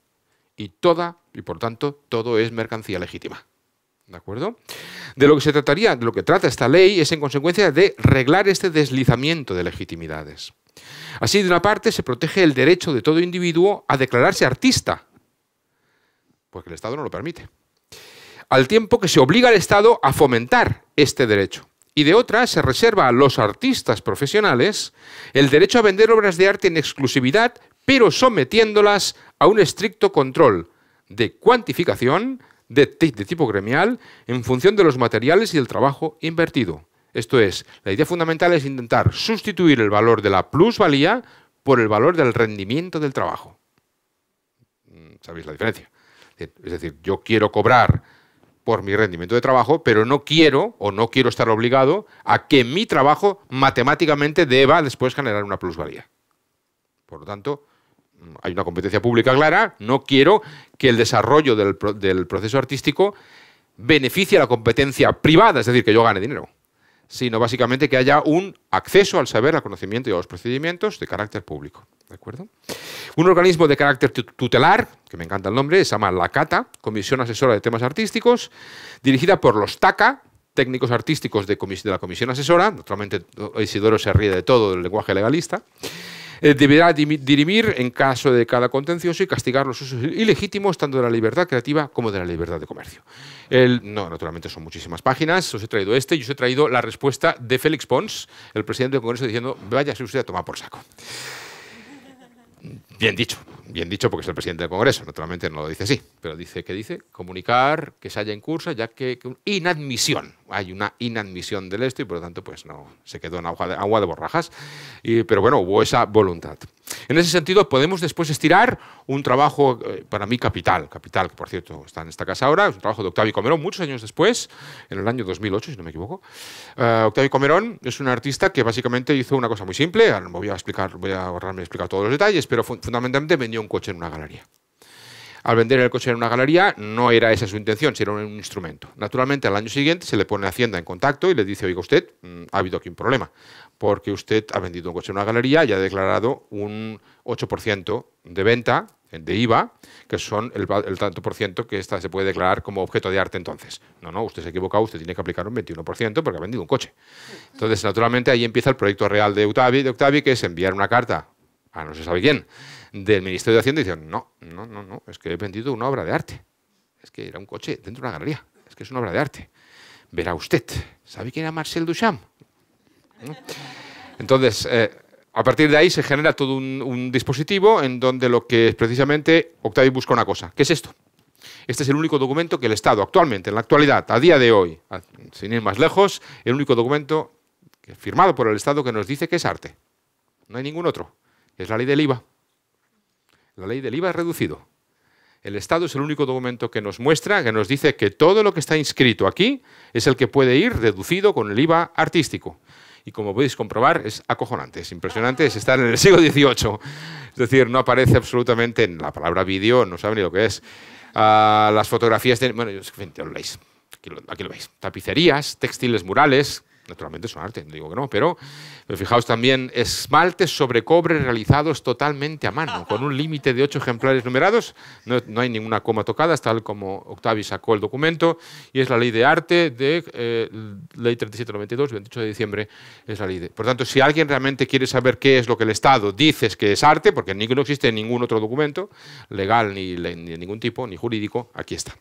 y toda, y por tanto, todo es mercancía legítima. ¿De acuerdo? De lo que se trataría, de lo que trata esta ley, es en consecuencia de reglar este deslizamiento de legitimidades. Así, de una parte, se protege el derecho de todo individuo a declararse artista, porque el Estado no lo permite, al tiempo que se obliga al Estado a fomentar este derecho. Y de otra, se reserva a los artistas profesionales el derecho a vender obras de arte en exclusividad, pero sometiéndolas a un estricto control de cuantificación, de, tipo gremial en función de los materiales y del trabajo invertido. Esto es, la idea fundamental es intentar sustituir el valor de la plusvalía por el valor del rendimiento del trabajo. Mm, ¿Sabéis la diferencia? Es decir, yo quiero cobrar por mi rendimiento de trabajo, pero no quiero o no quiero estar obligado a que mi trabajo matemáticamente deba después generar una plusvalía. Por lo tanto, hay una competencia pública clara, no quiero que el desarrollo del, proceso artístico beneficie a la competencia privada, es decir, que yo gane dinero sino básicamente que haya un acceso al saber, al conocimiento y a los procedimientos de carácter público. ¿De acuerdo? Un organismo de carácter tutelar, que me encanta el nombre, se llama la CATA, Comisión Asesora de Temas Artísticos, dirigida por los TACA, técnicos artísticos de, la Comisión Asesora. Naturalmente Isidoro se ríe de todo el lenguaje legalista. Eh, deberá dirimir en caso de cada contencioso y castigar los usos ilegítimos tanto de la libertad creativa como de la libertad de comercio. no, naturalmente son muchísimas páginas, os he traído este y os he traído la respuesta de Félix Pons, el presidente del Congreso, diciendo, vaya si usted a tomar por saco. Bien dicho, bien dicho porque es el presidente del Congreso, naturalmente no lo dice así, pero dice que dice comunicar que se haya en curso, ya que, inadmisión, hay una inadmisión del esto y por lo tanto pues no, se quedó en agua de, de borrajas, y, pero bueno, hubo esa voluntad. En ese sentido, podemos después estirar un trabajo, eh, para mí, capital, capital, que por cierto está en esta casa ahora, es un trabajo de Octavio Comerón, muchos años después, en el año 2008, si no me equivoco. Eh, Octavio Comerón es un artista que básicamente hizo una cosa muy simple, ahora voy a explicar, voy a ahorrarme explicar todos los detalles, pero fundamentalmente vendió un coche en una galería al vender el coche en una galería, no era esa su intención, sino un instrumento. Naturalmente, al año siguiente se le pone Hacienda en contacto y le dice, oiga usted, mm, ha habido aquí un problema porque usted ha vendido un coche en una galería y ha declarado un 8% de venta eh, de IVA, que son el, tanto por ciento que esta se puede declarar como objeto de arte entonces. No, no, usted se ha equivocado, usted tiene que aplicar un 21% porque ha vendido un coche. Entonces, naturalmente, ahí empieza el proyecto real de Octavi, de Octavi que es enviar una carta a no se sabe quién, del Ministerio de Hacienda, diciendo, no, no, no, no, es que he vendido una obra de arte. Es que era un coche dentro de una galería, es que es una obra de arte. Verá usted, ¿sabe quién era Marcel Duchamp? ¿Mm? Entonces, eh, a partir de ahí se genera todo un, dispositivo en donde lo que es precisamente Octavio busca una cosa. que es esto? Este es el único documento que el Estado actualmente, en la actualidad, a día de hoy, sin ir más lejos, el único documento firmado por el Estado que nos dice que es arte. No hay ningún otro. Es la ley del IVA. La ley del IVA es reducido. El Estado es el único documento que nos muestra, que nos dice que todo lo que está inscrito aquí es el que puede ir reducido con el IVA artístico y como podéis comprobar es acojonante, es impresionante, es estar en el siglo XVIII. Es decir, no aparece absolutamente en la palabra vídeo, no saben ni lo que es. Ah, las fotografías de... Bueno, en fin, lo aquí lo, veis. Tapicerías, textiles murales, Naturalmente son arte, digo que no, pero, fijaos también, esmaltes sobre cobre realizados totalmente a mano, con un límite de ocho ejemplares numerados, no, hay ninguna coma tocada, tal como Octavi sacó el documento, y es la ley de arte de eh, ley 3792, 28 de diciembre, es la ley de... Por tanto, si alguien realmente quiere saber qué es lo que el Estado dice que es arte, porque no existe ningún otro documento legal ni de ningún tipo, ni jurídico, aquí está.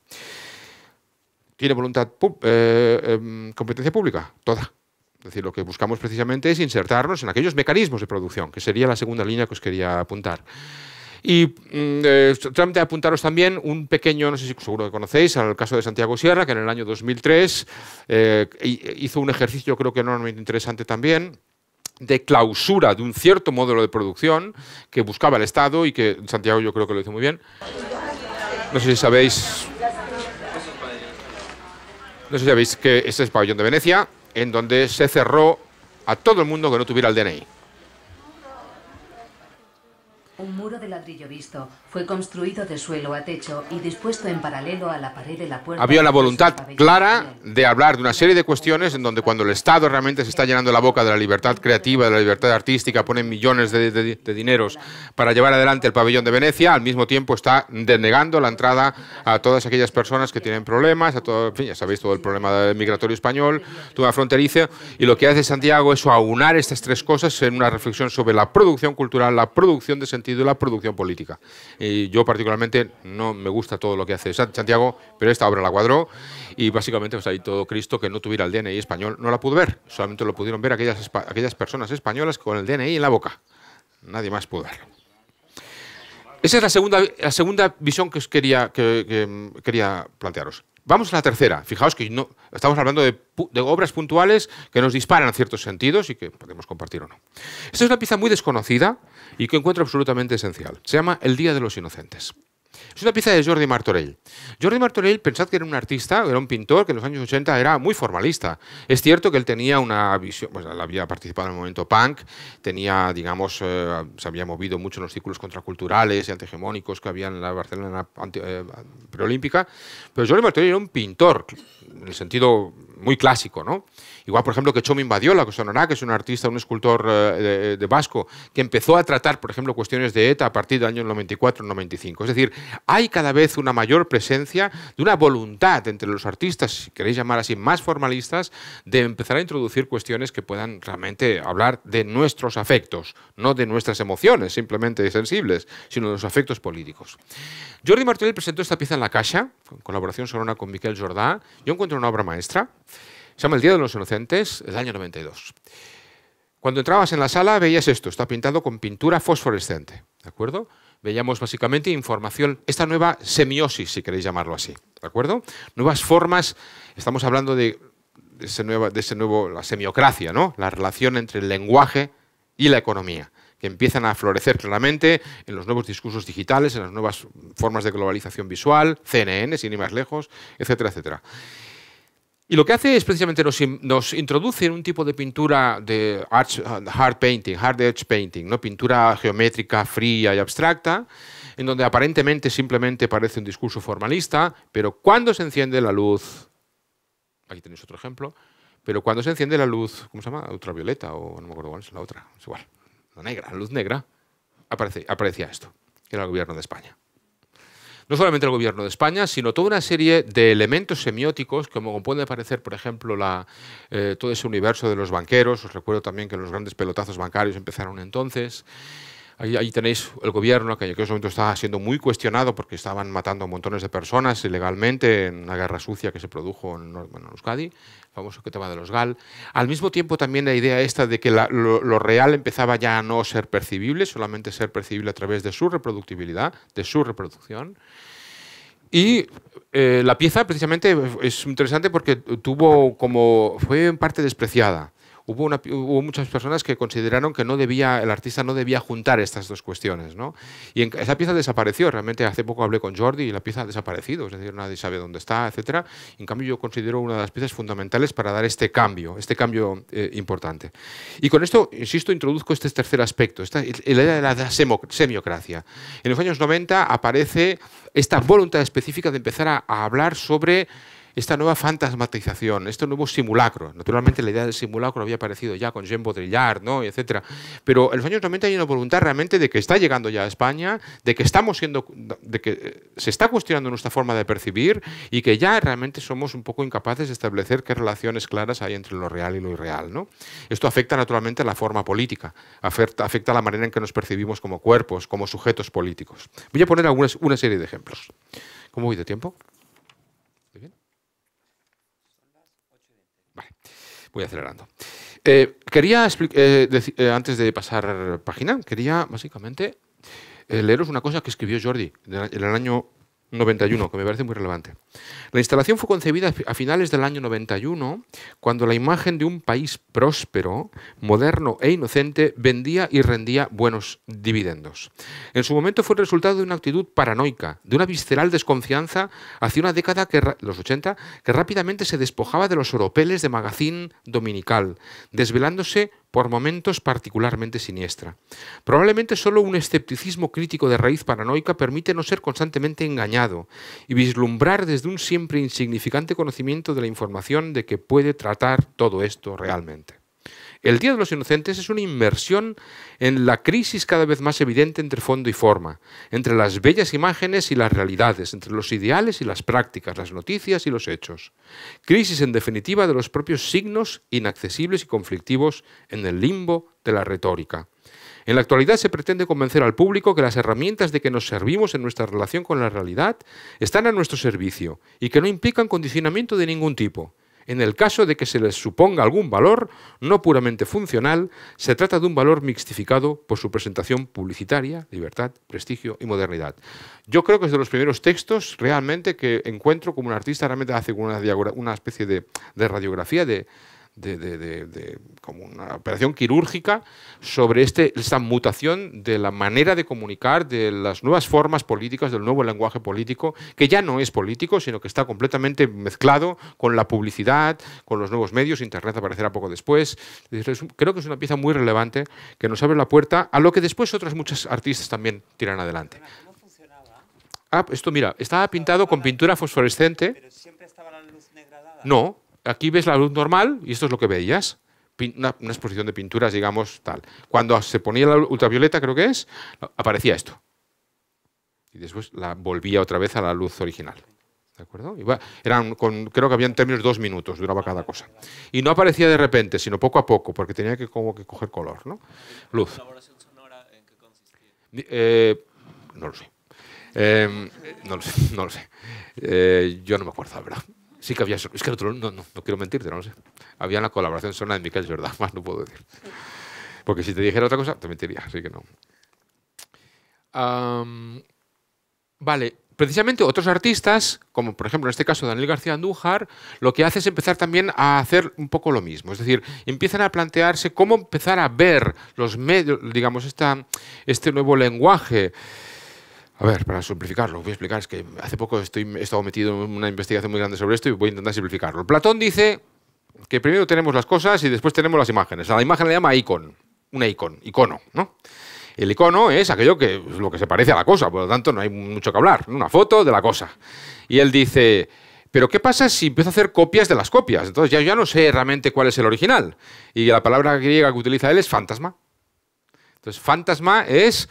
¿Tiene voluntad eh, em, competencia pública? Toda. Es decir, lo que buscamos precisamente es insertarnos en aquellos mecanismos de producción, que sería la segunda línea que os quería apuntar. Y mm, eh, de apuntaros también un pequeño, no sé si seguro que conocéis, al caso de Santiago Sierra, que en el año 2003 eh, hizo un ejercicio creo que enormemente interesante también de clausura de un cierto modelo de producción que buscaba el Estado y que Santiago yo creo que lo hizo muy bien. No sé si sabéis no ya veis que este es el pabellón de Venecia, en donde se cerró a todo el mundo que no tuviera el DNI. Un muro de ladrillo visto fue construido de suelo a techo y dispuesto en paralelo a la pared de la puerta. Había la voluntad clara de hablar de una serie de cuestiones en donde cuando el Estado realmente se está llenando la boca de la libertad creativa, de la libertad artística, pone millones de, de, dineros para llevar adelante el pabellón de Venecia, al mismo tiempo está denegando la entrada a todas aquellas personas que tienen problemas, a todo, ya sabéis todo el problema migratorio español, toda fronteriza, y lo que hace Santiago es aunar estas tres cosas en una reflexión sobre la producción cultural, la producción de sentido de la producción política. Y yo particularmente no me gusta todo lo que hace Santiago, pero esta obra la cuadró y básicamente pues ahí todo Cristo que no tuviera el DNI español no la pudo ver, solamente lo pudieron ver aquellas, aquellas personas españolas con el DNI en la boca. Nadie más pudo verlo. Esa es la segunda, la segunda visión que os quería, que mm, quería plantearos. Vamos a la tercera. Fijaos que estamos hablando de, obras puntuales que nos disparan a ciertos sentidos y que podemos compartir o no. Esta es una pieza muy desconocida y que encuentro absolutamente esencial. Se llama El Día de los Inocentes. Es una pieza de Jordi Martorell. Jordi Martorell, pensad que era un artista, era un pintor que en los años 80 era muy formalista. Es cierto que él tenía una visión, pues había participado en el momento punk, tenía, digamos, eh, se había movido mucho en los círculos contraculturales y antihemónicos que había en la Barcelona eh, eh, preolímpica, pero Jordi Martorell era un pintor, en el sentido muy clásico, ¿no? Igual, por ejemplo, que Chomin Badiola, que sonará, que es un artista, un escultor eh, de, vasco, que empezó a tratar, por ejemplo, cuestiones de ETA a partir del año 94-95. Es decir, hay cada vez una mayor presencia de una voluntad entre los artistas, si queréis llamar así, más formalistas, de empezar a introducir cuestiones que puedan realmente hablar de nuestros afectos, no de nuestras emociones, simplemente sensibles, sino de los afectos políticos. Jordi Martínez presentó esta pieza en La Caixa, en colaboración sonora con Miquel Jordá. Yo encuentro una obra maestra, se llama El Día de los Inocentes, del año 92. Cuando entrabas en la sala veías esto, está pintado con pintura fosforescente, ¿de acuerdo? Veíamos básicamente información, esta nueva semiosis, si queréis llamarlo así, ¿de acuerdo? Nuevas formas, estamos hablando de, ese, nuevo, de ese nuevo, la semiocracia, ¿no? La relación entre el lenguaje y la economía, que empiezan a florecer claramente en los nuevos discursos digitales, en las nuevas formas de globalización visual, CNN, sin ir más lejos, etcétera, etcétera. Y lo que hace es precisamente nos, nos, introduce en un tipo de pintura de hard painting, hard edge painting, ¿no? pintura geométrica, fría y abstracta, en donde aparentemente simplemente parece un discurso formalista, pero cuando se enciende la luz, aquí tenéis otro ejemplo, pero cuando se enciende la luz, ¿cómo se llama? Ultravioleta o no me acuerdo cuál es la otra, es igual, la negra, la luz negra, aparece, aparecía esto, que era el gobierno de España no solamente el gobierno de España, sino toda una serie de elementos semióticos, como puede parecer, por ejemplo, la, eh, todo ese universo de los banqueros. Os recuerdo también que los grandes pelotazos bancarios empezaron entonces. Ahí, tenéis el gobierno, que en aquel momento estaba siendo muy cuestionado porque estaban matando a montones de personas ilegalmente en la guerra sucia que se produjo en, bueno, en Euskadi, el famoso tema de los GAL. Al mismo tiempo también la idea esta de que lo, real empezaba ya a no ser percibible, solamente ser percibible a través de su reproductibilidad, de su reproducción. Y eh, la pieza precisamente es interesante porque tuvo como, fue en parte despreciada hubo, muchas personas que consideraron que no debía, el artista no debía juntar estas dos cuestiones. Y en, esa pieza desapareció. Realmente hace poco hablé con Jordi y la pieza ha desaparecido, es decir, nadie sabe dónde está, etc. En cambio, yo considero una de las piezas fundamentales para dar este cambio, este cambio eh, importante. Y con esto, insisto, introduzco este tercer aspecto, esta, la idea de la semiocracia. En los años 90 aparece esta voluntad específica de empezar a hablar sobre esta nueva fantasmatización, este nuevo simulacro. Naturalmente la idea del simulacro había aparecido ya con Jean Baudrillard, ¿no? etcétera. Pero en los años 90 hay una voluntad realmente de que está llegando ya a España, de que estamos siendo, de que eh, se está cuestionando nuestra forma de percibir y que ya realmente somos un poco incapaces de establecer qué relaciones claras hay entre lo real y lo irreal. ¿no? Esto afecta naturalmente a la forma política, afecta, a la manera en que nos percibimos como cuerpos, como sujetos políticos. Voy a poner una serie de ejemplos. ¿Cómo voy de tiempo? voy acelerando. Eh, quería, eh, eh, antes de pasar página, quería básicamente leeros una cosa que escribió Jordi en el año 91, que me parece muy relevante. La instalación fue concebida a finales del año 91, cuando la imagen de un país próspero, moderno e inocente vendía y rendía buenos dividendos. En su momento fue el resultado de una actitud paranoica, de una visceral desconfianza hacia una década, que, los 80, que rápidamente se despojaba de los oropeles de magazín dominical, desvelándose por momentos particularmente siniestra. Probablemente solo un escepticismo crítico de raíz paranoica permite no ser constantemente engañado y vislumbrar desde un siempre insignificante conocimiento de la información de que puede tratar todo esto realmente. El Día de los Inocentes es una inmersión en la crisis cada vez más evidente entre fondo y forma, entre las bellas imágenes y las realidades, entre los ideales y las prácticas, las noticias y los hechos. Crisis en definitiva de los propios signos inaccesibles y conflictivos en el limbo de la retórica. En la actualidad se pretende convencer al público que las herramientas de que nos servimos en nuestra relación con la realidad están a nuestro servicio y que no implican condicionamiento de ningún tipo en el caso de que se les suponga algún valor, no puramente funcional, se trata de un valor mixtificado por su presentación publicitaria, libertad, prestigio y modernidad. Yo creo que es de los primeros textos realmente que encuentro como un artista realmente hace una, especie de radiografía de, de, como una operación quirúrgica sobre este, esta mutación de la manera de comunicar, de las nuevas formas políticas, del nuevo lenguaje político, que ya no es político, sino que está completamente mezclado con la publicidad, con los nuevos medios, Internet aparecerá poco después. Creo que es una pieza muy relevante que nos abre la puerta a lo que después otras muchas artistas también tiran adelante. Ah, esto mira, estaba pintado con pintura fosforescente. ¿Pero siempre No, aquí ves la luz normal y esto es lo que veías. Una, exposición de pinturas, digamos, tal. Cuando se ponía la ultravioleta, creo que es, aparecía esto. Y después la volvía otra vez a la luz original. ¿De acuerdo? eran creo que habían términos dos minutos, duraba cada cosa. Y no aparecía de repente, sino poco a poco, porque tenía que, como que coger color, ¿no? Luz. en qué eh, em, no lo sé. no lo sé, no lo sé. yo no me acuerdo, la verdad. Sí que había... Es que no, quiero mentirte, no lo sé. Había una colaboración sonora de Miquel verdad, más no puedo decir. Porque si te dijera otra cosa, te mentiría, así que no. vale, precisamente otros artistas, como por ejemplo en este caso Daniel García Andújar, lo que hace es empezar también a hacer un poco lo mismo. Es decir, empiezan a plantearse cómo empezar a ver los medios, digamos, esta, este nuevo lenguaje. A ver, para simplificarlo, voy a explicar, es que hace poco estoy, he estado metido en una investigación muy grande sobre esto y voy a intentar simplificarlo. Platón dice que primero tenemos las cosas y después tenemos las imágenes. A la imagen le llama icon, un icon, icono, ¿no? El icono es aquello que es lo que se parece a la cosa, por lo tanto no hay mucho que hablar, una foto de la cosa. Y él dice, pero ¿qué pasa si empiezo a hacer copias de las copias? Entonces ya, ya no sé realmente cuál es el original. Y la palabra griega que utiliza él es fantasma. Entonces, fantasma es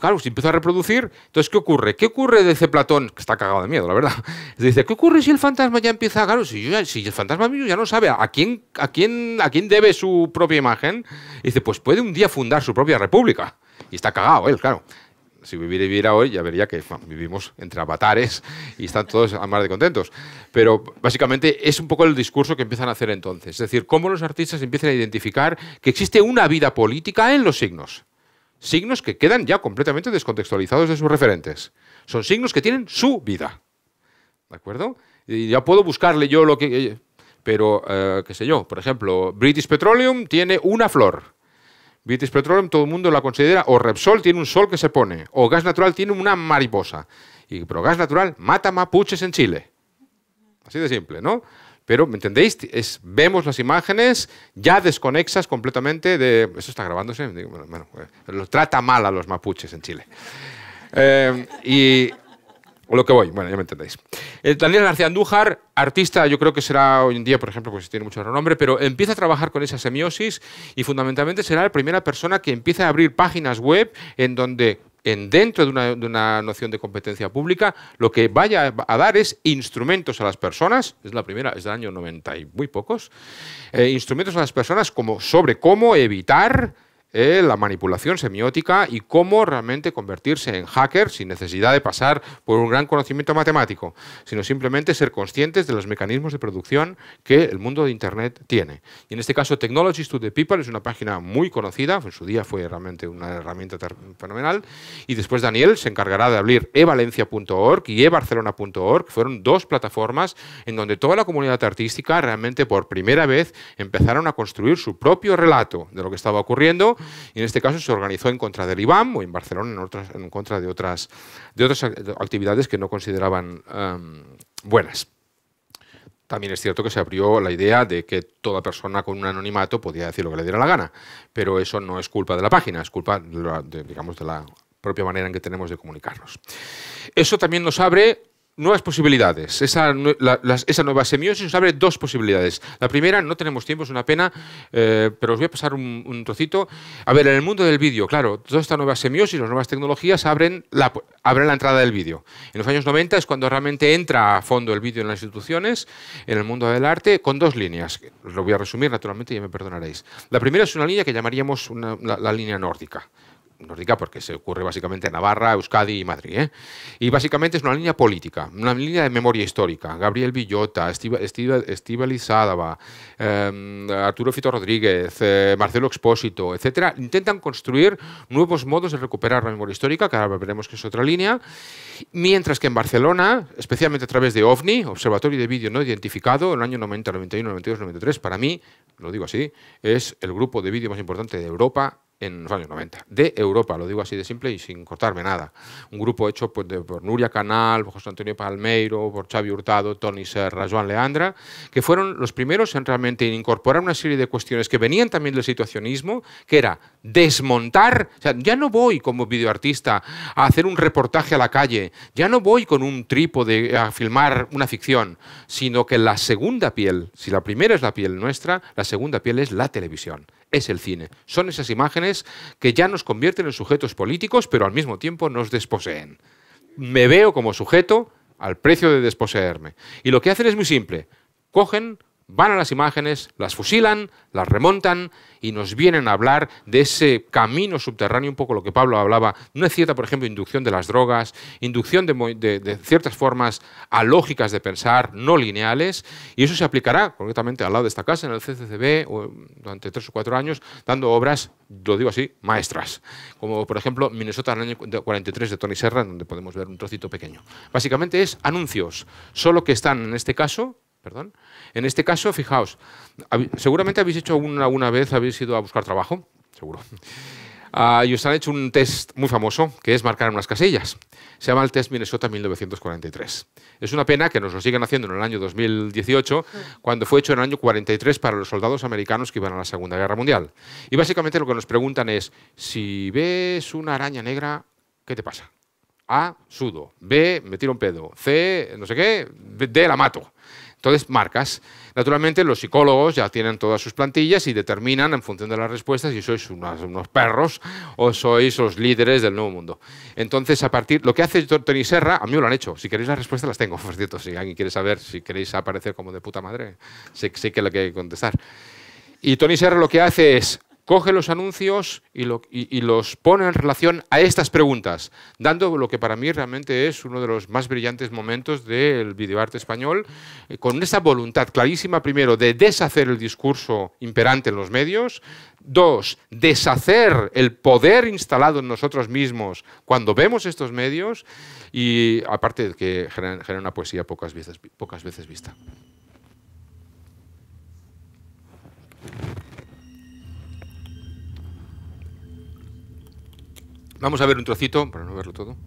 claro, si empieza a reproducir. Entonces, ¿qué ocurre? ¿Qué ocurre? Dice Platón, que está cagado de miedo, la verdad. Dice, ¿qué ocurre si el fantasma ya empieza? Claro, si, yo el fantasma mío ya no sabe a quién, a, quién, a quién debe su propia imagen, dice, pues puede un día fundar su propia república. Y está cagado él, claro. Si viviera, hoy, ya vería que vivimos entre avatares y están todos a mar de contentos. Pero básicamente es un poco el discurso que empiezan a hacer entonces. Es decir, cómo los artistas empiezan a identificar que existe una vida política en los signos signos que quedan ya completamente descontextualizados de sus referentes. Son signos que tienen su vida. ¿De acuerdo? Y ya puedo buscarle yo lo que... Eh, pero, eh, qué sé yo, por ejemplo, British Petroleum tiene una flor. British Petroleum todo el mundo la considera, o Repsol tiene un sol que se pone, o Gas Natural tiene una mariposa. Y, pero Gas Natural mata mapuches en Chile. Así de simple, ¿no? Pero, ¿me entendéis? vemos las imágenes ya desconexas completamente de... Eso está grabándose. Bueno, eh, lo trata mal a los mapuches en Chile. Eh, y o lo que voy, bueno, ya me entendéis. Eh, Daniel García Andújar, artista, yo creo que será hoy en día, por ejemplo, pues tiene mucho renombre, pero empieza a trabajar con esa semiosis y fundamentalmente será la primera persona que empieza a abrir páginas web en donde en dentro de una, noción de competencia pública, lo que vaya a dar es instrumentos a las personas, es la primera, es del año 90 y muy pocos, eh, instrumentos a las personas como, sobre cómo evitar eh, la manipulación semiótica y cómo realmente convertirse en hacker sin necesidad de pasar por un gran conocimiento matemático, sino simplemente ser conscientes de los mecanismos de producción que el mundo de Internet tiene. Y en este caso, Technologies to the People es una página muy conocida, en su día fue realmente una herramienta fenomenal, y después Daniel se encargará de abrir evalencia.org y ebarcelona.org, fueron dos plataformas en donde toda la comunidad artística realmente por primera vez empezaron a construir su propio relato de lo que estaba ocurriendo y en este caso se organizó en contra del IBAM o en Barcelona en, contra de otras, de otras actividades que no consideraban em, buenas. También es cierto que se abrió la idea de que toda persona con un anonimato podía decir lo que le diera la gana, pero eso no es culpa de la página, es culpa, digamos, de la propia manera en que tenemos de comunicarnos. Eso también nos abre nuevas posibilidades. Esa, nueva semiosis nos abre dos posibilidades. La primera, no tenemos tiempo, es una pena, eh, pero os voy a pasar un, trocito. A ver, en el mundo del vídeo, claro, toda esta nueva semiosis, las nuevas tecnologías abren la, la entrada del vídeo. En los años 90 es cuando realmente entra a fondo el vídeo en las instituciones, en el mundo del arte, con dos líneas. Lo voy a resumir, naturalmente, ya me perdonaréis. La primera es una línea que llamaríamos la línea nórdica diga porque se ocurre básicamente en Navarra, Euskadi y Madrid. ¿eh? Y básicamente es una línea política, una línea de memoria histórica. Gabriel Villota, Estiva Lizádava, em, Arturo Fito Rodríguez, eh, Marcelo Expósito, etcétera, intentan construir nuevos modos de recuperar la memoria histórica, que ahora veremos que es otra línea, mientras que en Barcelona, especialmente a través de OVNI, Observatorio de Vídeo No Identificado, en el año 90, 91, 92, 93, para mí, lo digo así, es el grupo de vídeo más importante de Europa en los años 90, de Europa, lo digo así de simple y sin cortarme nada. Un grupo hecho pues, de, por Nuria Canal, por José Antonio Palmeiro, por Xavi Hurtado, Tony Serra, Joan Leandra, que fueron los primeros en realmente incorporar una serie de cuestiones que venían también del situacionismo, que era desmontar, o sea, ya no voy como videoartista a hacer un reportaje a la calle, ya no voy con un trípode a filmar una ficción, sino que la segunda piel, si la primera es la piel nuestra, la segunda piel es la televisión es el cine. Son esas imágenes que ya nos convierten en sujetos políticos, pero al mismo tiempo nos desposeen. Me veo como sujeto al precio de desposeerme. Y lo que hacen es muy simple. Cogen van a las imágenes, las fusilan, las remontan y nos vienen a hablar de ese camino subterráneo, un poco lo que Pablo hablaba, No es cierta, por ejemplo, inducción de las drogas, inducción de, de ciertas formas alógicas de pensar, no lineales, y eso se aplicará concretamente al lado de esta casa, en el CCCB, durante tres o cuatro años, dando obras, lo digo así, maestras, como por ejemplo Minnesota en el año 43 de Tony Serra, donde podemos ver un trocito pequeño. Básicamente es anuncios, solo que están en este caso, perdón, en este caso, fijaos, seguramente habéis hecho alguna vez, habéis ido a buscar trabajo, seguro. Ah, y os han hecho un test muy famoso, que es marcar unas casillas. Se llama el test Minnesota 1943. Es una pena que nos lo sigan haciendo en el año 2018, cuando fue hecho en el año 43 para los soldados americanos que iban a la Segunda Guerra Mundial. Y básicamente lo que nos preguntan es, si ves una araña negra, ¿qué te pasa? A, sudo. B, me tiro un pedo. C, no sé qué. D, la mato. Entonces, marcas. Naturalmente, los psicólogos ya tienen todas sus plantillas y determinan en función de las respuestas si sois unos perros o sois los líderes del nuevo mundo. Entonces, a partir, lo que hace Tony Serra, a mí me lo han hecho. Si queréis las respuestas, las tengo, por cierto. Si alguien quiere saber, si queréis aparecer como de puta madre, sé, sé que lo que hay que contestar. Y Tony Serra lo que hace es coge los anuncios y, los pone en relación a estas preguntas, dando lo que para mí realmente es uno de los más brillantes momentos del videoarte español, eh, con esa voluntad clarísima, primero, de deshacer el discurso imperante en los medios, dos, deshacer el poder instalado en nosotros mismos cuando vemos estos medios, y aparte de que genera, genera una poesía pocas veces, pocas veces vista. Vamos a ver un trocito, para no verlo todo.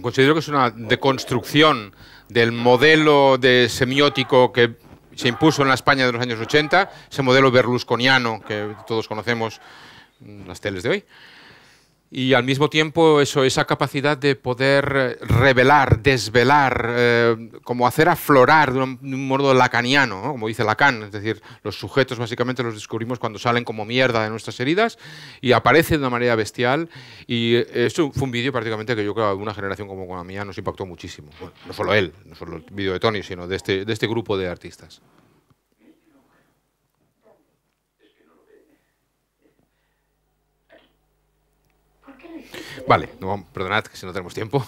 considero que es una deconstrucción del modelo de semiótico que se impuso en la España de los años 80, ese modelo berlusconiano que todos conocemos en las teles de hoy y al mismo tiempo eso, esa capacidad de poder eh, revelar, desvelar, eh, como hacer aflorar de un, modo lacaniano, como dice Lacan, es decir, los sujetos básicamente los descubrimos cuando salen como mierda de nuestras heridas y aparecen de una manera bestial y eh, esto fue un vídeo prácticamente que yo creo que una generación como la mía nos impactó muchísimo, no solo él, no solo el vídeo de Tony, sino de este, de este grupo de artistas. Vale, no, perdonad que si no tenemos tiempo.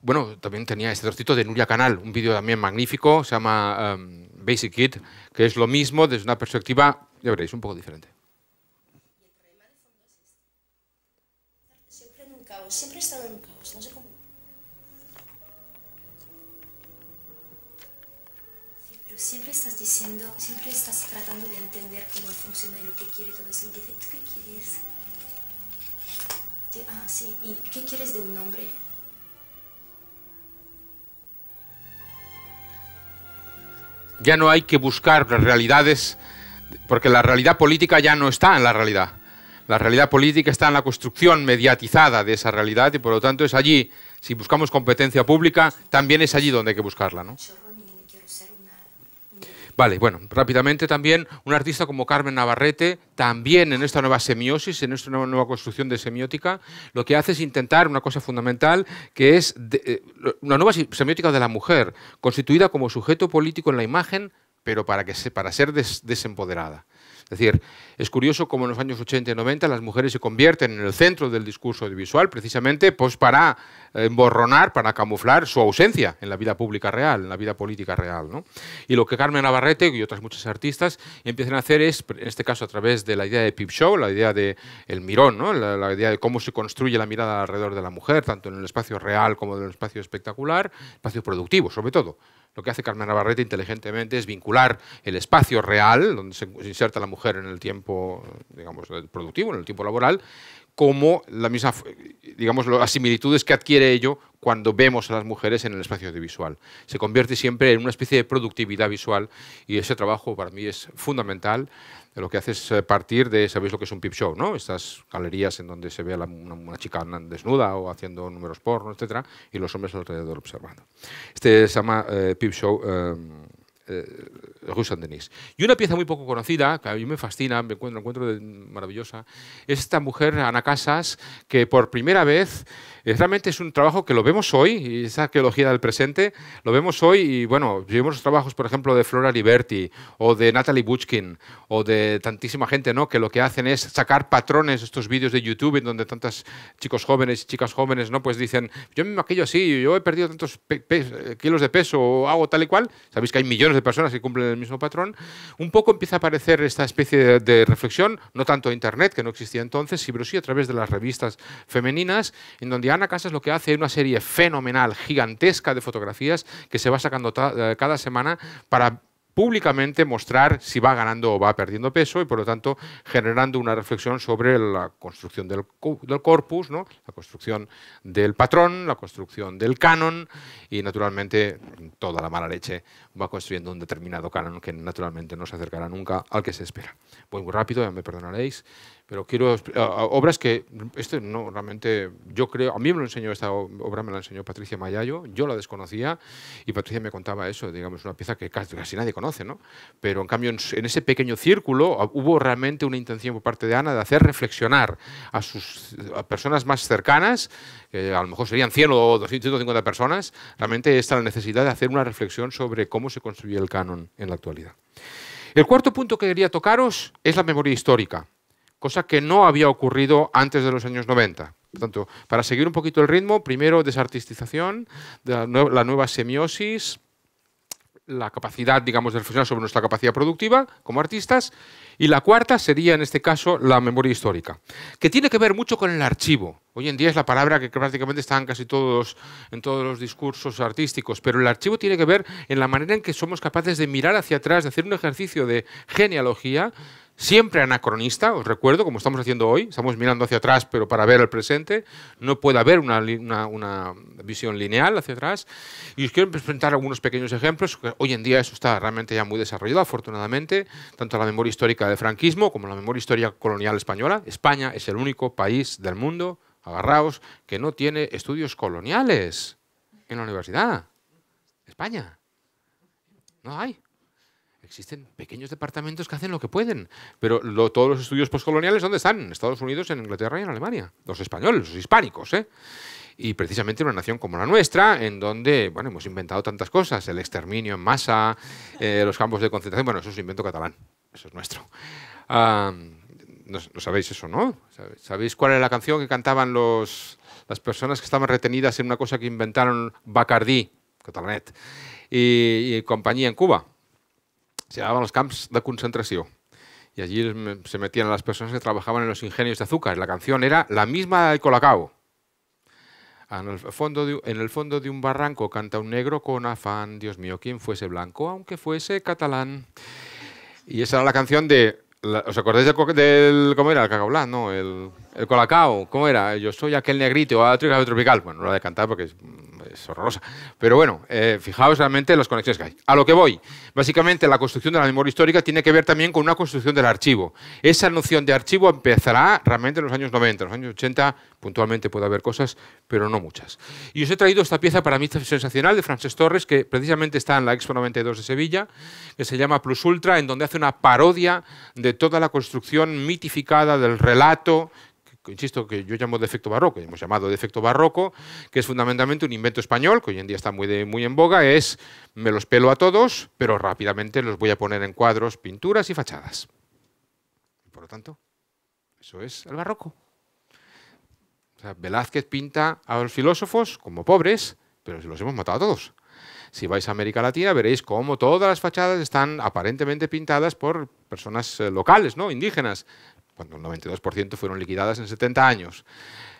bueno, también tenía este trocito de Nuria Canal, un vídeo también magnífico, se llama Basic Kit, que es lo mismo desde una perspectiva, ya veréis, un poco diferente. Siempre en un caos, siempre he en un caos, no sé cómo. Sí, siempre estás diciendo, siempre estás tratando de entender cómo funciona y lo que quiere todo eso. dice, ¿tú qué quieres? Ah, sí. ¿Y qué quieres de un nombre? Ya no hay que buscar las realidades, porque la realidad política ya no está en la realidad. La realidad política está en la construcción mediatizada de esa realidad y por lo tanto es allí, si buscamos competencia pública, también es allí donde hay que buscarla. ¿no? Vale, bueno, rápidamente también un artista como Carmen Navarrete, también en esta nueva semiosis, en esta nueva construcción de semiótica, lo que hace es intentar una cosa fundamental, que es eh, una nueva semiótica de la mujer, constituida como sujeto político en la imagen, pero para, que para ser desempoderada. Es decir, es curioso cómo en los años 80 y 90 las mujeres se convierten en el centro del discurso audiovisual precisamente pues, para eh, emborronar, para camuflar su ausencia en la vida pública real, en la vida política real. Y lo que Carmen Navarrete y otras muchas artistas empiezan a hacer es, en este caso a través de la idea de Peep Show, la idea de mirón, la, la, idea de cómo se construye la mirada alrededor de la mujer, tanto en el espacio real como en el espacio espectacular, espacio productivo sobre todo. Lo que hace Carmen Navarrete inteligentemente es vincular el espacio real, donde se inserta la mujer en el tiempo digamos, productivo, en el tiempo laboral, como la misma, digamos, las similitudes que adquiere ello cuando vemos a las mujeres en el espacio visual. Se convierte siempre en una especie de productividad visual y ese trabajo para mí es fundamental lo que hace es eh, partir de, sabéis lo que es un peep show, ¿no? Estas galerías en donde se ve a una, chica desnuda o haciendo números porno, etc. y los hombres alrededor observando. Este se llama eh, peep show. Eh, eh Denis. Y una pieza muy poco conocida, que a mí me fascina, me encuentro, encuentro maravillosa, es esta mujer, Ana Casas, que por primera vez realmente es un trabajo que lo vemos hoy, y esa arqueología del presente, lo vemos hoy y bueno, vemos los trabajos, por ejemplo, de Flora Liberty o de Natalie Butchkin o de tantísima gente, ¿no? Que lo que hacen es sacar patrones, estos vídeos de YouTube en donde tantos chicos jóvenes y chicas jóvenes, ¿no? Pues dicen, yo me maquillo así, yo he perdido tantos kilos de peso o hago tal y cual. Sabéis que hay millones de personas que cumplen el mismo patrón. Un poco empieza a aparecer esta especie de, reflexión, no tanto Internet, que no existía entonces, pero sí a través de las revistas femeninas, en donde Gana casa Casas lo que hace es una serie fenomenal, gigantesca de fotografías que se va sacando eh, cada semana para públicamente mostrar si va ganando o va perdiendo peso y por lo tanto generando una reflexión sobre la construcción del, corpus, ¿no? la construcción del patrón, la construcción del canon y naturalmente toda la mala leche va construyendo un determinado canon que naturalmente no se acercará nunca al que se espera. Voy muy rápido, me perdonaréis pero quiero obras que este no realmente yo creo a mí me lo enseñó esta obra me la enseñó Patricia Mayayo yo la desconocía y Patricia me contaba eso digamos una pieza que casi, nadie conoce no pero en cambio en, ese pequeño círculo ah, hubo realmente una intención por parte de Ana de hacer reflexionar a sus personas más cercanas a lo mejor serían 100 o 250 personas realmente está la necesidad de hacer una reflexión sobre cómo se construye el canon en la actualidad el cuarto punto que quería tocaros es la memoria histórica cosa que no había ocurrido antes de los años 90. Por tanto, para seguir un poquito el ritmo, primero desartistización, la, nueva semiosis, la capacidad, digamos, de reflexionar sobre nuestra capacidad productiva como artistas. Y la cuarta sería, en este caso, la memoria histórica, que tiene que ver mucho con el archivo. Hoy en día es la palabra que prácticamente está en casi todos, en todos los discursos artísticos, pero el archivo tiene que ver en la manera en que somos capaces de mirar hacia atrás, de hacer un ejercicio de genealogía siempre anacronista, os recuerdo, como estamos haciendo hoy, estamos mirando hacia atrás pero para ver el presente, no puede haber una, visión lineal hacia atrás. Y os quiero presentar algunos pequeños ejemplos, hoy en día eso está realmente ya muy desarrollado, afortunadamente, tanto la memoria histórica del franquismo como la memoria histórica colonial española. España es el único país del mundo, agarraos, que no tiene estudios coloniales en la universidad. España. No hay. Existen pequeños departamentos que hacen lo que pueden, pero todos los estudios postcoloniales, ¿dónde están? En Estados Unidos, en Inglaterra y en Alemania. Los españoles, los hispánicos, ¿eh? y precisamente una nación como la nuestra, en donde bueno, hemos inventado tantas cosas, el exterminio en masa, eh, los campos de concentración, bueno, eso es un invento catalán, eso es nuestro. no, sabéis eso, ¿no? ¿Sabéis cuál era la canción que cantaban los, las personas que estaban retenidas en una cosa que inventaron Bacardí, catalanet, y compañía en Cuba? se llamaban los camps de concentración. Y allí se metían las personas que trabajaban en los ingenios de azúcar. La canción era la misma del Colacao. En el, fondo de, en el fondo de un barranco canta un negro con afán, Dios mío, quien fuese blanco, aunque fuese catalán. Y esa era la canción de... ¿Os acordáis del, ¿Cómo era? El cacablan ¿no? El, el colacao. ¿Cómo era? Yo soy aquel negrito, a ah, tropical. Bueno, no lo voy a cantar porque es horrorosa. Pero bueno, eh, fijaos realmente en las conexiones que hay. A lo que voy, básicamente la construcción de la memoria histórica tiene que ver también con una construcción del archivo. Esa noción de archivo empezará realmente en los años 90, en los años 80 puntualmente puede haber cosas, pero no muchas. Y os he traído esta pieza para mí sensacional de Frances Torres, que precisamente está en la Expo 92 de Sevilla, que se llama Plus Ultra, en donde hace una parodia de toda la construcción mitificada del relato insisto, que yo llamo de efecto barroco, hemos llamado de efecto barroco, que es fundamentalmente un invento español, que hoy en día está muy, de, muy en boga, es me los pelo a todos, pero rápidamente los voy a poner en cuadros, pinturas y fachadas. Por lo tanto, eso es el barroco. Velázquez pinta a los filósofos como pobres, pero los hemos matado a todos. Si vais a América Latina veréis cómo todas las fachadas están aparentemente pintadas por personas eh, locales, ¿no? indígenas, cuando el 92% fueron liquidadas en 70 años.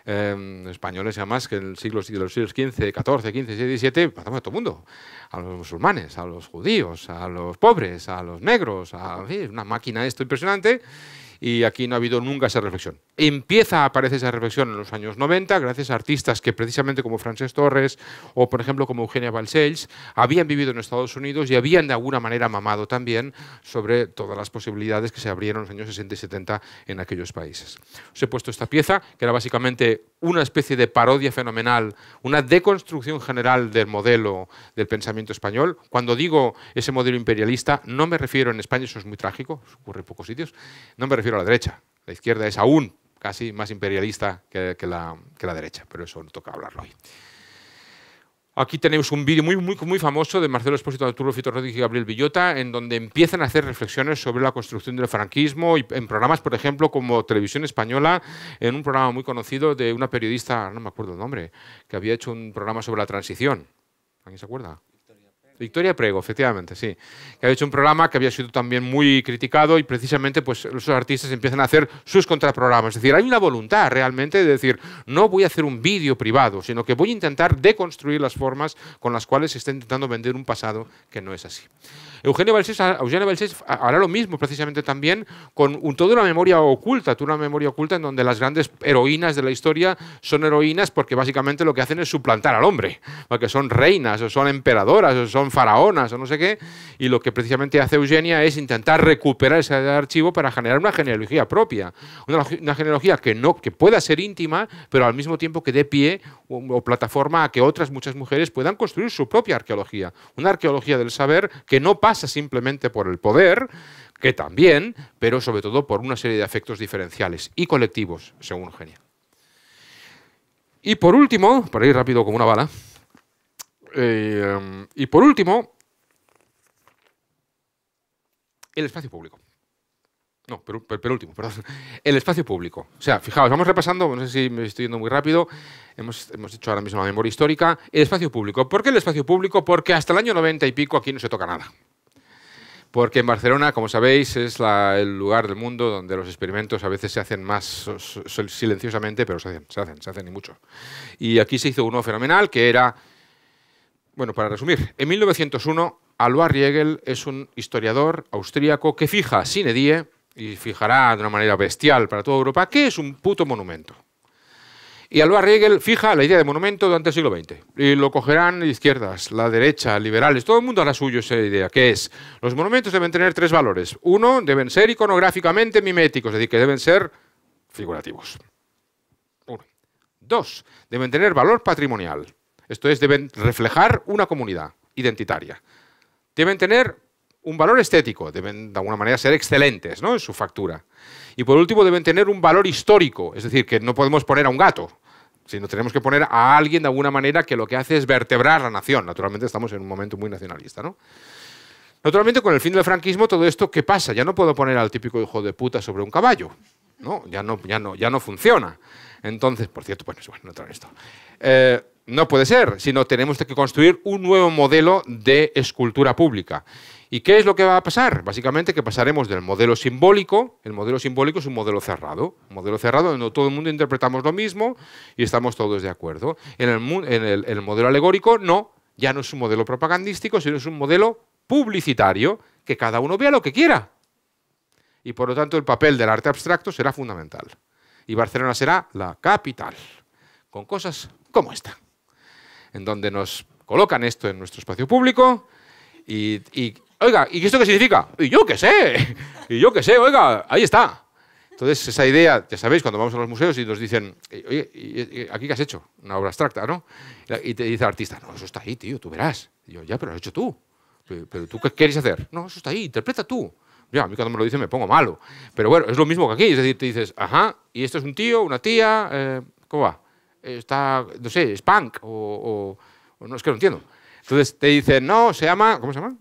Eh, españoles, además, que en el siglo, los siglos XV, XIV, XV, XVII, XVII, matamos a todo el mundo. A los musulmanes, a los judíos, a los pobres, a los negros, a una máquina esto impresionante y aquí no ha habido nunca esa reflexión. Empieza a aparecer esa reflexión en los años 90 gracias a artistas que precisamente como Francesc Torres o por ejemplo como Eugenia Balcells habían vivido en Estados Unidos y habían de alguna manera mamado también sobre todas las posibilidades que se abrieron en los años 60 y 70 en aquellos países. Os he puesto esta pieza que era básicamente una especie de parodia fenomenal, una deconstrucción general del modelo del pensamiento español. Cuando digo ese modelo imperialista, no me refiero en España, eso es muy trágico, ocurre en pocos sitios, no me refiero a la derecha. La izquierda es aún casi más imperialista que, la, la derecha, pero eso no toca hablarlo hoy. Aquí tenemos un vídeo muy, muy, muy famoso de Marcelo Espósito Arturo Fito y Gabriel Villota, en donde empiezan a hacer reflexiones sobre la construcción del franquismo y en programas, por ejemplo, como Televisión Española, en un programa muy conocido de una periodista, no me acuerdo el nombre, que había hecho un programa sobre la transición. ¿Alguien se acuerda? Victoria Prego, efectivamente, sí. Que ha hecho un programa que había sido también muy criticado y precisamente pues los artistas empiezan a hacer sus contraprogramas. Es decir, hay una voluntad realmente de decir, no voy a hacer un vídeo privado, sino que voy a intentar deconstruir las formas con las cuales se está intentando vender un pasado que no es así. Eugenia Balsés, hará lo mismo precisamente también con un, toda una memoria oculta, toda una memoria oculta en donde las grandes heroínas de la historia son heroínas porque básicamente lo que hacen es suplantar al hombre, porque son reinas o son emperadoras o son faraonas o no sé qué, y lo que precisamente hace Eugenia es intentar recuperar ese archivo para generar una genealogía propia, una, genealogía que, no, que pueda ser íntima, pero al mismo tiempo que dé pie o, o plataforma a que otras muchas mujeres puedan construir su propia arqueología, una arqueología del saber que no pasa pasa simplemente por el poder, que también, pero sobre todo por una serie de afectos diferenciales y colectivos, según Eugenia. Y por último, para ir rápido como una bala, eh, y por último, el espacio público. No, pero, penúltimo, perdón. El espacio público. O sea, fijaos, vamos repasando, no sé si me estoy yendo muy rápido, hemos, hemos hecho ahora mismo la memoria histórica, el espacio público. ¿Por qué el espacio público? Porque hasta el año 90 y pico aquí no se toca nada porque en Barcelona, como sabéis, es el lugar del mundo donde los experimentos a veces se hacen más silenciosamente, pero se hacen, se hacen, se hacen y mucho. Y aquí se hizo uno fenomenal que era, bueno, para resumir, en 1901 Alvar Riegel es un historiador austríaco que fija sin edie, y fijará de una manera bestial para toda Europa que es un puto monumento. Y Alba Riegel fija la idea de monumento durante el siglo XX. Y lo cogerán izquierdas, la derecha, liberales, todo el mundo hará suyo esa idea, que es, los monumentos deben tener tres valores. Uno, deben ser iconográficamente miméticos, es decir, que deben ser figurativos. Uno. Dos, deben tener valor patrimonial, esto es, deben reflejar una comunidad identitaria. Deben tener un valor estético, deben de alguna manera ser excelentes ¿no? en su factura. Y por último, deben tener un valor histórico, es decir, que no podemos poner a un gato, sino tenemos que poner a alguien de alguna manera que lo que hace es vertebrar la nación. Naturalmente estamos en un momento muy nacionalista, ¿no? Naturalmente, con el fin del franquismo, todo esto, ¿qué pasa? Ya no puedo poner al típico hijo de puta sobre un caballo. ¿no? Ya, no, ya, no, funciona. Entonces, por cierto, bueno, no esto. Eh, no puede ser, sino tenemos que construir un nuevo modelo de escultura pública. ¿Y qué es lo que va a pasar? Básicamente que pasaremos del modelo simbólico, el modelo simbólico es un modelo cerrado, un modelo cerrado donde todo el mundo interpretamos lo mismo y estamos todos de acuerdo. En el, modelo alegórico no, ya no es un modelo propagandístico, sino es un modelo publicitario, que cada uno vea lo que quiera. Y por lo tanto el papel del arte abstracto será fundamental. Y Barcelona será la capital, con cosas como esta, en donde nos colocan esto en nuestro espacio público y Oiga, ¿y esto qué significa? Y yo qué sé, y yo qué sé, oiga, ahí está. Entonces, esa idea, ya sabéis, cuando vamos a los museos y nos dicen, eh, oye, eh, eh, aquí qué has hecho? Una obra abstracta, ¿no? Y te dice el artista, no, eso está ahí, tío, tú verás. Y yo, ya, pero lo has hecho tú. Pero tú qué quieres hacer? No, eso está ahí, interpreta tú. Ya, a mí cuando me lo dicen me pongo malo. Pero bueno, es lo mismo que aquí. Es decir, te dices, ajá, y esto es un tío, una tía, ¿cómo va? Está, no sé, es punk o, o, no, es que no entiendo. Entonces te dicen, no, se llama, ¿cómo se llama?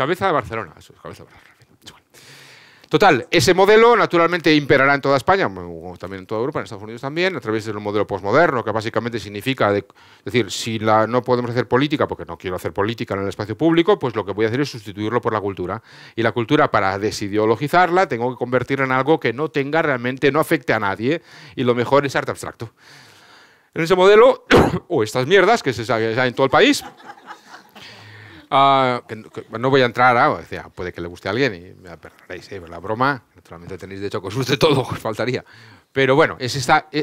Cabeza de Barcelona. Total, ese modelo naturalmente imperará en toda España, también en toda Europa, en Estados Unidos también, a través de un modelo posmoderno, que básicamente significa, es decir, si la, no podemos hacer política, porque no quiero hacer política en el espacio público, pues lo que voy a hacer es sustituirlo por la cultura. Y la cultura, para desideologizarla, tengo que convertirla en algo que no tenga realmente, no afecte a nadie, y lo mejor es arte abstracto. En ese modelo, o estas mierdas que se saben en todo el país, Ah, no voy a entrar, o ah, pues decía, puede que le guste a alguien y me perdonaréis eh, la broma. Naturalmente tenéis de hecho os usted todo, os faltaría. Pero bueno, e,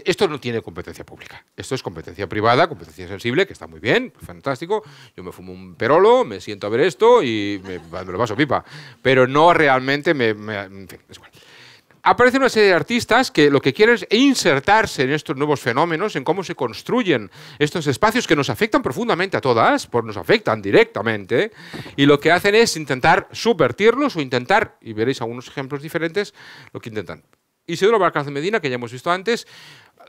esto no tiene competencia pública. Esto es competencia privada, competencia sensible, que está muy bien, fantástico. Yo me fumo un perolo, me siento a ver esto y me, lo paso pipa. Pero no realmente me... en fin, es Aparece una serie de artistas que lo que quieren es insertarse en estos nuevos fenómenos, en cómo se construyen estos espacios que nos afectan profundamente a todas, pues nos afectan directamente, y lo que hacen es intentar subvertirlos o intentar, y veréis algunos ejemplos diferentes, lo que intentan. Isidro Barcaz de Medina, que ya hemos visto antes,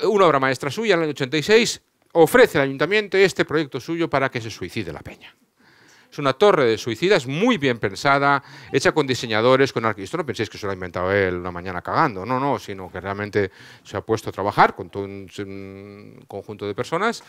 una obra maestra suya en el año 86, ofrece al ayuntamiento este proyecto suyo para que se suicide la peña. Es una torre de suicidas muy bien pensada, hecha con diseñadores, con arquitectos. No penséis que se lo ha inventado él una mañana cagando, no, no, sino que realmente se ha puesto a trabajar con todo un, conjunto de personas.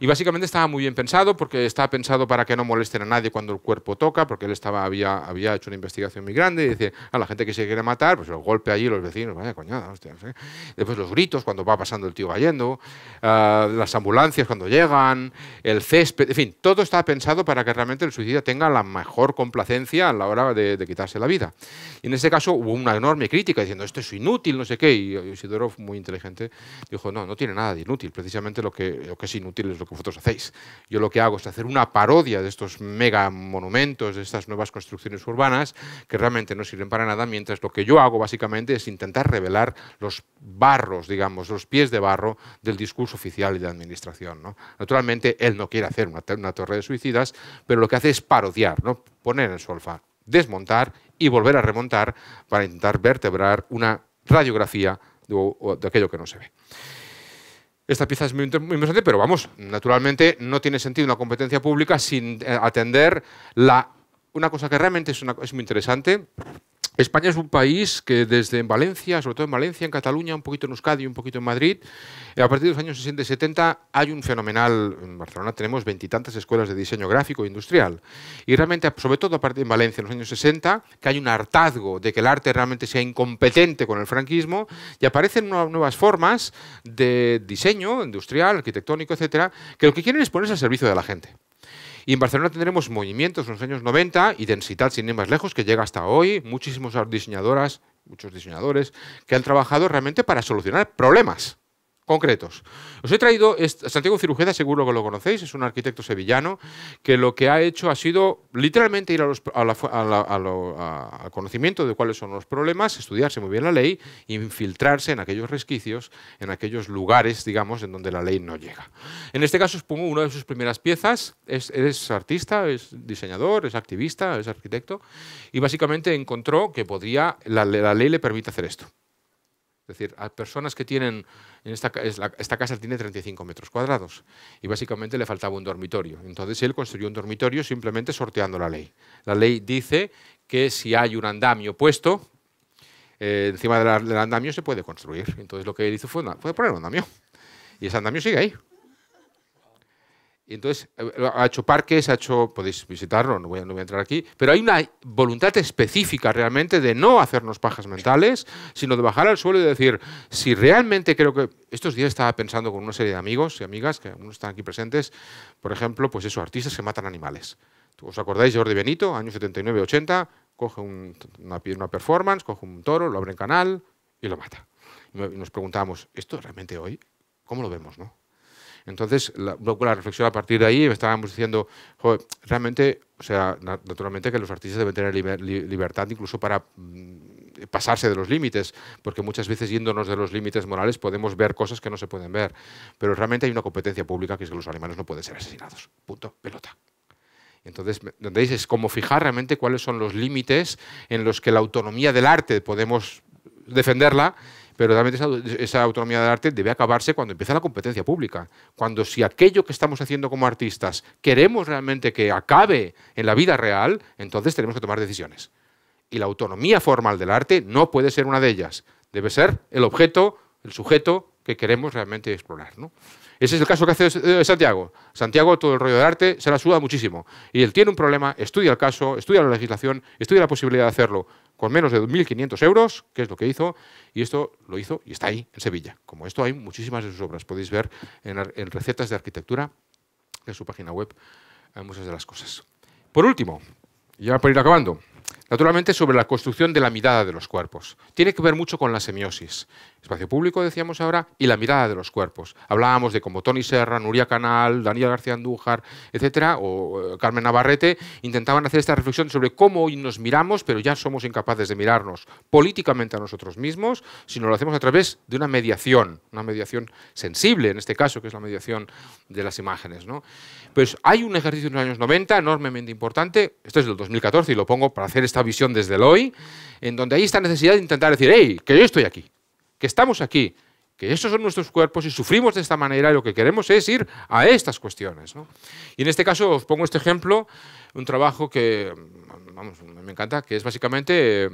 Y básicamente estaba muy bien pensado porque estaba pensado para que no molesten a nadie cuando el cuerpo toca, porque él estaba, había, había hecho una investigación muy grande y dice, a la gente que se quiere matar, pues el golpe allí, los vecinos, vaya coñada, hostia, ¿eh? Después los gritos cuando va pasando el tío cayendo, ah, las ambulancias cuando llegan, el césped, en fin, todo está pensado para que realmente el suicidio tenga la mejor complacencia a la hora de, quitarse la vida. Y en ese caso hubo una enorme crítica diciendo esto es inútil, no sé qué, y Isidoro muy inteligente, dijo, no, no tiene nada de inútil, precisamente lo que, lo que es inútil es lo que vosotros hacéis. Yo lo que hago es hacer una parodia de estos mega monumentos, de estas nuevas construcciones urbanas, que realmente no sirven para nada, mientras lo que yo hago básicamente es intentar revelar los barros, digamos, los pies de barro del discurso oficial y de administración. ¿no? Naturalmente, él no quiere hacer una, una torre de suicidas, pero lo que hace parodiar, ¿no? poner en su alfa, desmontar y volver a remontar para intentar vertebrar una radiografía de, aquello que no se ve. Esta pieza es muy, interesante, pero vamos, naturalmente no tiene sentido una competencia pública sin eh, atender la, una cosa que realmente es muy interesante, España es un país que desde en Valencia, sobre todo en Valencia, en Cataluña, un poquito en Euskadi, un poquito en Madrid, a partir de los años 60 y 70 hay un fenomenal, en Barcelona tenemos veintitantas escuelas de diseño gráfico e industrial, y realmente, sobre todo a partir de Valencia en los años 60, que hay un hartazgo de que el arte realmente sea incompetente con el franquismo, y aparecen nuevas formas de diseño industrial, arquitectónico, etcétera, que lo que quieren es ponerse al servicio de la gente. Y en Barcelona tendremos movimientos en los años 90 y densidad, sin ir más lejos, que llega hasta hoy. Muchísimas diseñadoras, muchos diseñadores que han trabajado realmente para solucionar problemas concretos. Os he traído Santiago Cirujeda, seguro que lo conocéis, es un arquitecto sevillano que lo que ha hecho ha sido literalmente ir a al conocimiento de cuáles son los problemas, estudiarse muy bien la ley, infiltrarse en aquellos resquicios, en aquellos lugares, digamos, en donde la ley no llega. En este caso os pongo una de sus primeras piezas, es, artista, es diseñador, es activista, es arquitecto, y básicamente encontró que podría, la, la ley le permite hacer esto. Es decir, a personas que tienen esta, es la, esta casa tiene 35 metros cuadrados y básicamente le faltaba un dormitorio. Entonces él construyó un dormitorio simplemente sorteando la ley. La ley dice que si hay un andamio puesto, eh, encima del, andamio se puede construir. Entonces lo que él hizo fue, fue poner un andamio. Y ese andamio sigue ahí. Y entonces eh, ha hecho parques, ha hecho, podéis visitarlo, no voy, a, entrar aquí, pero hay una voluntad específica realmente de no hacernos pajas mentales, sino de bajar al suelo y decir, si realmente creo que, estos días estaba pensando con una serie de amigos y amigas, que algunos están aquí presentes, por ejemplo, pues eso, artistas que matan animales. ¿Os acordáis de Jordi Benito, año 79-80? Coge una, una performance, coge un toro, lo abre en canal y lo mata. Y nos preguntamos, ¿esto realmente hoy? ¿Cómo lo vemos, no? Entonces, la, la reflexión a partir de ahí, me estábamos diciendo, joder, realmente, o sea, naturalmente que los artistas deben tener libertad incluso para mm, pasarse de los límites, porque muchas veces yéndonos de los límites morales podemos ver cosas que no se pueden ver. Pero realmente hay una competencia pública que es que los alemanes no pueden ser asesinados. Punto, pelota. Entonces, ¿entendéis? Es como fijar realmente cuáles son los límites en los que la autonomía del arte podemos defenderla pero realmente esa, autonomía del arte debe acabarse cuando empieza la competencia pública. Cuando si aquello que estamos haciendo como artistas queremos realmente que acabe en la vida real, entonces tenemos que tomar decisiones. Y la autonomía formal del arte no puede ser una de ellas. Debe ser el objeto, el sujeto que queremos realmente explorar. ¿no? Ese es el caso que hace eh, Santiago. Santiago, todo el rollo del arte, se la suda muchísimo. Y él tiene un problema, estudia el caso, estudia la legislación, estudia la posibilidad de hacerlo con menos de 2.500 euros, que es lo que hizo, y esto lo hizo y está ahí, en Sevilla. Como esto hay muchísimas de sus obras, podéis ver en, recetas de arquitectura, en su página web, hay eh, muchas de las cosas. Por último, ya para ir acabando, naturalmente sobre la construcción de la mirada de los cuerpos. Tiene que ver mucho con la semiosis espacio público, decíamos ahora, y la mirada de los cuerpos. Hablábamos de como Tony Serra, Nuria Canal, Daniel García Andújar, etcétera, o eh, Carmen Navarrete, intentaban hacer esta reflexión sobre cómo hoy nos miramos, pero ya somos incapaces de mirarnos políticamente a nosotros mismos, sino lo hacemos a través de una mediación, una mediación sensible, en este caso, que es la mediación de las imágenes. Pues hay un ejercicio en los años 90 enormemente importante, esto es del 2014 y lo pongo para hacer esta visión desde el hoy, en donde hay esta necesidad de intentar decir, hey, que yo estoy aquí, que estamos aquí, que estos son nuestros cuerpos y sufrimos de esta manera y lo que queremos es ir a estas cuestiones. Y en este caso os pongo este ejemplo, un trabajo que me encanta, que es básicamente eh,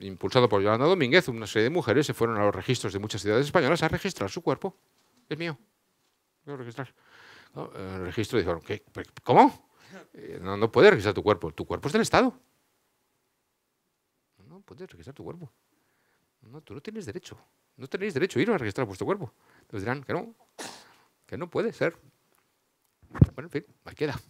impulsado por Yolanda Domínguez, una serie de mujeres se fueron a los registros de muchas ciudades españolas a registrar su cuerpo. Es mío. registrar. El registro dijeron, ¿cómo? Eh, no, no puedes registrar tu cuerpo. Tu cuerpo es del Estado. No puedes registrar tu cuerpo. No, tú no tienes derecho. No tenéis derecho a ir a registrar vuestro cuerpo. Entonces dirán que no, que no puede ser. Bueno, en fin, ahí queda.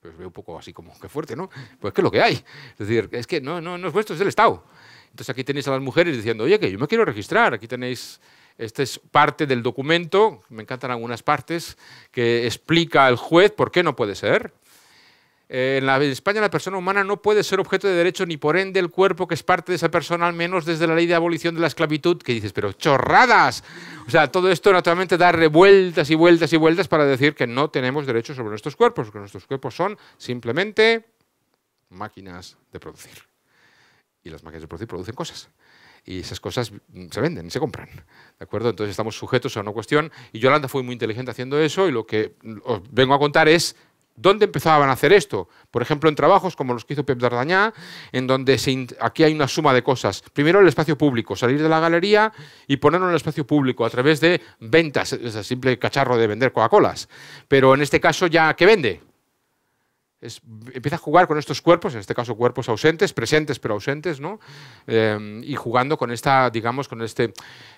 Pues veo un poco así como que fuerte, ¿no? Pues que es lo que hay. Es decir, es que no, no, no es vuestro, es el Estado. Entonces aquí tenéis a las mujeres diciendo, oye, que yo me quiero registrar. Aquí tenéis esta es parte del documento, me encantan algunas partes, que explica el juez por qué no puede ser. Eh, en, España la persona humana no puede ser objeto de derecho ni por ende el cuerpo que es parte de esa persona, al menos desde la ley de abolición de la esclavitud, que dices, pero chorradas. O sea, todo esto naturalmente da revueltas y vueltas y vueltas para decir que no tenemos derechos sobre nuestros cuerpos, que nuestros cuerpos son simplemente máquinas de producir. Y las máquinas de producir producen cosas y esas cosas mm, se venden, se compran. ¿De acuerdo? Entonces estamos sujetos a una cuestión y Yolanda fue muy inteligente haciendo eso y lo que os vengo a contar es ¿Dónde empezaban a hacer esto? Por ejemplo, en trabajos como los que hizo Pep Dardañá, en donde aquí hay una suma de cosas. Primero, el espacio público, salir de la galería y ponerlo en el espacio público a través de ventas, ese simple cacharro de vender Coca-Colas. Pero en este caso, ¿ya que vende? empieza a jugar con estos cuerpos, en este caso cuerpos ausentes, presentes pero ausentes, ¿no? Em, y jugando con esta, digamos, con este...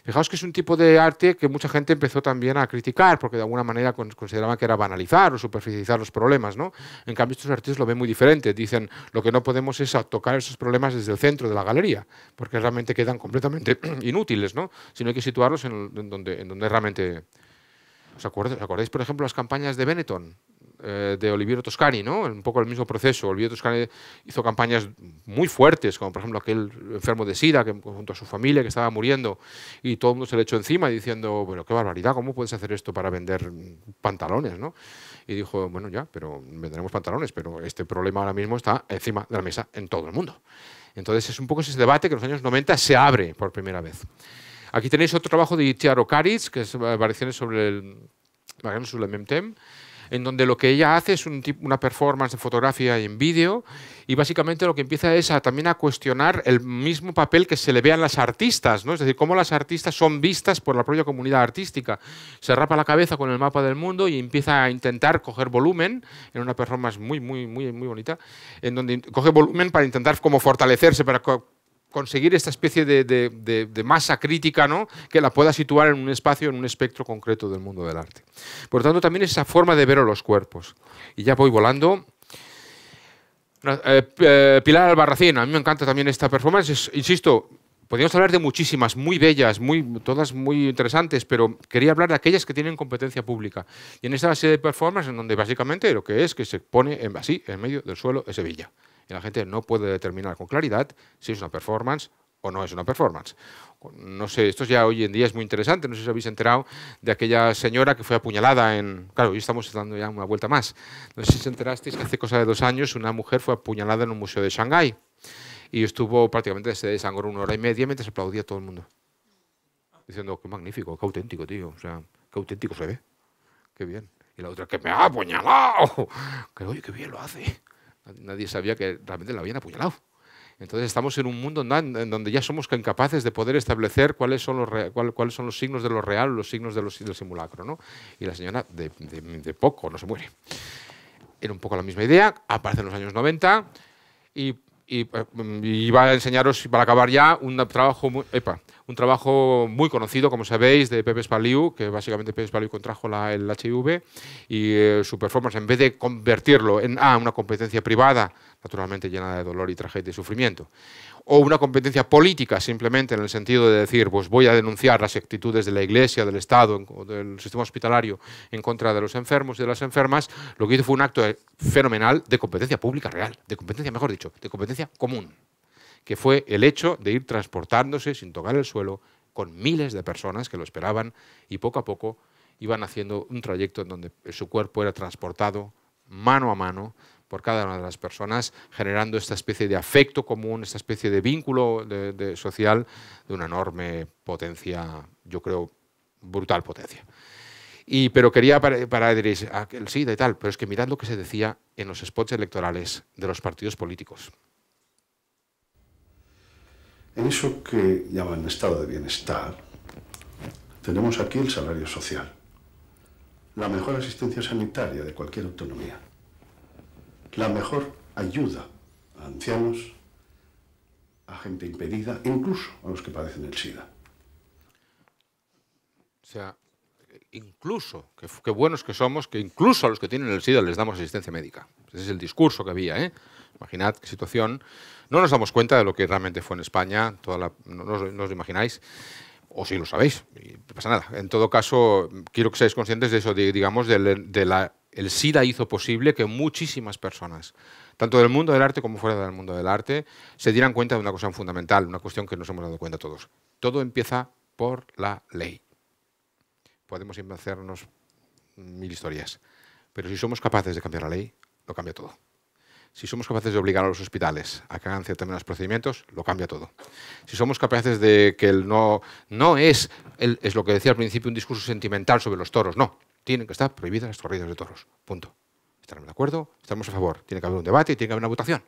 Fijaos que es un tipo de arte que mucha gente empezó también a criticar, porque de alguna manera consideraban que era banalizar o superficializar los problemas, ¿no? En cambio, estos artistas lo ven muy diferente. Dicen, lo que no podemos es tocar esos problemas desde el centro de la galería, porque realmente quedan completamente inútiles, ¿no? Sino hay que situarlos en, donde, realmente... ¿Os acordáis, por ejemplo, las campañas de Benetton? Eh, de Oliviero Toscani, ¿no? Un poco el mismo proceso. Oliviero Toscani hizo campañas muy fuertes, como por ejemplo aquel enfermo de SIDA, que junto a su familia que estaba muriendo, y todo el mundo se le echó encima diciendo, bueno, qué barbaridad, ¿cómo puedes hacer esto para vender pantalones, ¿no? Y dijo, bueno, ya, pero vendremos pantalones, pero este problema ahora mismo está encima de la mesa en todo el mundo. Entonces es un poco ese debate que en los años 90 se abre por primera vez. Aquí tenéis otro trabajo de Tiaro Karitz, que es eh, variaciones sobre el, sobre el Memtem, en donde lo que ella hace es una performance de fotografía y en vídeo, y básicamente lo que empieza es a, también a cuestionar el mismo papel que se le ve a las artistas, ¿no? es decir, cómo las artistas son vistas por la propia comunidad artística. Se rapa la cabeza con el mapa del mundo y empieza a intentar coger volumen, en una performance muy, muy, muy, muy bonita, en donde coge volumen para intentar como fortalecerse, para conseguir esta especie de, masa crítica que la pueda situar en un espacio, en un espectro concreto del mundo del arte. Por lo tanto, también esa forma de ver los cuerpos. Y ya voy volando. Eh, eh, Pilar Albarracín, a mí me encanta también esta performance. insisto, podríamos hablar de muchísimas, muy bellas, muy, todas muy interesantes, pero quería hablar de aquellas que tienen competencia pública. Y en esta serie de performances, en donde básicamente lo que es que se pone en, así, en medio del suelo, es Sevilla y la gente no puede determinar con claridad si es una performance o no es una performance. No sé, esto ya hoy en día es muy interesante, no sé si habéis enterado de aquella señora que fue apuñalada en... Claro, hoy estamos dando ya una vuelta más. No sé si os enterasteis que hace cosa de dos años una mujer fue apuñalada en un museo de Shanghái y estuvo prácticamente se desangró una hora y media mientras aplaudía a todo el mundo. Diciendo, qué magnífico, qué auténtico, tío, o sea, qué auténtico se ve, qué bien. Y la otra, que me ha apuñalado, que oye, qué bien lo hace. Nadie sabía que realmente la habían apuñalado. Entonces estamos en un mundo en donde ya somos incapaces de poder establecer cuáles son los, cuáles son los signos de lo real, los signos de del simulacro. ¿no? Y la señora de, poco no se muere. Era un poco la misma idea, aparece en los años 90 y eh, y, va a enseñaros, para acabar ya, un trabajo muy, un trabajo muy conocido, como sabéis, de Pepe Spaliu, que básicamente Pepe Spaliu contrajo el HIV y eh, su performance, en vez de convertirlo en ah, una competencia privada, naturalmente llena de dolor y tragedia y sufrimiento, o una competencia política simplemente en el sentido de decir, pues voy a denunciar las actitudes de la Iglesia, del Estado, o del sistema hospitalario en contra de los enfermos y de las enfermas, lo que hizo fue un acto eh, fenomenal de competencia pública real, de competencia, mejor dicho, de competencia común, que fue el hecho de ir transportándose sin tocar el suelo con miles de personas que lo esperaban y poco a poco iban haciendo un trayecto en donde su cuerpo era transportado mano a mano por cada una de las personas, generando esta especie de afecto común, esta especie de vínculo social de una enorme potencia, yo creo, brutal potencia. Y, pero quería para, para ah, sí, de tal, pero es que mirad lo que se decía en los spots electorales de los partidos políticos. En eso que llaman estado de bienestar, tenemos aquí el salario social, la mejor asistencia sanitaria de cualquier autonomía, la mejor ayuda a ancianos, a gente impedida, incluso a los que padecen el SIDA. O sea, incluso, qué buenos que somos, que incluso a los que tienen el SIDA les damos asistencia médica. Ese es el discurso que había, ¿eh? Imaginad qué situación. No nos damos cuenta de lo que realmente fue en España, toda no, os imagináis, o si lo sabéis, no pasa nada. En todo caso, quiero que seáis conscientes de eso, digamos, de la el SIDA hizo posible que muchísimas personas, tanto del mundo del arte como fuera del mundo del arte, se dieran cuenta de una cosa fundamental, una cuestión que nos hemos dado cuenta todos. Todo empieza por la ley. Podemos inventarnos mil historias, pero si somos capaces de cambiar la ley, lo cambia todo. Si somos capaces de obligar a los hospitales a que hagan ciertos procedimientos, lo cambia todo. Si somos capaces de que el no, no es, es lo que decía al principio, un discurso sentimental sobre los toros, no, tienen que estar prohibidas las corridas de toros. Punto. Estaremos de acuerdo, estamos a favor. Tiene que haber un debate y tiene que haber una votación.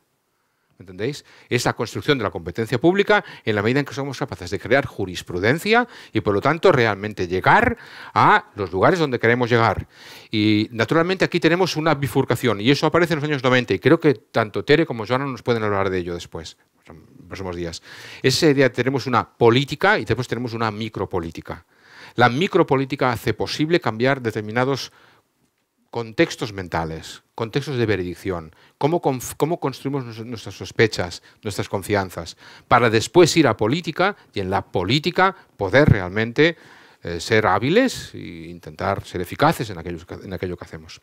¿Entendéis? Esa construcción de la competencia pública en la medida en que somos capaces de crear jurisprudencia y, por lo tanto, realmente llegar a los lugares donde queremos llegar. Y, naturalmente, aquí tenemos una bifurcación y eso aparece en los años 90 y creo que tanto Tere como Joana nos pueden hablar de ello después, en los próximos días. Esa idea tenemos una política y después tenemos una micropolítica. La micropolítica hace posible cambiar determinados contextos mentales, contextos de veredicción, cómo, cómo construimos nuestras sospechas, nuestras confianzas, para después ir a política y en la política poder realmente eh, ser hábiles e intentar ser eficaces en, aquello que hacemos.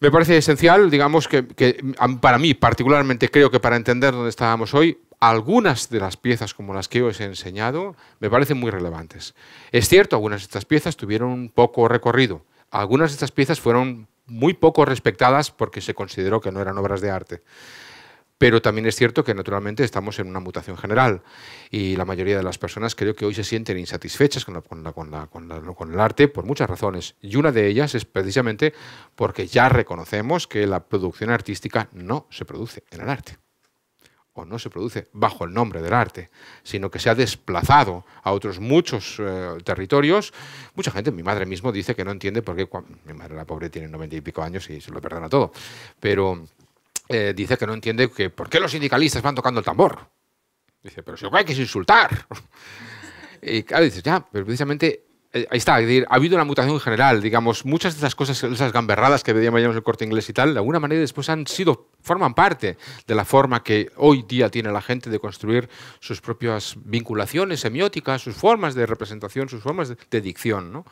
Me parece esencial, digamos que, que para mí particularmente creo que para entender dónde estábamos hoy, algunas de las piezas como las que os he enseñado me parecen muy relevantes. Es cierto, algunas de estas piezas tuvieron un poco recorrido, algunas de estas piezas fueron muy poco respetadas porque se consideró que no eran obras de arte. Pero también es cierto que naturalmente estamos en una mutación general y la mayoría de las personas creo que hoy se sienten insatisfechas con, con el arte por muchas razones. Y una de ellas es precisamente porque ya reconocemos que la producción artística no se produce en el arte o no se produce bajo el nombre del arte, sino que se ha desplazado a otros muchos eh, territorios. Mucha gente, mi madre mismo, dice que no entiende por qué, mi madre la pobre tiene noventa y pico años y se lo perdona todo, pero eh, dice que no entiende que por qué los sindicalistas van tocando el tambor. Dice, pero si lo que hay que es insultar. y claro, dices, ya, pero precisamente eh, ahí está, ha habido una mutación general, digamos, muchas de esas cosas, esas gamberradas que veíamos en el corte inglés y tal, de alguna manera después han sido forman parte de la forma que hoy día tiene la gente de construir sus propias vinculaciones semióticas, sus formas de representación, sus formas de dicción.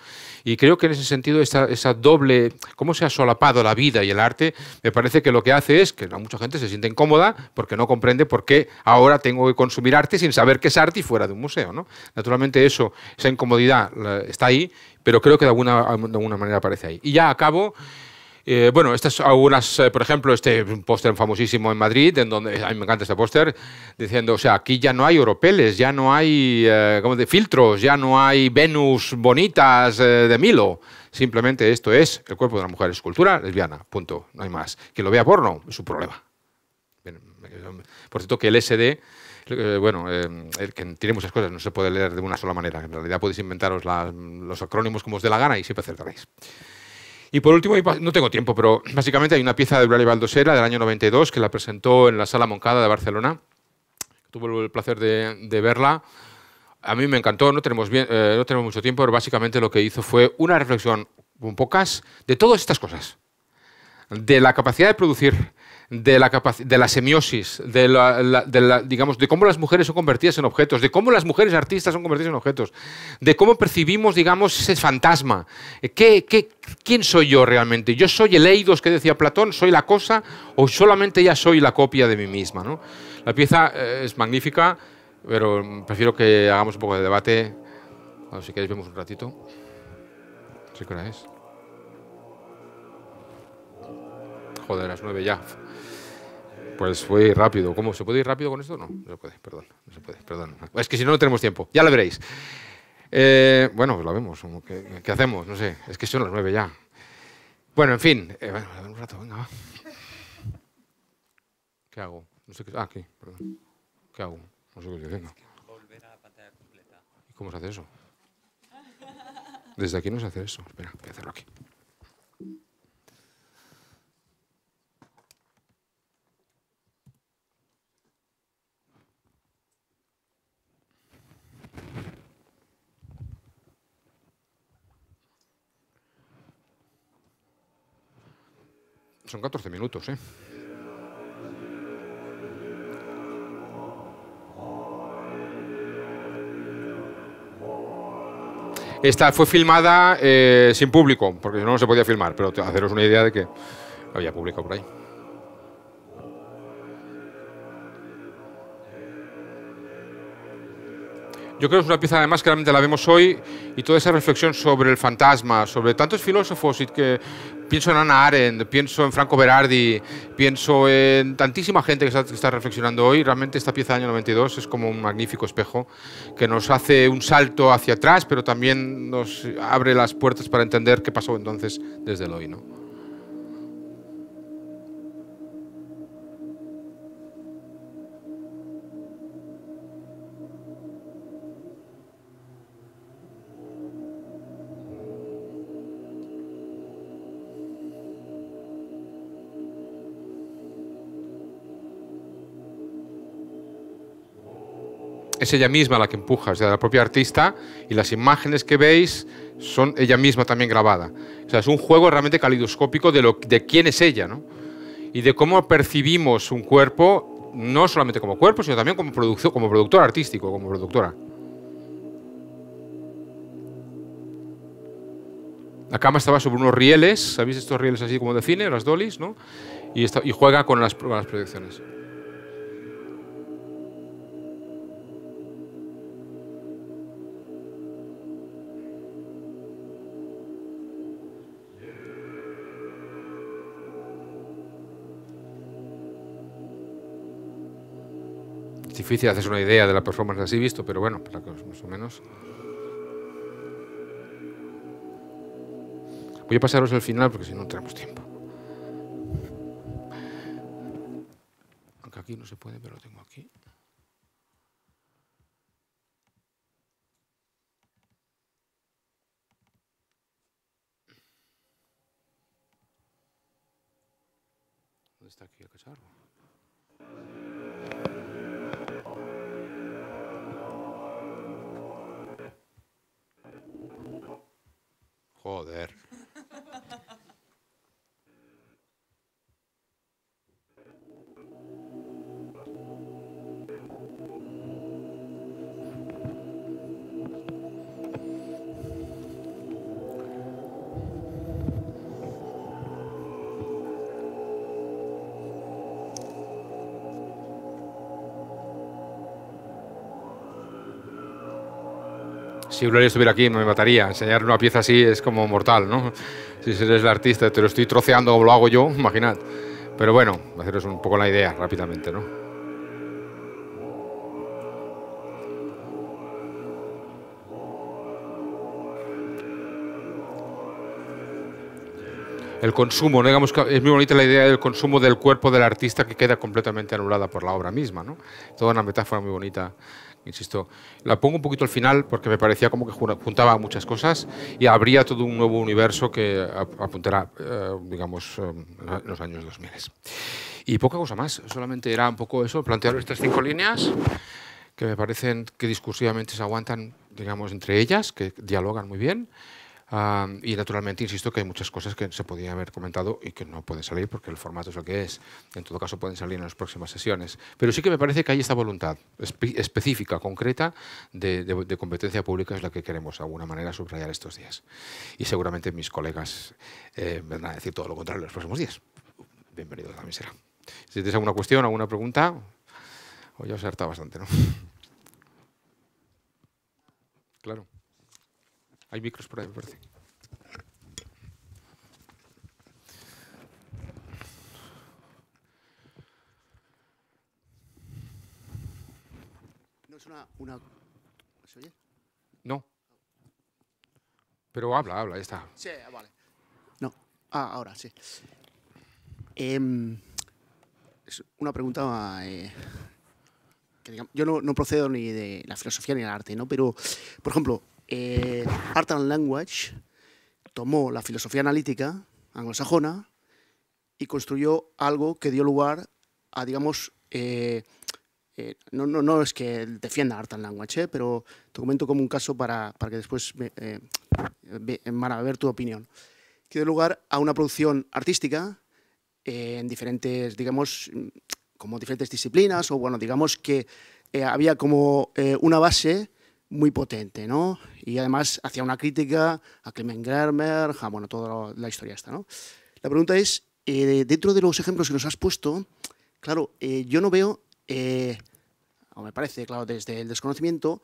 Y creo que en ese sentido esa, doble, cómo se ha solapado la vida y el arte, me parece que lo que hace es que a mucha gente se siente incómoda porque no comprende por qué ahora tengo que consumir arte sin saber qué es arte y fuera de un museo. ¿no? Naturalmente eso, esa incomodidad está ahí, pero creo que de alguna, de alguna manera aparece ahí. Y ya acabo. Eh, bueno, estas algunas, eh, por ejemplo, este póster famosísimo en Madrid, en donde a mí me encanta este póster, diciendo, o sea, aquí ya no hay europeles, ya no hay eh, de filtros, ya no hay Venus bonitas de Milo. Simplemente esto es el cuerpo de una mujer es cultura lesbiana, punto, no hay más. Que lo vea porno es su problema. Por cierto, que el SD bueno, que tiene muchas cosas, no se puede leer de una sola manera. En realidad podéis inventaros los acrónimos como os dé la gana y siempre acertaréis. Y por último, no tengo tiempo, pero básicamente hay una pieza de Braille Baldosera del año 92 que la presentó en la Sala Moncada de Barcelona. Tuve el placer de, verla. A mí me encantó, no tenemos, bien, eh, mucho tiempo, pero básicamente lo que hizo fue una reflexión un pocas de todas estas cosas. De la capacidad de producir, de la, de la semiosis, de, la, digamos, de cómo las mujeres son convertidas en objetos, de cómo las mujeres artistas son convertidas en objetos, de cómo percibimos, digamos, ese fantasma. ¿Qué, quién soy yo realmente? ¿Yo soy el eidos que decía Platón? ¿Soy la cosa? ¿O solamente ya soy la copia de mí misma? ¿no? La pieza eh, es magnífica, pero prefiero que hagamos un poco de debate. si queréis, vemos un ratito. ¿Sí Joder, las nueve ya. Pues fue rápido. ¿Cómo? ¿Se puede ir rápido con esto? No, no se puede, perdón. No se puede, perdón. Es que si no, no tenemos tiempo. Ya lo veréis. Eh, bueno, pues lo vemos. ¿Qué, hacemos? No sé. Es que son las nueve ya. Bueno, en fin. Eh, un rato, venga, va. ¿Qué hago? No sé qué. Ah, aquí, perdón. ¿Qué hago? No sé qué estoy ¿Y cómo se hace eso? Desde aquí no se hace eso. Espera, voy a hacerlo aquí. Son 14 minutos, ¿eh? Esta fue filmada eh, sin público, porque no se podía filmar, pero haceros una idea de que había público por ahí. Yo creo que es una pieza además que realmente la vemos hoy y toda esa reflexión sobre el fantasma, sobre tantos filósofos y que pienso en Ana Arendt, pienso en Franco Berardi, pienso en tantísima gente que está, reflexionando hoy. Realmente esta pieza del año 92 es como un magnífico espejo que nos hace un salto hacia atrás, pero también nos abre las puertas para entender qué pasó entonces desde el hoy. es ella misma la que empuja, o la propia artista, y las imágenes que veis son ella misma también grabada. O sea, es un juego realmente calidoscópico de, lo, de quién es ella, ¿no? Y de cómo percibimos un cuerpo, no solamente como cuerpo, sino también como, producto, como productor artístico, como productora. La cama estaba sobre unos rieles, ¿sabéis estos rieles así como de cine, las dolis, ¿no? Y, está, y juega con las, con las proyecciones. difícil haces una idea de la performance así visto, pero bueno, para que más o menos. Voy a pasaros al final porque si no tenemos tiempo. Aunque aquí no se puede, pero lo tengo aquí. Joder. si Gloria estuviera aquí me mataría. Enseñar una pieza así es como mortal, ¿no? Si eres el artista, te lo estoy troceando o lo hago yo, imaginad. Pero bueno, haceros un poco la idea rápidamente, ¿no? El consumo, digamos que es muy bonita la idea del consumo del cuerpo del artista que queda completamente anulada por la obra misma, ¿no? Toda una metáfora muy bonita. Insisto, la pongo un poquito al final porque me parecía como que juntaba muchas cosas y abría todo un nuevo universo que apuntará, eh, digamos, en eh, los años 2000. Y poca cosa más, solamente era un poco eso, plantear estas cinco líneas que me parecen que discursivamente se aguantan, digamos, entre ellas, que dialogan muy bien Ah, y naturalmente, insisto que hay muchas cosas que se podían haber comentado y que no pueden salir porque el formato es lo que es. En todo caso, pueden salir en las próximas sesiones. Pero sí que me parece que hay esta voluntad específica, concreta, de, competencia pública es la que queremos de alguna manera subrayar estos días. Y seguramente mis colegas eh, van a decir todo lo contrario en los próximos días. Bienvenido también será. Si tienes alguna cuestión, alguna pregunta, hoy os harta bastante, ¿no? claro. Hay micros por ahí, me parece. No es una, una... ¿Se oye? No. Pero habla, habla, ya está. Sí, vale. No. Ah, ahora sí. Em, es una pregunta eh, yo no, no, procedo ni de la filosofía ni del arte, ¿no? Pero, por ejemplo, eh, Art and Language tomó la filosofía analítica anglosajona y construyó algo que dio lugar a, digamos, eh, eh, no, no, no, es que defienda Art and Language, eh, pero te comento como un caso para, para que después me, a ver tu opinión, que dio lugar a una producción artística en diferentes, digamos, como diferentes disciplinas, o bueno, digamos que había como una base muy potente, ¿no? Y además hacía una crítica a Clement Germer, bueno, toda la historia esta, ¿no? La pregunta es, eh, dentro de los ejemplos que nos has puesto, claro, eh, yo no veo, eh, o me parece, claro, desde el desconocimiento,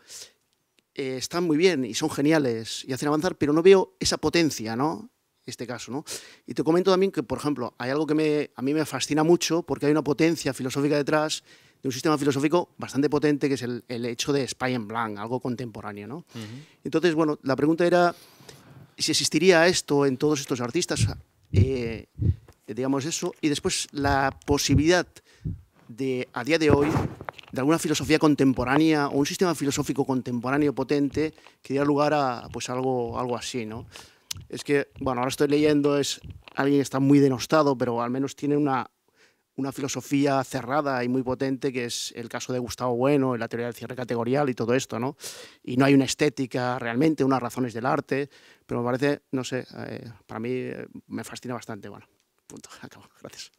están muy bien y son geniales y hacen avanzar, pero no veo esa potencia, ¿no? Este caso, ¿no? Y te comento también que, por ejemplo, hay algo que me, a mí me fascina mucho porque hay una potencia filosófica detrás un sistema filosófico bastante potente, que es el, hecho de Spy en Blanc, algo contemporáneo. Entonces, bueno, la pregunta era si existiría esto en todos estos artistas, eh, digamos eso, y después la posibilidad de, a día de hoy, de alguna filosofía contemporánea o un sistema filosófico contemporáneo potente que diera lugar a pues, algo, algo así, ¿no? Es que, bueno, ahora estoy leyendo, es alguien está muy denostado, pero al menos tiene una una filosofía cerrada y muy potente, que es el caso de Gustavo Bueno, en la teoría del cierre categorial y todo esto, ¿no? Y no hay una estética realmente, unas razones del arte, pero me parece, no sé, eh, para mí eh, me fascina bastante. Bueno, punto, acabo, gracias.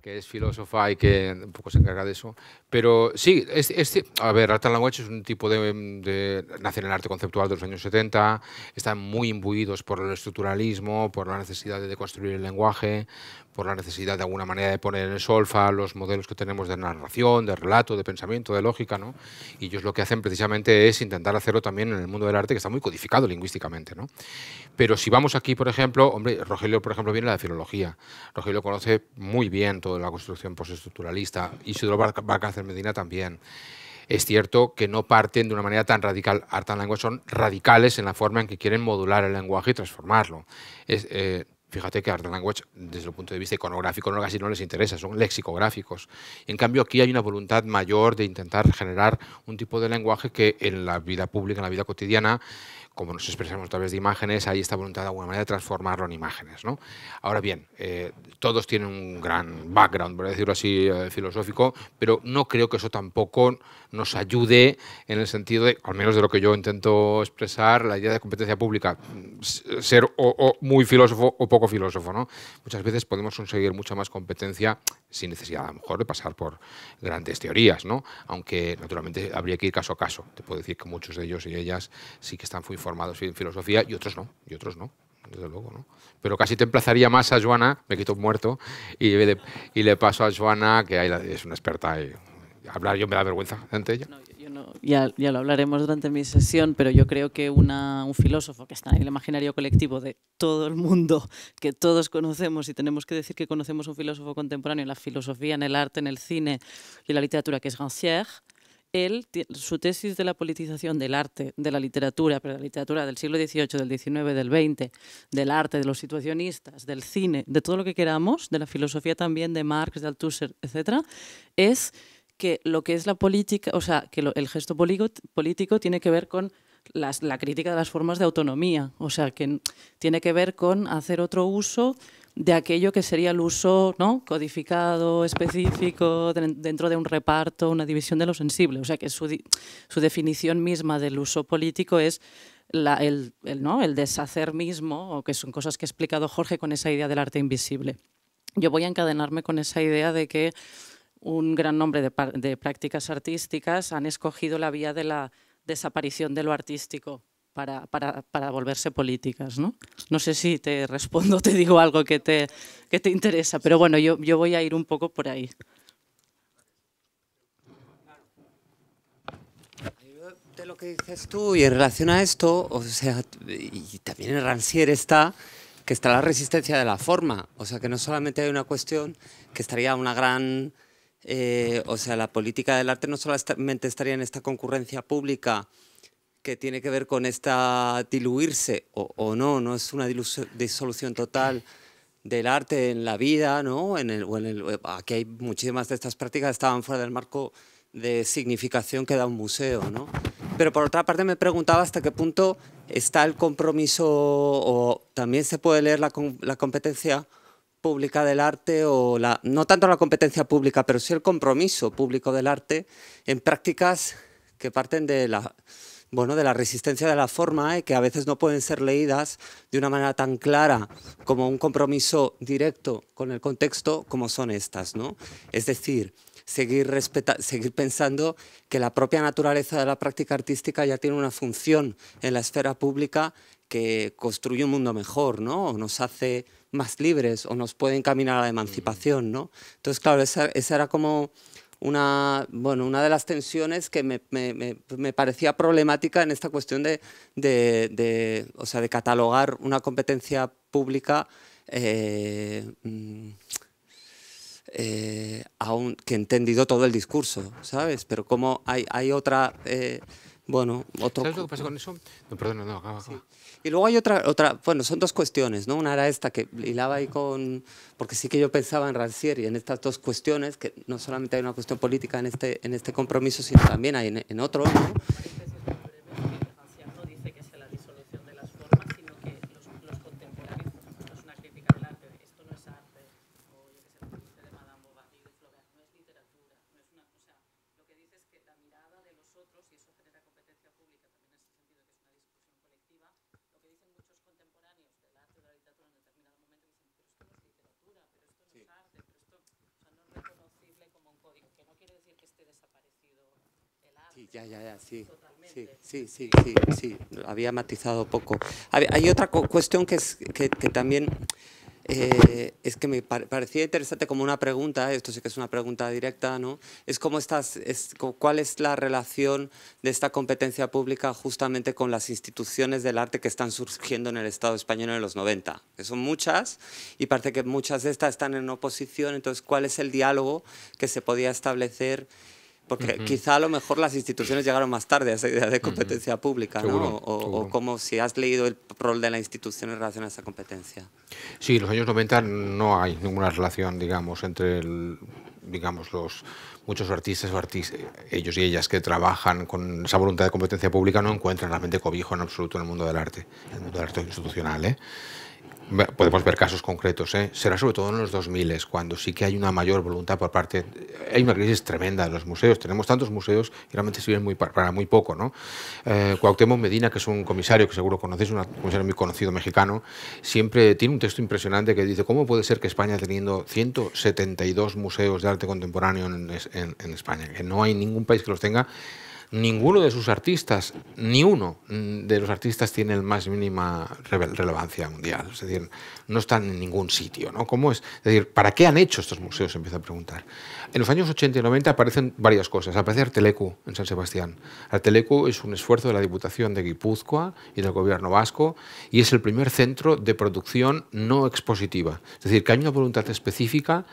que es filósofa y que un poco se encarga de eso, pero sí, este, a ver, Art and Language es un tipo de, nace en el arte conceptual de los años 70, están muy imbuidos por el estructuralismo, por la necesidad de construir el lenguaje, por la necesidad de alguna manera de poner en el solfa los modelos que tenemos de narración, de relato, de pensamiento, de lógica, ¿no? Y ellos lo que hacen precisamente es intentar hacerlo también en el mundo del arte, que está muy codificado lingüísticamente, ¿no? Pero si vamos aquí, por ejemplo, hombre, Rogelio, por ejemplo, viene de la filología. Rogelio conoce muy bien toda la construcción postestructuralista. a hacer Medina también. Es cierto que no parten de una manera tan radical. Art and Language son radicales en la forma en que quieren modular el lenguaje y transformarlo. Eh, fíjate que Art and Language, desde el punto de vista iconográfico, no, casi no les interesa, son lexicográficos. En cambio, aquí hay una voluntad mayor de intentar generar un tipo de lenguaje que en la vida pública, en la vida cotidiana, como nos expresamos a través de imágenes, hay esta voluntad de alguna manera de transformarlo en imágenes. ¿no? Ahora bien, eh, todos tienen un gran background, por decirlo así, eh, filosófico, pero no creo que eso tampoco nos ayude en el sentido de, al menos de lo que yo intento expresar, la idea de competencia pública, mm, ser o, muy filósofo o poco filósofo. ¿no? Muchas veces podemos conseguir mucha más competencia sin necesidad a lo mejor de pasar por grandes teorías, ¿no? aunque naturalmente habría que ir caso a caso. Te puedo decir que muchos de ellos y ellas sí que están muy formados en filosofía y otros no, y otros no, desde luego, ¿no? Pero casi te emplazaría más a Joana, me quito muerto, y le, y le paso a Joana, que es una experta hablar yo me da vergüenza ante ella. ya, ya, lo hablaremos durante mi sesión, pero yo creo que un filósofo que está en el imaginario colectivo de todo el mundo, que todos conocemos y tenemos que decir que conocemos un filósofo contemporáneo en la filosofía, en el arte, en el cine y la literatura, que es Rancière, su tesis de la politización del arte, de la literatura, pero la literatura del siglo XVIII, del XIX, del XX, del arte, de los situacionistas, del cine, de todo lo que queramos, de la filosofía también de Marx, de Althusser, etc., es que lo que es la política, o sea, que el gesto político tiene que ver con la crítica de las formas de autonomía, o sea, que tiene que ver con hacer otro uso de aquello que sería el uso ¿no? codificado, específico, dentro de un reparto, una división de lo sensible. O sea que su, definición misma del uso político es el, deshacer mismo, o que son cosas que ha explicado Jorge con esa idea del arte invisible. Yo voy a encadenarme con esa idea de que un gran nombre de prácticas artísticas han escogido la vía de la desaparición de lo artístico para, para, para, volverse políticas. ¿no? no sé si te respondo, te digo algo que te, que te interesa, pero bueno, yo, yo voy a ir un poco por ahí. De lo que dices tú y en relación a esto, o sea, y también en Rancière está, que está la resistencia de la forma, o sea, que no solamente hay una cuestión, que estaría una gran... Eh, o sea, la política del arte no solamente estaría en esta concurrencia pública que tiene que ver con esta diluirse o, no, no es una disolución total del arte en la vida, ¿no? En el, o en el, eh, aquí hay muchísimas de estas prácticas que estaban fuera del marco de significación que da un museo, ¿no? Pero por otra parte me preguntaba hasta qué punto está el compromiso o también se puede leer la, la competencia pública del arte o la, no tanto la competencia pública, pero sí el compromiso público del arte en prácticas que parten de la bueno, de la resistencia de la forma, ¿eh? que a veces no pueden ser leídas de una manera tan clara como un compromiso directo con el contexto como son estas. ¿no? Es decir, seguir, seguir pensando que la propia naturaleza de la práctica artística ya tiene una función en la esfera pública que construye un mundo mejor, ¿no? O nos hace más libres o nos puede encaminar a la emancipación, ¿no? Entonces, claro, esa era como una, bueno, una de las tensiones que me, me, me, parecía problemática en esta cuestión de, sea, de catalogar una competencia pública eh, mm, eh que he entendido todo el discurso, ¿sabes? Pero como hay, hay otra... Eh, bueno, otro... que pasa con eso? No, perdón, no, acaba, y luego hay otra, otra, bueno, son dos cuestiones, ¿no? Una era esta que hilaba ahí con, porque sí que yo pensaba en Rancière y en estas dos cuestiones, que no solamente hay una cuestión política en este, en este compromiso, sino también hay en, otro, Ya, ya, ya, sí. Sí, sí, sí, sí, sí, había matizado poco. hay otra cuestión que, es, que, también eh, es que me parecía interesante como una pregunta, esto sí que es una pregunta directa, ¿no? Es cómo estás, es, cuál es la relación de esta competencia pública justamente con las instituciones del arte que están surgiendo en el Estado español en los 90, que son muchas y parece que muchas de estas están en oposición, entonces cuál es el diálogo que se podía establecer porque quizá a lo mejor las instituciones llegaron más tarde a esa idea de competencia pública, ¿no? O, como si has leído el rol de la institución en relación a esa competencia. Sí, en los años 90 no hay ninguna relación, digamos, entre digamos, los muchos artistas o artistas, ellos y ellas que trabajan con esa voluntad de competencia pública no encuentran realmente cobijo en absoluto en el mundo del arte, en el mundo del arte institucional, ¿eh? podemos ver casos concretos, ¿eh? será sobre todo en los 2000, cuando sí que hay una mayor voluntad por parte... Hay una crisis tremenda en los museos, tenemos tantos museos y realmente sirven muy, para muy poco. ¿no? Eh, Cuauhtémoc Medina, que es un comisario que seguro conocéis, un comisario muy conocido mexicano, siempre tiene un texto impresionante que dice, ¿cómo puede ser que España teniendo 172 museos de arte contemporáneo en España, que no hay ningún país que los tenga, ninguno de sus artistas, ni uno de los artistas tiene la más mínima relevancia mundial. Es decir, no están en ningún sitio, ¿no? ¿Cómo es? Es decir, ¿para qué han hecho estos museos? Se empieza a preguntar. En los años 80 y 90 aparecen varias cosas. Aparece Artelecu en San Sebastián. Artelecu es un esfuerzo de la Diputación de Guipúzcoa y del gobierno vasco y es el primer centro de producción no expositiva. Es decir, que hay una voluntad específica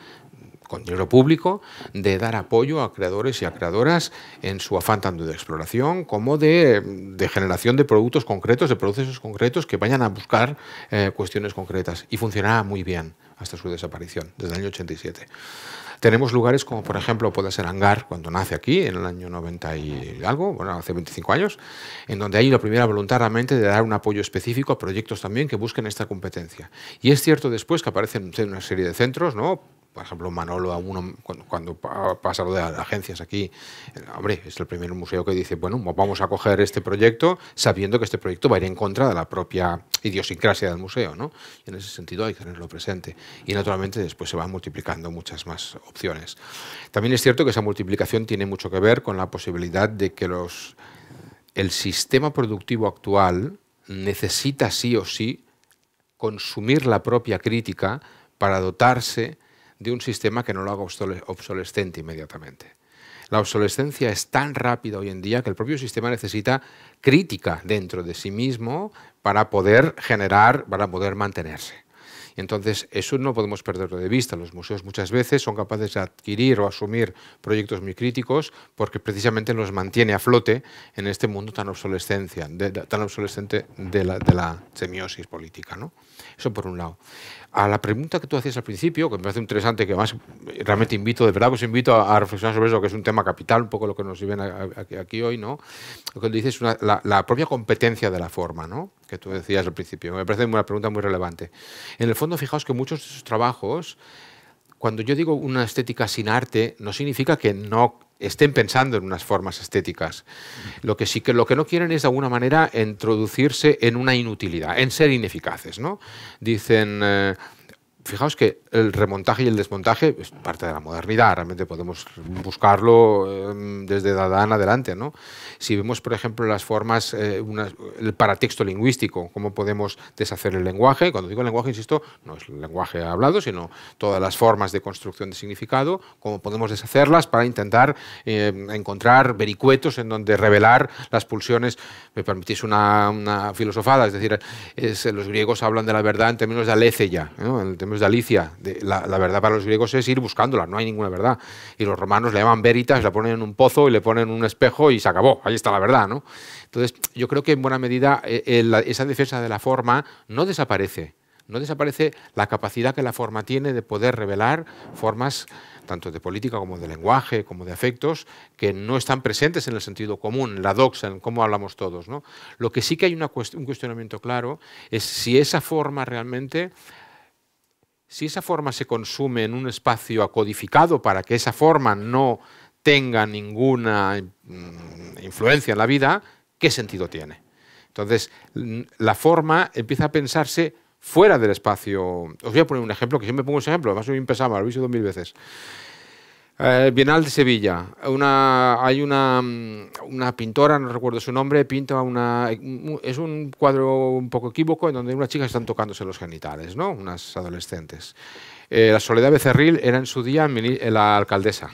con dinero público, de dar apoyo a creadores y a creadoras en su afán tanto de exploración como de, generación de productos concretos, de procesos concretos que vayan a buscar eh, cuestiones concretas. Y funcionaba muy bien hasta su desaparición, desde el año 87. Tenemos lugares como, por ejemplo, puede ser Hangar, cuando nace aquí, en el año 90 y algo, bueno, hace 25 años, en donde hay la primera voluntariamente de dar un apoyo específico a proyectos también que busquen esta competencia. Y es cierto después que aparecen una serie de centros, ¿no? por ejemplo, Manolo, cuando, pasa lo de agencias aquí, eh, hombre, es el primer museo que dice, bueno, vamos a coger este proyecto sabiendo que este proyecto va a ir en contra de la propia idiosincrasia del museo, en ese sentido hay que tenerlo presente. Y naturalmente después se van multiplicando muchas más opciones. También es cierto que esa multiplicación tiene mucho que ver con la posibilidad de que los, el sistema productivo actual necesita sí o sí consumir la propia crítica para dotarse de un sistema que no lo haga obsolescente inmediatamente. La obsolescencia es tan rápida hoy en día que el propio sistema necesita crítica dentro de sí mismo para poder generar, para poder mantenerse entonces eso no podemos perderlo de vista. Los museos muchas veces son capaces de adquirir o asumir proyectos muy críticos porque precisamente los mantiene a flote en este mundo tan, obsolescencia, tan obsolescente de la, semiosis política. ¿no? Eso por un lado. A la pregunta que tú hacías al principio, que me parece interesante, que más realmente invito, de verdad os invito a, reflexionar sobre eso, que es un tema capital, un poco lo que nos lleven aquí hoy, ¿no? Lo que dices es la, la propia competencia de la forma, ¿no? que tú decías al principio. Me parece una pregunta muy relevante. En el fondo, fijaos que muchos de sus trabajos, cuando yo digo una estética sin arte, no significa que no estén pensando en unas formas estéticas. Lo que sí que lo que no quieren es de alguna manera introducirse en una inutilidad, en ser ineficaces, ¿no? Dicen eh, fijaos que el remontaje y el desmontaje es parte de la modernidad, realmente podemos buscarlo em, desde Dadán adelante. ¿no? Si vemos, por ejemplo, las formas, eh, una, el paratexto lingüístico, cómo podemos deshacer el lenguaje, cuando digo lenguaje, insisto, no es el lenguaje hablado, sino todas las formas de construcción de significado, cómo podemos deshacerlas para intentar em, encontrar vericuetos en donde revelar las pulsiones, me permitís una, filosofada, es decir, los griegos hablan de la verdad en términos de aletheia, ¿no? el de Alicia, la, verdad para los griegos es ir buscándola, no hay ninguna verdad. Y los romanos le llaman veritas, la ponen en un pozo y le ponen un espejo y se acabó, ahí está la verdad, ¿no? Entonces, yo creo que en buena medida eh, esa defensa de la forma no desaparece, no desaparece la capacidad que la forma tiene de poder revelar formas tanto de política como de lenguaje, como de afectos, que no están presentes en el sentido común, en la doxa, en cómo hablamos todos. ¿no? Lo que sí que hay un cuestionamiento claro es si esa forma realmente si esa forma se consume en un espacio acodificado para que esa forma no tenga ninguna mm, influencia en la vida, ¿qué sentido tiene? Entonces, mm, la forma empieza a pensarse fuera del espacio. Os voy a poner un ejemplo, que siempre pongo ese ejemplo, además soy pesado, lo he visto dos mil veces. Eh, Bienal de Sevilla. hay mm, una, pintora, no recuerdo su nombre, pinta una. Es un cuadro un poco equívoco en donde unas chicas están tocándose los genitales, ¿no? Unas adolescentes. Eh, la Soledad Becerril era en su día eh, la alcaldesa.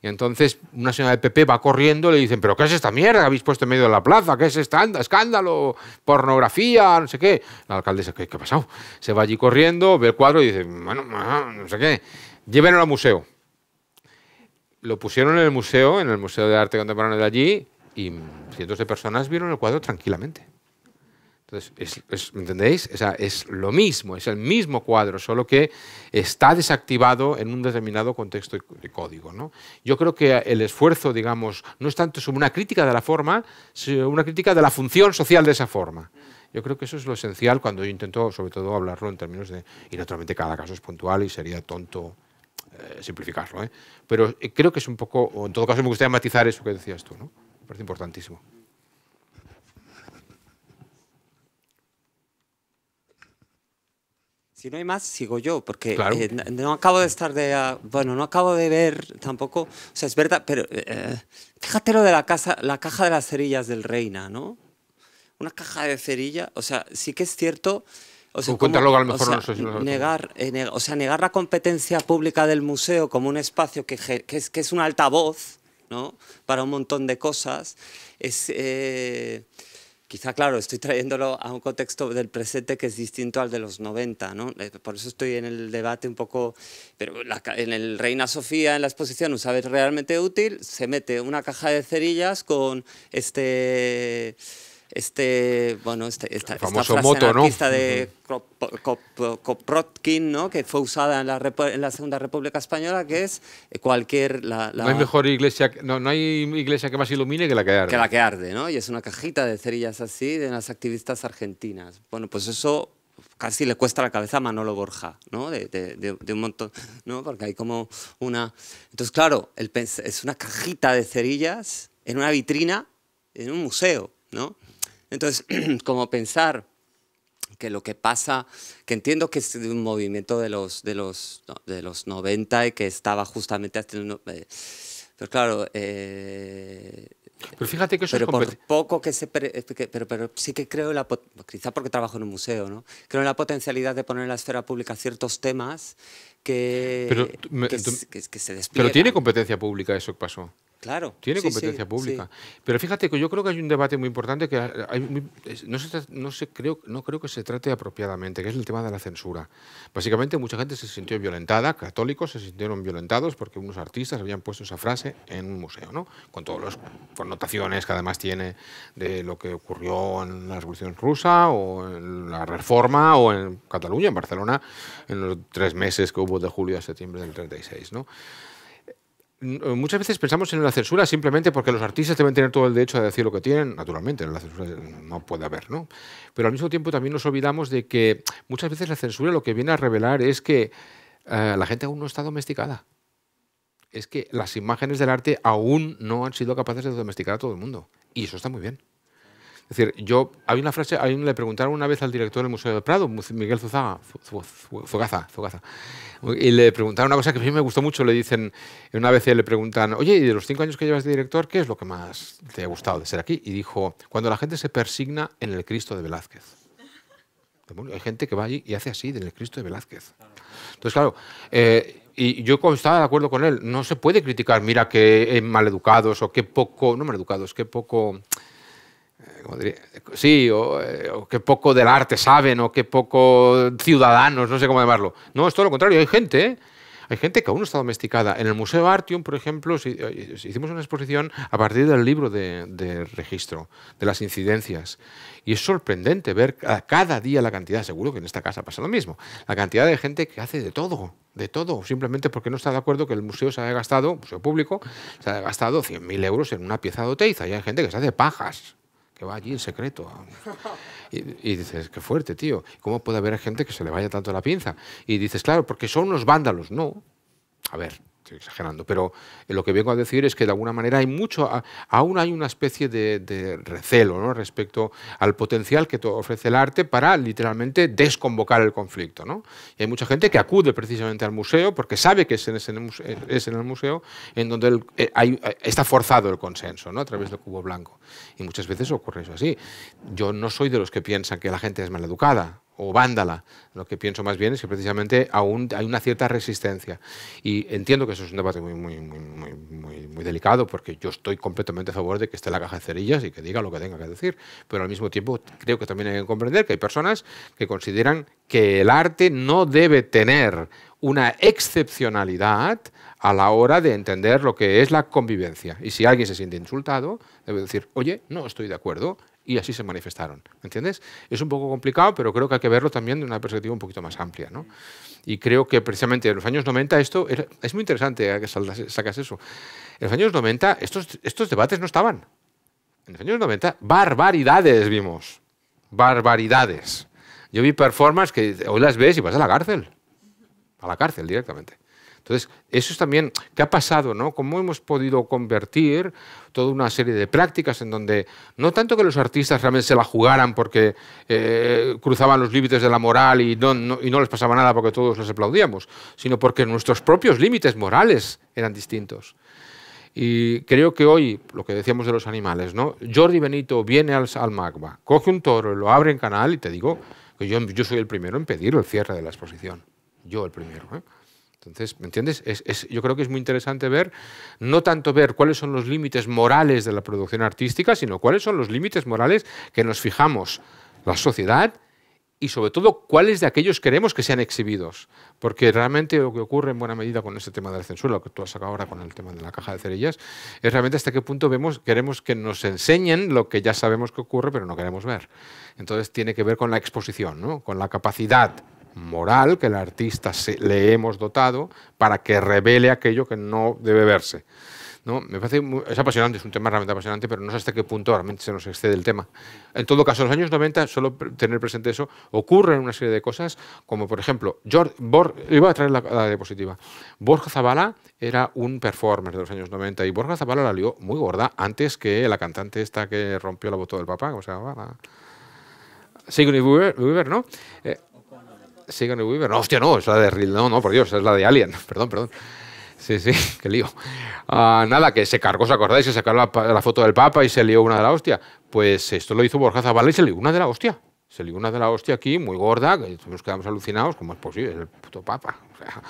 Y entonces una señora de PP va corriendo y le dicen, pero ¿qué es esta mierda que habéis puesto en medio de la plaza? ¿Qué es este escándalo? ¿Pornografía? No sé qué. La alcaldesa, ¿qué, qué ha pasado? Se va allí corriendo, ve el cuadro y dice, bueno, no sé qué. Llévenlo al museo lo pusieron en el museo, en el Museo de Arte Contemporáneo de allí, y cientos de personas vieron el cuadro tranquilamente. Entonces, es, ¿entendéis? O sea, es lo mismo, es el mismo cuadro, solo que está desactivado en un determinado contexto y código. ¿no? Yo creo que el esfuerzo, digamos, no es tanto sobre una crítica de la forma, sino una crítica de la función social de esa forma. Yo creo que eso es lo esencial cuando yo intento, sobre todo, hablarlo en términos de... Y naturalmente cada caso es puntual y sería tonto eh, simplificarlo, ¿eh? pero eh, creo que es un poco, en todo caso me gustaría matizar eso que decías tú, ¿no? me parece importantísimo. Si no hay más, sigo yo, porque eh, no acabo de estar de... Ah, bueno, no acabo de ver tampoco... O sea, es verdad, pero fíjate lo de la, casa, la caja de las cerillas del Reina, ¿no? Una caja de cerillas, o sea, sí que es cierto o sea, negar, eh, o sea, negar la competencia pública del museo como un espacio que, que, es, que es, un altavoz ¿no? para un montón de cosas es... Eh, quizá, claro, estoy trayéndolo a un contexto del presente que es distinto al de los 90, ¿no? Eh, por eso estoy en el debate un poco... Pero en el Reina Sofía, en la exposición, un saber realmente útil, se mete una caja de cerillas con este este, bueno, este, esta, esta frase de Koprotkin, ¿no? que fue usada en la, Segunda República Española, que es eh, cualquier... La, No hay mejor iglesia, no, no, hay iglesia que más ilumine que la que arde. Que la que arde, ¿no? Y es una cajita de cerillas así de las activistas argentinas. Bueno, pues eso casi le cuesta la cabeza a Manolo Borja, ¿no? De, de, de, un montón, ¿no? Porque hay como una... Entonces, claro, es una cajita de cerillas en una vitrina, en un museo, ¿no? Entonces, como pensar que lo que pasa, que entiendo que es un movimiento de los, de los, de los 90 y que estaba justamente haciendo... Eh, pero claro, eh, pero fíjate que eso es por poco que se eh, pero, sí que creo la quizás porque trabajo en un museo no creo en la potencialidad de poner en la esfera pública ciertos temas que que, se despliegan. pero tiene competencia pública eso que pasó Claro. Tiene competencia pública. Pero fíjate que yo creo que hay un debate muy importante que no, se, creo, no creo que se trate apropiadamente, que es el tema de la censura. Básicamente mucha gente se sintió violentada, católicos se sintieron violentados porque unos artistas habían puesto esa frase en un museo, ¿no? Con todas las connotaciones que además tiene de lo que ocurrió en la Revolución Rusa o en la Reforma o en Cataluña, en Barcelona, en los tres meses que hubo de julio a septiembre del 36, ¿no? muchas veces pensamos en la censura simplemente porque los artistas deben tener todo el derecho de decir lo que tienen. Naturalmente, en la censura no puede haber, ¿no? Pero al mismo tiempo también nos olvidamos de que muchas veces la censura lo que viene a revelar es que eh, la gente aún no está domesticada. Es que las imágenes del arte aún no han sido capaces de domesticar a todo el mundo. Y eso está muy bien. Es decir, yo, hay una frase, le preguntaron una vez al director del Museo del Prado, Miguel Zuzaga, Zugaza, y le preguntaron una cosa que a mí me gustó mucho, le dicen, una vez le preguntan, oye, ¿y de los cinco años que llevas de director, qué es lo que más te ha gustado de ser aquí? Y dijo, cuando la gente se persigna en el Cristo de Velázquez. Hay gente que va allí y hace así, en el Cristo de Velázquez. Entonces, claro, eh, y yo estaba de acuerdo con él, no se puede criticar, mira qué eh, maleducados o qué poco, no maleducados, qué poco eh, sí, o, que eh, qué poco del arte saben, o qué poco ciudadanos, no sé cómo llamarlo. No, es todo lo contrario, hay gente, ¿eh? hay gente que aún no está domesticada. En el Museo Artium, por ejemplo, hicimos una exposición a partir del libro de, registro, de las incidencias. Y es sorprendente ver cada día la cantidad, seguro que en esta casa pasa lo mismo, la cantidad de gente que hace de todo, de todo, simplemente porque no está de acuerdo que el museo se haya gastado, museo público, se haya gastado 100.000 euros en una pieza de Oteiza. Y hay gente que se hace pajas que va allí en secreto. Y, dices, qué fuerte, tío. ¿Cómo puede haber gente que se le vaya tanto la pinza? Y dices, claro, porque son unos vándalos. No. A ver, estoy exagerando, pero lo que vengo a decir es que de alguna manera hay mucho, aún hay una especie de, recelo respecto al potencial que ofrece el arte para literalmente desconvocar el conflicto. ¿no? Y hay mucha gente que acude precisamente al museo porque sabe que es en, el museo en donde eh, eh, está forzado el consenso ¿no? a través del cubo blanco. Y muchas veces ocurre eso así. Yo no soy de los que piensan que la gente es maleducada o vándala. Lo que pienso más bien es que precisamente aún hay una cierta resistencia. Y entiendo que eso es un debate muy, muy, muy, muy delicado, porque yo estoy completamente a favor de que esté la caja de cerillas y que diga lo que tenga que decir. Pero al mismo tiempo creo que también hay que comprender que hay personas que consideran que el arte no debe tener una excepcionalidad a la hora de entender lo que es la convivencia. Y si alguien se siente insultado, debe decir, oye, no estoy de acuerdo, y así se manifestaron. ¿Entiendes? Es un poco complicado, pero creo que hay que verlo también de una perspectiva un poquito más amplia. ¿no? Y creo que precisamente en los años 90 esto es muy interesante ¿eh? que sacas eso. En los años 90 estos, estos debates no estaban. En los años 90 barbaridades vimos. Barbaridades. Yo vi performances que hoy las ves y vas a la cárcel. A la cárcel directamente. Entonces, eso es también, ¿qué ha pasado? ¿no? ¿Cómo hemos podido convertir toda una serie de prácticas en donde no tanto que los artistas realmente se la jugaran porque eh, cruzaban los límites de la moral y no, les pasaba nada porque todos los aplaudíamos, sino porque nuestros propios límites morales eran distintos. Y creo que hoy, lo que decíamos de los animales, ¿no? Jordi Benito viene al, al Magba, coge un toro, lo abre en canal y te digo que yo, yo soy el primero en pedir el cierre de la exposición. Yo el primero. ¿eh? Entonces, ¿me entiendes? yo creo que es muy interesante ver, no tanto ver cuáles son los límites morales de la producción artística, sino cuáles son los límites morales que nos fijamos la sociedad y sobre todo cuáles de aquellos queremos que sean exhibidos. Porque realmente lo que ocurre en buena medida con este tema de la censura, lo que tú has sacado ahora con el tema de la caja de cerillas, es realmente hasta qué punto vemos, queremos que nos enseñen lo que ya sabemos que ocurre, pero no queremos ver. Entonces tiene que ver con la exposición, ¿no? con la capacidad moral que el artista le hemos dotado para que revele aquello que no debe verse. ¿no? Me es apasionante, es un tema realmente apasionante, pero no sé hasta qué punto realmente se nos excede el tema. En todo caso, en los años 90, solo tener presente eso, ocurren una serie de cosas, como por ejemplo, George, iba a traer la, diapositiva, Borja Zavala era un performer de los años 90 y Borja Zavala la lió muy gorda antes que la cantante esta que rompió la botella del papá, o sea Weaver, ¿no? Eh, Sigourney Weaver. No, hostia, no, es la de No, no, por Dios, es la de Alien. Perdón, perdón. Sí, sí, qué lío. Ah, nada, que se cargó, ¿os acordáis? Se sacó la, foto del Papa y se lió una de la hostia. Pues esto lo hizo Borja Zavala y se lió una de la hostia. Se lió una de la hostia aquí, muy gorda, que nos quedamos alucinados, ¿cómo es posible? el puto Papa. O sea,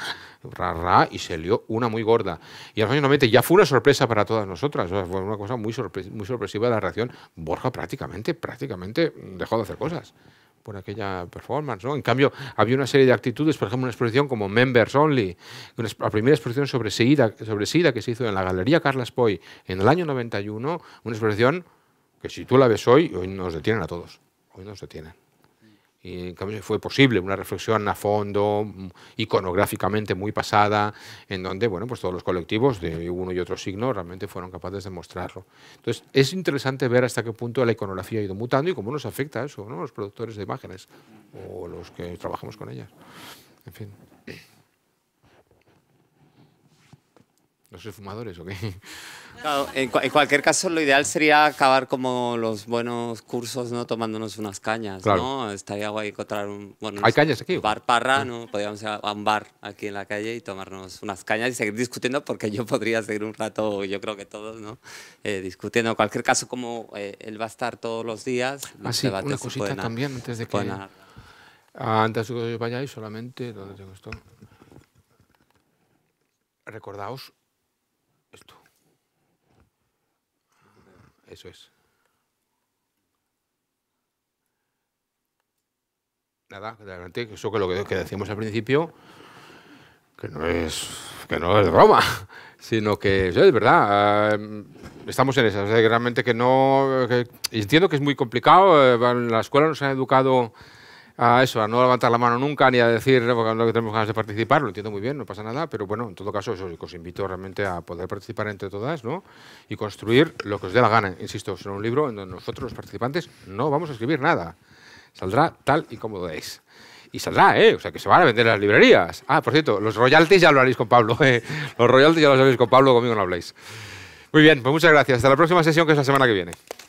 ra, ra, y se lió una muy gorda. Y al final, ya fue una sorpresa para todas nosotras. O sea, fue una cosa muy, muy sorpresiva la reacción. Borja prácticamente, prácticamente dejó de hacer cosas por aquella performance. ¿no? En cambio, había una serie de actitudes, por ejemplo, una exposición como Members Only, la primera exposición sobre SIDA, que se hizo en la Galería Carles Poy en el año 91, una exposición que si tú la ves hoy, hoy nos detienen a todos, hoy nos detienen. Y en cambio fue posible una reflexión a fondo, mm, iconográficamente muy pasada, en donde bueno, pues todos los colectivos de uno y otro signo realmente fueron capaces de mostrarlo. Entonces es interesante ver hasta qué punto la iconografía ha ido mutando y cómo nos afecta eso, ¿no? los productores de imágenes o los que trabajamos con ellas. En fin. ¿No fumadores o qué? en, cualquier caso, lo ideal sería acabar como los buenos cursos, ¿no? Tomándonos unas cañas, ¿no? Estaría guay encontrar un... Bueno, ¿Hay cañas aquí? Bar parra, ¿no? Podríamos ir a un bar aquí en la calle y tomarnos unas cañas y seguir discutiendo porque yo podría seguir un rato, yo creo que todos, ¿no? Eh, discutiendo. En cualquier caso, como eh, él va a estar todos los días... Ah, una cosita también antes de que... Antes de que vayáis, solamente... ¿Dónde tengo esto? Recordaos Eso es. Nada, eso que lo que, decíamos al principio, que no es que no es broma, sino que es verdad. Em, estamos en eso, realmente que no. entiendo que es muy complicado. Eh, en la escuela nos han educado a eso, a no levantar la mano nunca ni a decir que lo no tenemos ganas de participar, lo entiendo muy bien, no pasa nada, pero bueno, en todo caso, os invito realmente a poder participar entre todas ¿no? y construir lo que os dé la gana. Insisto, será un libro en donde nosotros, los participantes, no vamos a escribir nada. Saldrá tal y como lo deis. Y saldrá, ¿eh? O sea, que se van a vender las librerías. Ah, por cierto, los royalties ya lo haréis con Pablo. ¿eh? Los royalties ya lo sabéis con Pablo, conmigo no habléis. Muy bien, pues muchas gracias. Hasta la próxima sesión, que es la semana que viene.